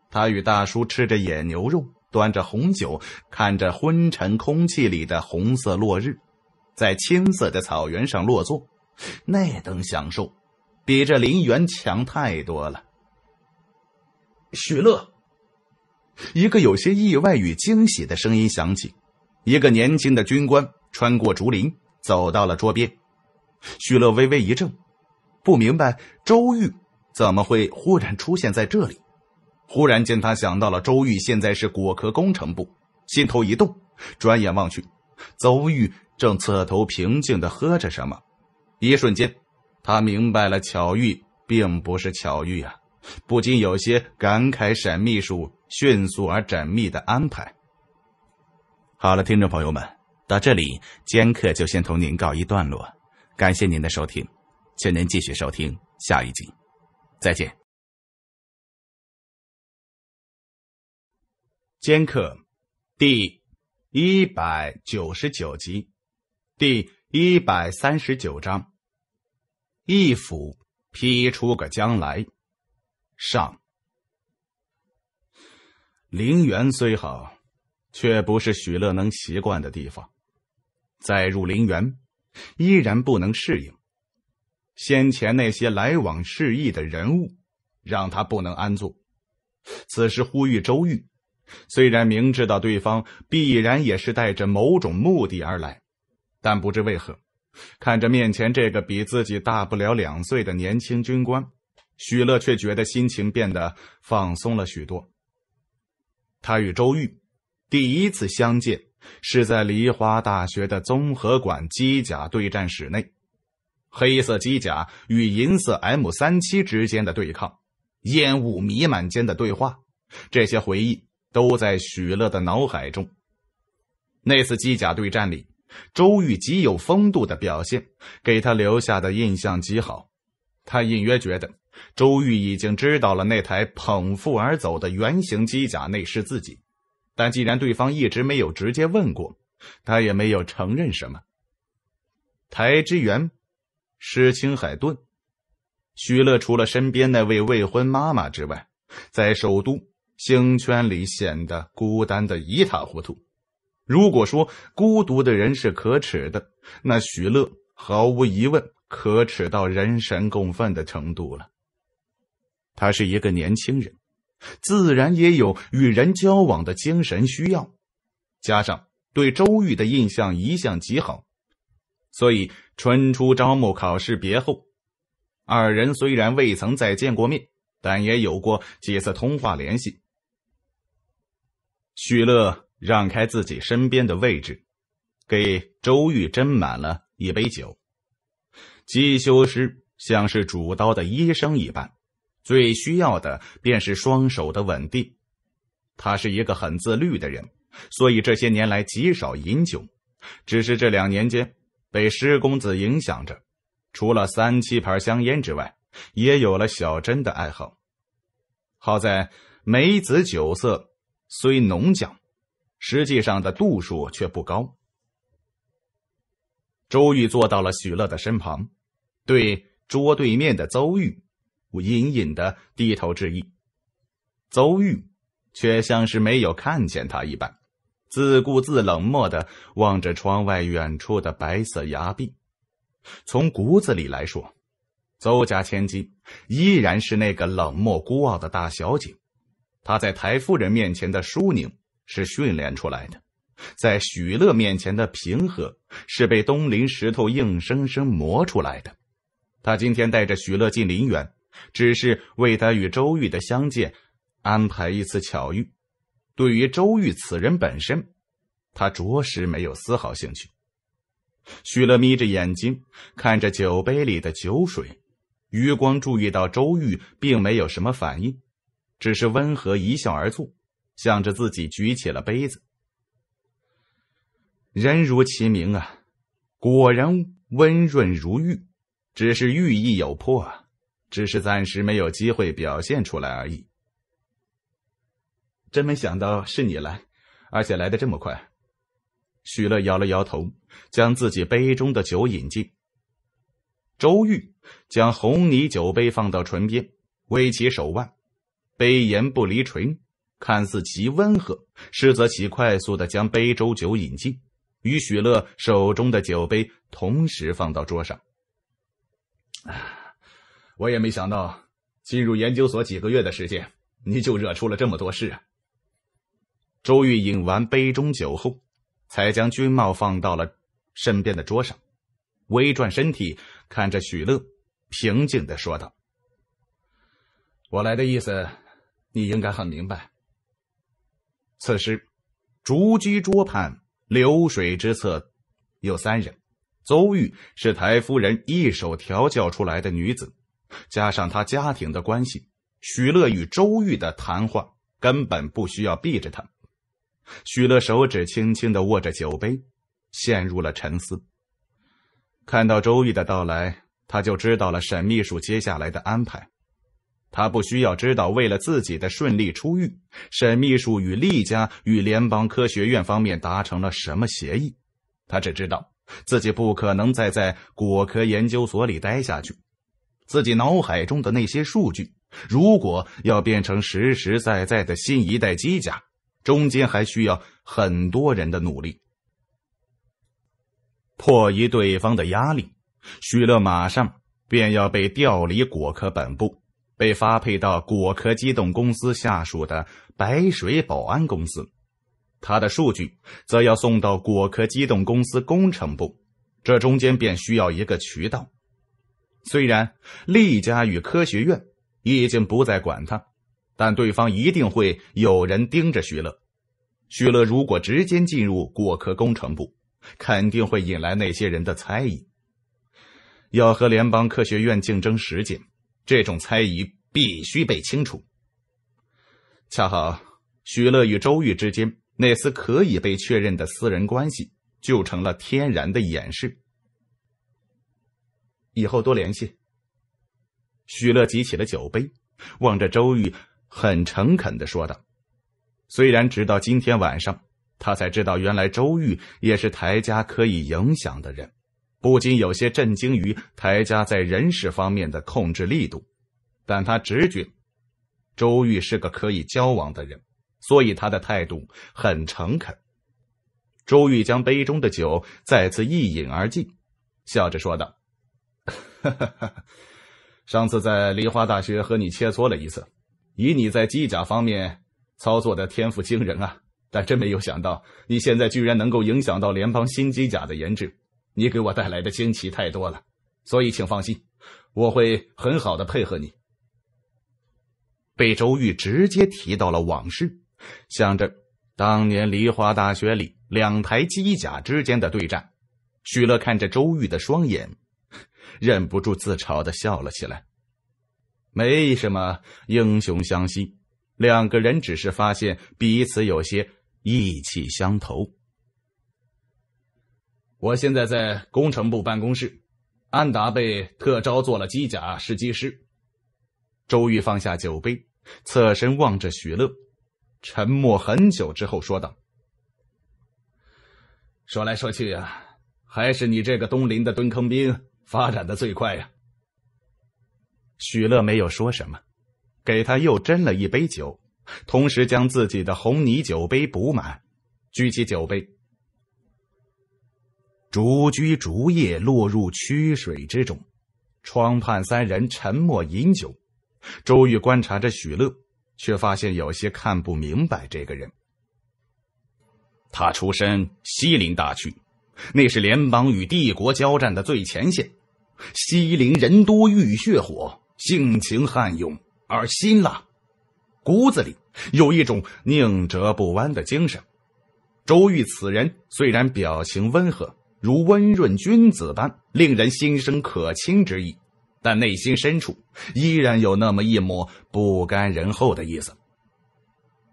他与大叔吃着野牛肉，端着红酒，看着昏沉空气里的红色落日，在青色的草原上落座，那等享受，比这林园强太多了。许乐，一个有些意外与惊喜的声音响起，一个年轻的军官穿过竹林，走到了桌边。许乐微微一怔。不明白周玉怎么会忽然出现在这里，忽然间他想到了周玉现在是果壳工程部，心头一动，转眼望去，邹玉正侧头平静的喝着什么。一瞬间，他明白了，巧遇并不是巧遇啊，不禁有些感慨。沈秘书迅速而缜密的安排。好了，听众朋友们，到这里，尖客就先同您告一段落，感谢您的收听。请您继续收听下一集，再见。《尖客》第一百九十九集，第一百三十九章：一斧劈出个将来。上陵园虽好，却不是许乐能习惯的地方。再入陵园，依然不能适应。先前那些来往示意的人物，让他不能安坐。此时呼吁周玉，虽然明知道对方必然也是带着某种目的而来，但不知为何，看着面前这个比自己大不了两岁的年轻军官，许乐却觉得心情变得放松了许多。他与周玉第一次相见是在梨花大学的综合馆机甲对战室内。黑色机甲与银色 M 三七之间的对抗，烟雾弥漫间的对话，这些回忆都在许乐的脑海中。那次机甲对战里，周玉极有风度的表现，给他留下的印象极好。他隐约觉得周玉已经知道了那台捧腹而走的圆形机甲内是自己，但既然对方一直没有直接问过，他也没有承认什么。台之源。施清海顿，许乐除了身边那位未婚妈妈之外，在首都星圈里显得孤单的一塌糊涂。如果说孤独的人是可耻的，那许乐毫无疑问可耻到人神共愤的程度了。他是一个年轻人，自然也有与人交往的精神需要，加上对周玉的印象一向极好。所以，春初招募考试别后，二人虽然未曾再见过面，但也有过几次通话联系。许乐让开自己身边的位置，给周玉斟满了一杯酒。机修师像是主刀的医生一般，最需要的便是双手的稳定。他是一个很自律的人，所以这些年来极少饮酒，只是这两年间。被施公子影响着，除了三七牌香烟之外，也有了小珍的爱好。好在梅子酒色虽浓浆，实际上的度数却不高。周玉坐到了许乐的身旁，对桌对面的邹玉隐隐的低头致意，邹玉却像是没有看见他一般。自顾自冷漠的望着窗外远处的白色崖壁。从骨子里来说，邹家千金依然是那个冷漠孤傲的大小姐。她在台夫人面前的淑宁是训练出来的，在许乐面前的平和是被东林石头硬生生磨出来的。她今天带着许乐进林园，只是为他与周玉的相见安排一次巧遇。对于周玉此人本身，他着实没有丝毫兴趣。许乐眯着眼睛看着酒杯里的酒水，余光注意到周玉并没有什么反应，只是温和一笑而坐，向着自己举起了杯子。人如其名啊，果然温润如玉，只是玉意有破，只是暂时没有机会表现出来而已。真没想到是你来，而且来的这么快。许乐摇了摇头，将自己杯中的酒饮尽。周玉将红泥酒杯放到唇边，微起手腕，杯沿不离唇，看似极温和，实则其快速的将杯中酒饮尽，与许乐手中的酒杯同时放到桌上。我也没想到，进入研究所几个月的时间，你就惹出了这么多事啊！周玉饮完杯中酒后，才将军帽放到了身边的桌上，微转身体，看着许乐，平静的说道：“我来的意思，你应该很明白。”此时，竹居桌畔流水之侧有三人。邹玉是台夫人一手调教出来的女子，加上她家庭的关系，许乐与周玉的谈话根本不需要避着他们。许乐手指轻轻的握着酒杯，陷入了沉思。看到周玉的到来，他就知道了沈秘书接下来的安排。他不需要知道为了自己的顺利出狱，沈秘书与厉家与联邦科学院方面达成了什么协议。他只知道自己不可能再在果科研究所里待下去。自己脑海中的那些数据，如果要变成实实在在的新一代机甲。中间还需要很多人的努力，迫于对方的压力。许乐马上便要被调离果科本部，被发配到果科机动公司下属的白水保安公司。他的数据则要送到果科机动公司工程部，这中间便需要一个渠道。虽然厉家与科学院已经不再管他。但对方一定会有人盯着徐乐。徐乐如果直接进入果壳工程部，肯定会引来那些人的猜疑。要和联邦科学院竞争时间，这种猜疑必须被清除。恰好徐乐与周玉之间那丝可以被确认的私人关系，就成了天然的掩饰。以后多联系。许乐举起了酒杯，望着周玉。很诚恳的说道：“虽然直到今天晚上，他才知道原来周玉也是台家可以影响的人，不禁有些震惊于台家在人事方面的控制力度。但他直觉周玉是个可以交往的人，所以他的态度很诚恳。”周玉将杯中的酒再次一饮而尽，笑着说道：“ 上次在梨花大学和你切磋了一次。”以你在机甲方面操作的天赋惊人啊！但真没有想到你现在居然能够影响到联邦新机甲的研制，你给我带来的惊奇太多了。所以，请放心，我会很好的配合你。被周玉直接提到了往事，想着当年梨花大学里两台机甲之间的对战，许乐看着周玉的双眼，忍不住自嘲的笑了起来。没什么英雄相惜，两个人只是发现彼此有些意气相投。我现在在工程部办公室，安达被特招做了机甲试机师。周瑜放下酒杯，侧身望着许乐，沉默很久之后说道：“说来说去啊，还是你这个东林的蹲坑兵发展的最快呀。”许乐没有说什么，给他又斟了一杯酒，同时将自己的红泥酒杯补满，举起酒杯。竹居竹叶落入曲水之中，窗畔三人沉默饮酒。周瑜观察着许乐，却发现有些看不明白这个人。他出身西陵大区，那是联邦与帝国交战的最前线，西陵人多浴血火。性情悍勇而辛辣，骨子里有一种宁折不弯的精神。周玉此人虽然表情温和，如温润君子般令人心生可亲之意，但内心深处依然有那么一抹不甘人后的意思。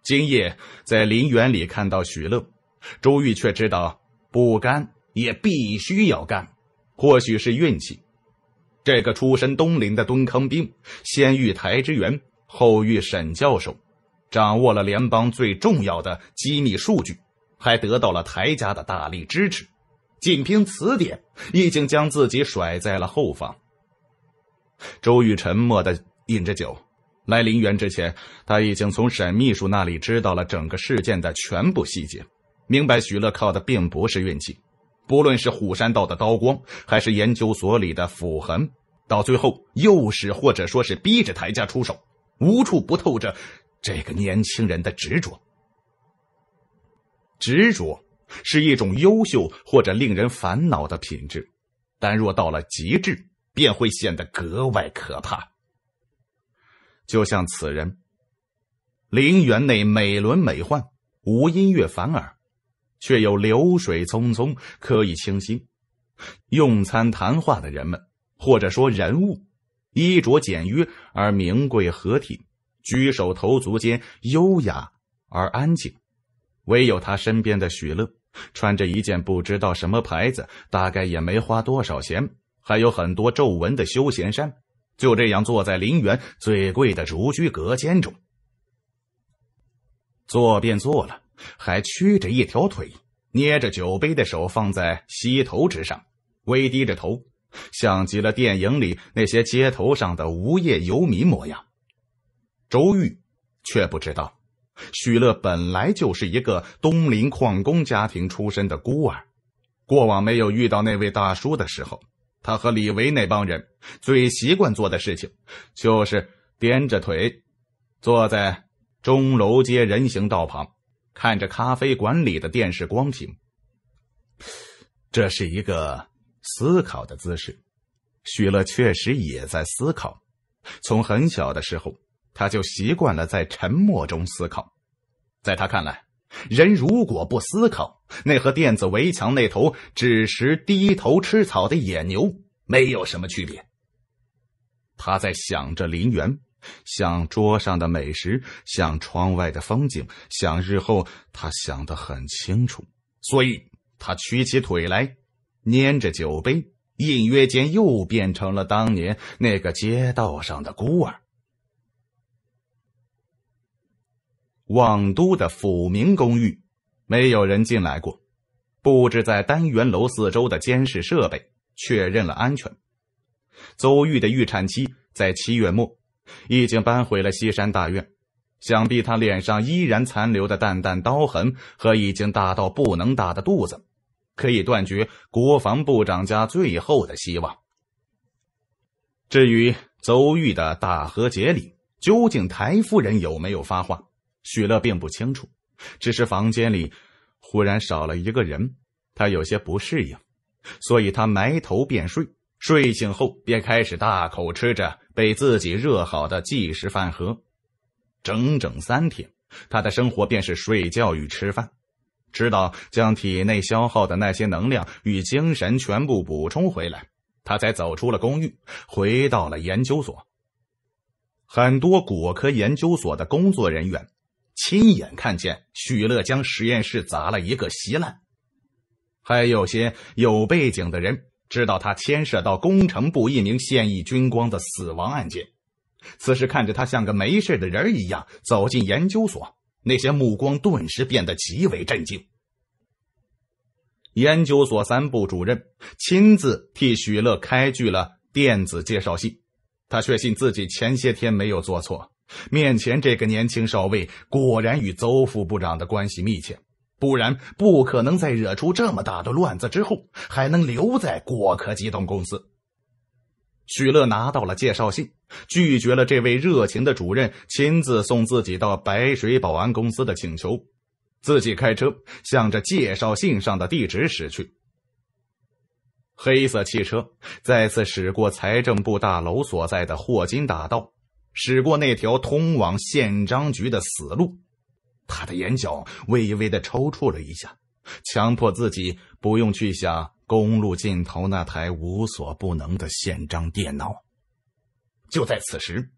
今夜在林园里看到许乐，周玉却知道不甘也必须要干。或许是运气。这个出身东林的蹲坑兵，先遇台之元，后遇沈教授，掌握了联邦最重要的机密数据，还得到了台家的大力支持。仅凭此点，已经将自己甩在了后方。周玉沉默的饮着酒。来陵园之前，他已经从沈秘书那里知道了整个事件的全部细节，明白许乐靠的并不是运气。不论是虎山道的刀光，还是研究所里的斧痕，到最后诱使或者说是逼着台家出手，无处不透着这个年轻人的执着。执着是一种优秀或者令人烦恼的品质，但若到了极致，便会显得格外可怕。就像此人，陵园内美轮美奂，无音乐反耳。却有流水匆匆，可以清新。用餐谈话的人们，或者说人物，衣着简约而名贵合体，举手投足间优雅而安静。唯有他身边的许乐，穿着一件不知道什么牌子，大概也没花多少钱，还有很多皱纹的休闲衫，就这样坐在林园最贵的竹居隔间中，坐便坐了。还屈着一条腿，捏着酒杯的手放在膝头之上，微低着头，像极了电影里那些街头上的无业游民模样。周玉却不知道，许乐本来就是一个东林矿工家庭出身的孤儿。过往没有遇到那位大叔的时候，他和李维那帮人最习惯做的事情，就是掂着腿坐在钟楼街人行道旁。看着咖啡馆里的电视光屏，这是一个思考的姿势。许乐确实也在思考。从很小的时候，他就习惯了在沉默中思考。在他看来，人如果不思考，那和电子围墙那头只识低头吃草的野牛没有什么区别。他在想着林园。像桌上的美食，像窗外的风景，想日后他想得很清楚，所以他屈起腿来，捏着酒杯，隐约间又变成了当年那个街道上的孤儿。望都的府民公寓，没有人进来过，布置在单元楼四周的监视设备确认了安全。邹玉的预产期在七月末。已经搬回了西山大院，想必他脸上依然残留的淡淡刀痕和已经大到不能大的肚子，可以断绝国防部长家最后的希望。至于邹玉的大和解里究竟台夫人有没有发话，许乐并不清楚。只是房间里忽然少了一个人，他有些不适应，所以他埋头便睡。睡醒后，便开始大口吃着被自己热好的即食饭盒。整整三天，他的生活便是睡觉与吃饭，直到将体内消耗的那些能量与精神全部补充回来，他才走出了公寓，回到了研究所。很多果科研究所的工作人员亲眼看见许乐将实验室砸了一个稀烂，还有些有背景的人。知道他牵涉到工程部一名现役军官的死亡案件，此时看着他像个没事的人一样走进研究所，那些目光顿时变得极为震惊。研究所三部主任亲自替许乐开具了电子介绍信，他确信自己前些天没有做错，面前这个年轻少尉果然与邹副部长的关系密切。不然，不可能在惹出这么大的乱子之后还能留在果壳机动公司。许乐拿到了介绍信，拒绝了这位热情的主任亲自送自己到白水保安公司的请求，自己开车向着介绍信上的地址驶去。黑色汽车再次驶过财政部大楼所在的霍金大道，驶过那条通往县章局的死路。他的眼角微微的抽搐了一下，强迫自己不用去想公路尽头那台无所不能的宪章电脑。就在此时，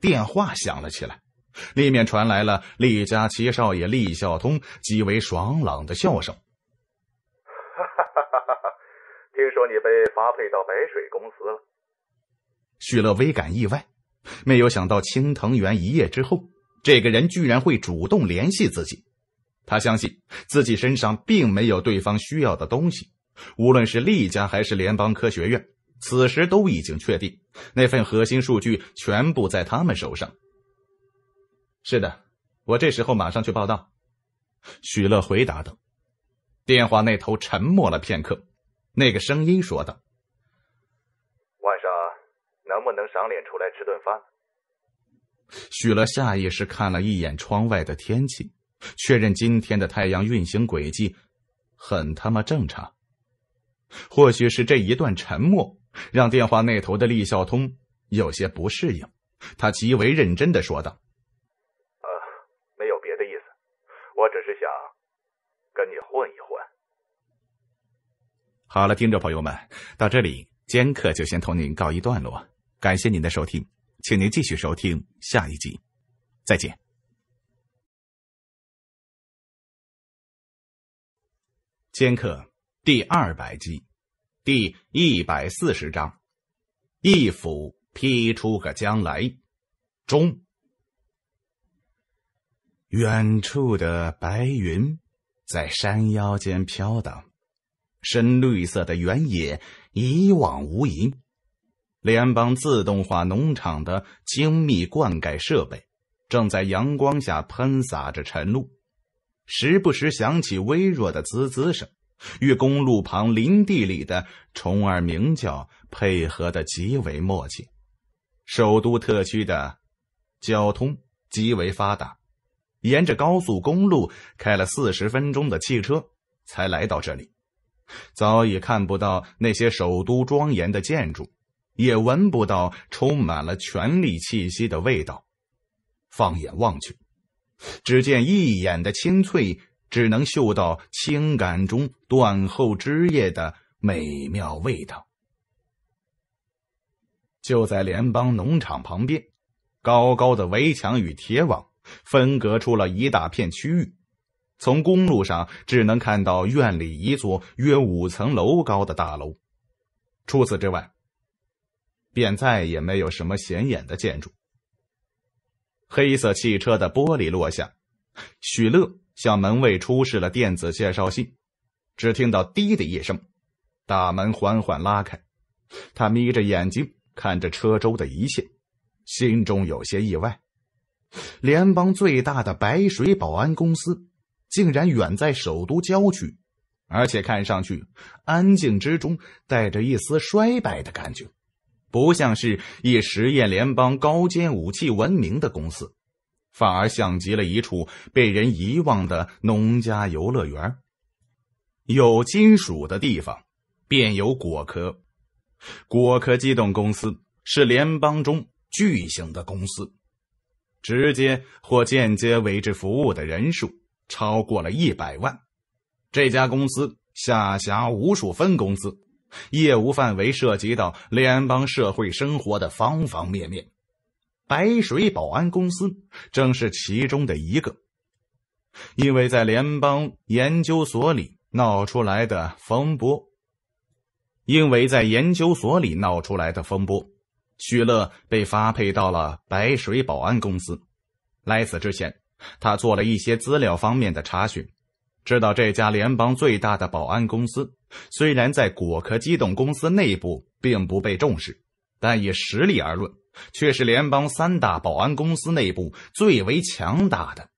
电话响了起来，里面传来了厉家七少爷厉孝通极为爽朗的笑声：“哈哈哈哈哈哈！听说你被发配到白水公司了。”许乐微感意外，没有想到青藤园一夜之后。这个人居然会主动联系自己，他相信自己身上并没有对方需要的东西。无论是厉家还是联邦科学院，此时都已经确定那份核心数据全部在他们手上。是的，我这时候马上去报道。”许乐回答道。电话那头沉默了片刻，那个声音说道：“晚上能不能赏脸出来吃顿饭？”许乐下意识看了一眼窗外的天气，确认今天的太阳运行轨迹很他妈正常。或许是这一段沉默让电话那头的厉孝通有些不适应，他极为认真的说道：“啊，没有别的意思，我只是想跟你混一混。”好了，听众朋友们，到这里，尖客就先同您告一段落，感谢您的收听。请您继续收听下一集，再见。《剑客》第二百集，第一百四十章：一斧劈出个将来。中，远处的白云在山腰间飘荡，深绿色的原野一望无垠。联邦自动化农场的精密灌溉设备正在阳光下喷洒着晨露，时不时响起微弱的滋滋声，与公路旁林地里的虫儿鸣叫配合的极为默契。首都特区的交通极为发达，沿着高速公路开了四十分钟的汽车才来到这里，早已看不到那些首都庄严的建筑。也闻不到充满了权力气息的味道。放眼望去，只见一眼的青翠，只能嗅到青感中断后枝叶的美妙味道。就在联邦农场旁边，高高的围墙与铁网分隔出了一大片区域，从公路上只能看到院里一座约五层楼高的大楼。除此之外，便再也没有什么显眼的建筑。黑色汽车的玻璃落下，许乐向门卫出示了电子介绍信。只听到“滴”的一声，大门缓缓拉开。他眯着眼睛看着车周的一切，心中有些意外：联邦最大的白水保安公司竟然远在首都郊区，而且看上去安静之中带着一丝衰败的感觉。不像是以实验联邦高尖武器闻名的公司，反而像极了一处被人遗忘的农家游乐园。有金属的地方，便有果壳。果壳机动公司是联邦中巨型的公司，直接或间接为之服务的人数超过了一百万。这家公司下辖无数分公司。业务范围涉及到联邦社会生活的方方面面，白水保安公司正是其中的一个。因为在联邦研究所里闹出来的风波，因为在研究所里闹出来的风波，许乐被发配到了白水保安公司。来此之前，他做了一些资料方面的查询，知道这家联邦最大的保安公司。虽然在果壳机动公司内部并不被重视，但以实力而论，却是联邦三大保安公司内部最为强大的。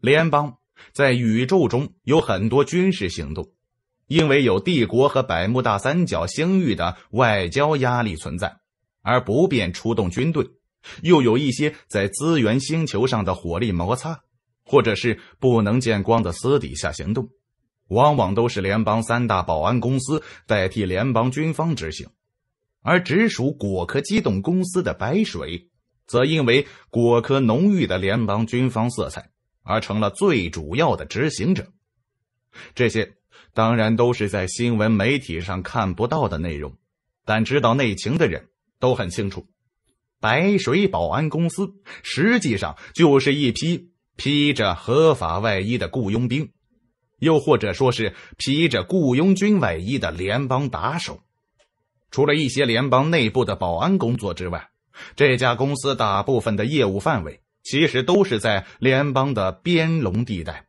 联邦在宇宙中有很多军事行动，因为有帝国和百慕大三角星域的外交压力存在，而不便出动军队；又有一些在资源星球上的火力摩擦，或者是不能见光的私底下行动。往往都是联邦三大保安公司代替联邦军方执行，而直属果壳机动公司的白水，则因为果壳浓郁的联邦军方色彩，而成了最主要的执行者。这些当然都是在新闻媒体上看不到的内容，但知道内情的人都很清楚，白水保安公司实际上就是一批披着合法外衣的雇佣兵。又或者说是披着雇佣军外衣的联邦打手。除了一些联邦内部的保安工作之外，这家公司大部分的业务范围其实都是在联邦的边龙地带。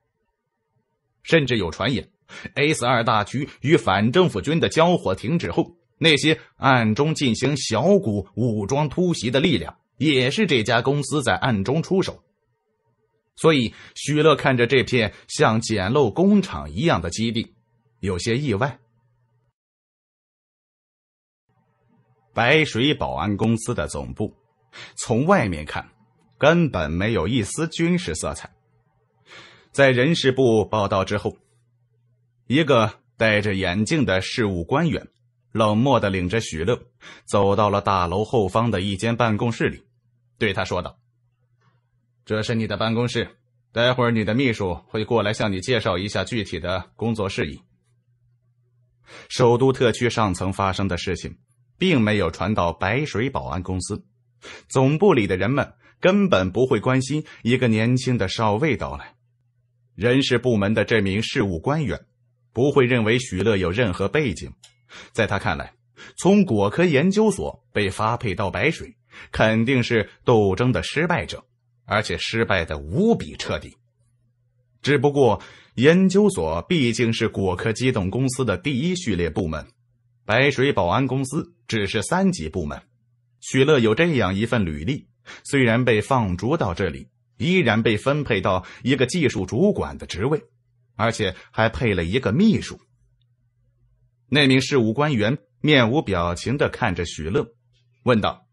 甚至有传言，S 二大区与反政府军的交火停止后，那些暗中进行小股武装突袭的力量，也是这家公司在暗中出手。所以，许乐看着这片像简陋工厂一样的基地，有些意外。白水保安公司的总部，从外面看，根本没有一丝军事色彩。在人事部报道之后，一个戴着眼镜的事务官员，冷漠的领着许乐走到了大楼后方的一间办公室里，对他说道。这是你的办公室，待会儿你的秘书会过来向你介绍一下具体的工作事宜。首都特区上层发生的事情，并没有传到白水保安公司总部里的人们根本不会关心一个年轻的少尉到来。人事部门的这名事务官员不会认为许乐有任何背景，在他看来，从果科研究所被发配到白水，肯定是斗争的失败者。而且失败的无比彻底。只不过，研究所毕竟是果壳机动公司的第一序列部门，白水保安公司只是三级部门。许乐有这样一份履历，虽然被放逐到这里，依然被分配到一个技术主管的职位，而且还配了一个秘书。那名事务官员面无表情的看着许乐，问道：“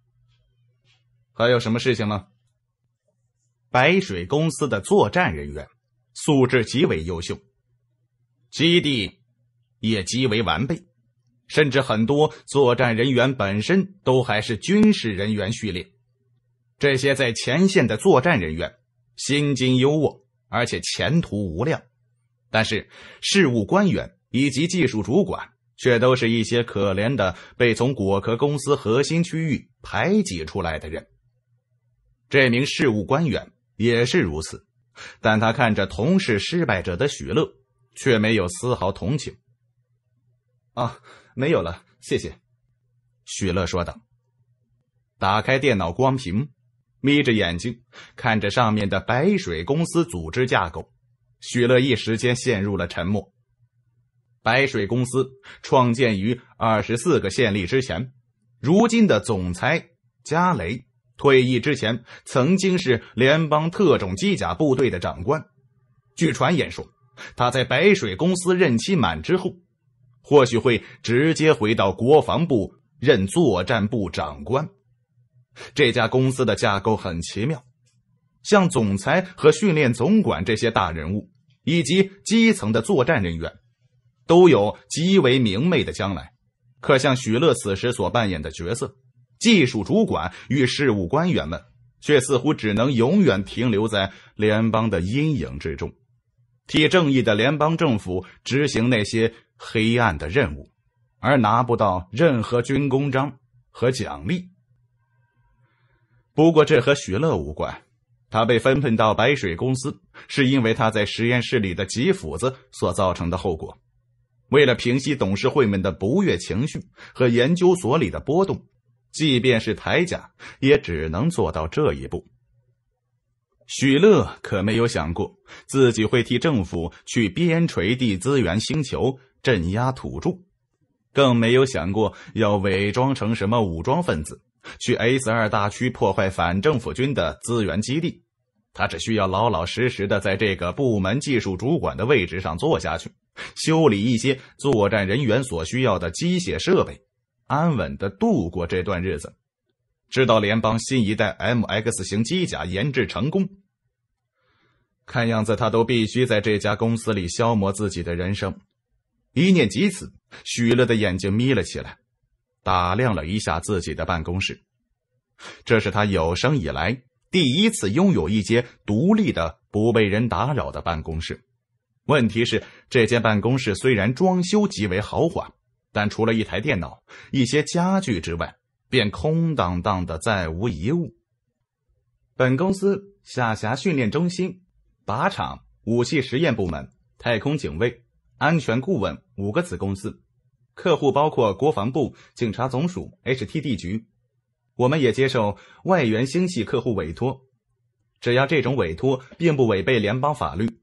还有什么事情吗？”白水公司的作战人员素质极为优秀，基地也极为完备，甚至很多作战人员本身都还是军事人员序列。这些在前线的作战人员心金优渥，而且前途无量，但是事务官员以及技术主管却都是一些可怜的被从果壳公司核心区域排挤出来的人。这名事务官员。也是如此，但他看着同是失败者的许乐，却没有丝毫同情。啊，没有了，谢谢。”许乐说道。打开电脑光屏，眯着眼睛看着上面的白水公司组织架构，许乐一时间陷入了沉默。白水公司创建于二十四个县立之前，如今的总裁加雷。退役之前，曾经是联邦特种机甲部队的长官。据传言说，他在白水公司任期满之后，或许会直接回到国防部任作战部长官。这家公司的架构很奇妙，像总裁和训练总管这些大人物，以及基层的作战人员，都有极为明媚的将来。可像许乐此时所扮演的角色。技术主管与事务官员们却似乎只能永远停留在联邦的阴影之中，替正义的联邦政府执行那些黑暗的任务，而拿不到任何军功章和奖励。不过这和许乐无关，他被分配到白水公司，是因为他在实验室里的吉斧子所造成的后果。为了平息董事会们的不悦情绪和研究所里的波动。即便是铠甲，也只能做到这一步。许乐可没有想过自己会替政府去边陲地资源星球镇压土著，更没有想过要伪装成什么武装分子去 S 二大区破坏反政府军的资源基地。他只需要老老实实的在这个部门技术主管的位置上坐下去，修理一些作战人员所需要的机械设备。安稳地度过这段日子，直到联邦新一代 M.X 型机甲研制成功。看样子，他都必须在这家公司里消磨自己的人生。一念及此，许乐的眼睛眯了起来，打量了一下自己的办公室。这是他有生以来第一次拥有一间独立的、不被人打扰的办公室。问题是，这间办公室虽然装修极为豪华。但除了一台电脑、一些家具之外，便空荡荡的，再无一物。本公司下辖训练中心、靶场、武器实验部门、太空警卫、安全顾问五个子公司，客户包括国防部、警察总署、HTD 局。我们也接受外援星系客户委托，只要这种委托并不违背联邦法律。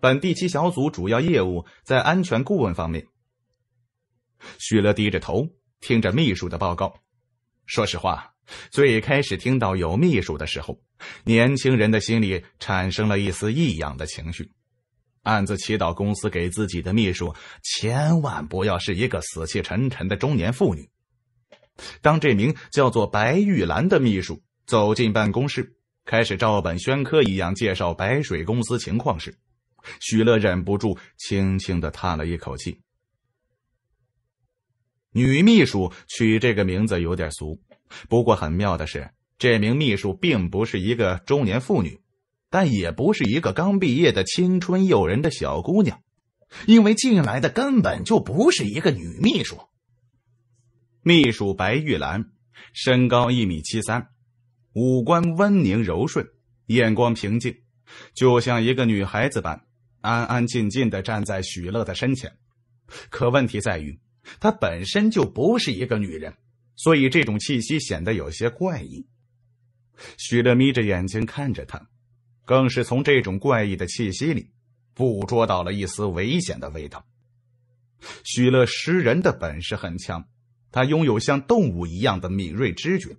本第七小组主要业务在安全顾问方面。许乐低着头听着秘书的报告。说实话，最开始听到有秘书的时候，年轻人的心里产生了一丝异样的情绪，暗自祈祷公司给自己的秘书千万不要是一个死气沉沉的中年妇女。当这名叫做白玉兰的秘书走进办公室，开始照本宣科一样介绍白水公司情况时，许乐忍不住轻轻地叹了一口气。女秘书取这个名字有点俗，不过很妙的是，这名秘书并不是一个中年妇女，但也不是一个刚毕业的青春诱人的小姑娘，因为进来的根本就不是一个女秘书。秘书白玉兰，身高一米七三，五官温宁柔顺，眼光平静，就像一个女孩子般安安静静的站在许乐的身前。可问题在于。她本身就不是一个女人，所以这种气息显得有些怪异。许乐眯着眼睛看着她，更是从这种怪异的气息里捕捉到了一丝危险的味道。许乐识人的本事很强，他拥有像动物一样的敏锐知觉。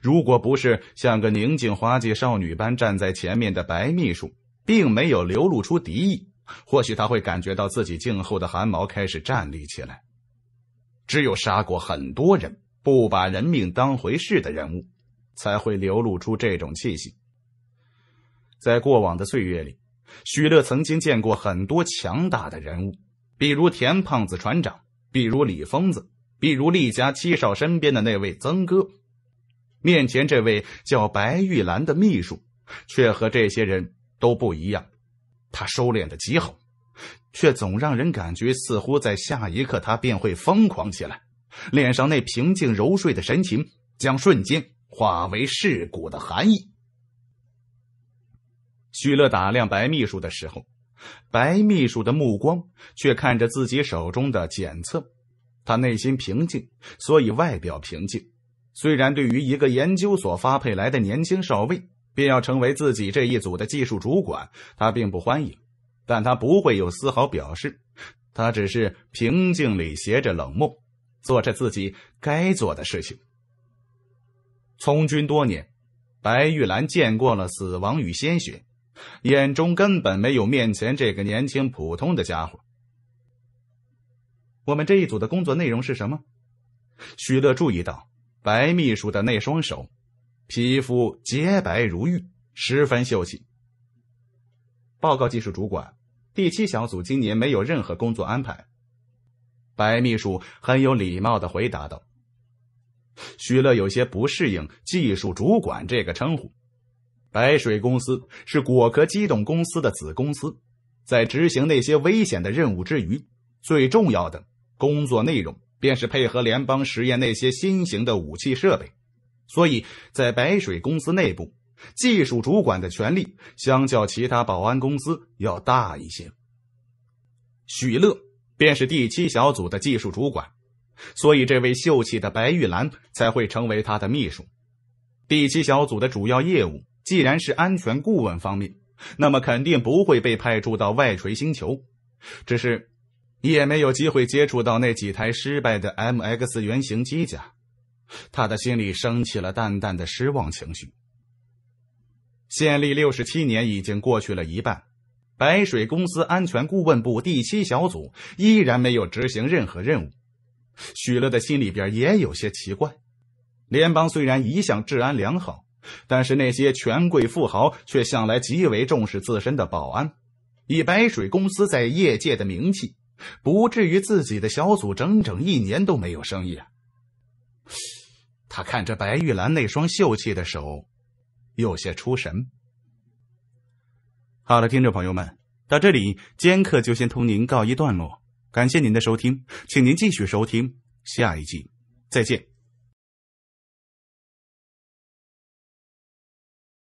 如果不是像个宁静花季少女般站在前面的白秘书，并没有流露出敌意，或许他会感觉到自己颈后的汗毛开始站立起来。只有杀过很多人、不把人命当回事的人物，才会流露出这种气息。在过往的岁月里，许乐曾经见过很多强大的人物，比如田胖子船长，比如李疯子，比如厉家七少身边的那位曾哥。面前这位叫白玉兰的秘书，却和这些人都不一样，他收敛的极好。却总让人感觉，似乎在下一刻他便会疯狂起来。脸上那平静柔顺的神情，将瞬间化为蚀骨的寒意。许乐打量白秘书的时候，白秘书的目光却看着自己手中的检测。他内心平静，所以外表平静。虽然对于一个研究所发配来的年轻少尉，便要成为自己这一组的技术主管，他并不欢迎。但他不会有丝毫表示，他只是平静里携着冷漠，做着自己该做的事情。从军多年，白玉兰见过了死亡与鲜血，眼中根本没有面前这个年轻普通的家伙。我们这一组的工作内容是什么？许乐注意到白秘书的那双手，皮肤洁白如玉，十分秀气。报告技术主管。第七小组今年没有任何工作安排，白秘书很有礼貌的回答道：“徐乐有些不适应技术主管这个称呼。白水公司是果壳机动公司的子公司，在执行那些危险的任务之余，最重要的工作内容便是配合联邦实验那些新型的武器设备，所以在白水公司内部。”技术主管的权力相较其他保安公司要大一些。许乐便是第七小组的技术主管，所以这位秀气的白玉兰才会成为他的秘书。第七小组的主要业务既然是安全顾问方面，那么肯定不会被派驻到外垂星球，只是也没有机会接触到那几台失败的 M X 原型机甲。他的心里升起了淡淡的失望情绪。建立六十七年已经过去了一半，白水公司安全顾问部第七小组依然没有执行任何任务。许乐的心里边也有些奇怪。联邦虽然一向治安良好，但是那些权贵富豪却向来极为重视自身的保安。以白水公司在业界的名气，不至于自己的小组整整一年都没有生意啊！他看着白玉兰那双秀气的手。有些出神。好了，听众朋友们，到这里，尖客就先同您告一段落。感谢您的收听，请您继续收听下一集，再见。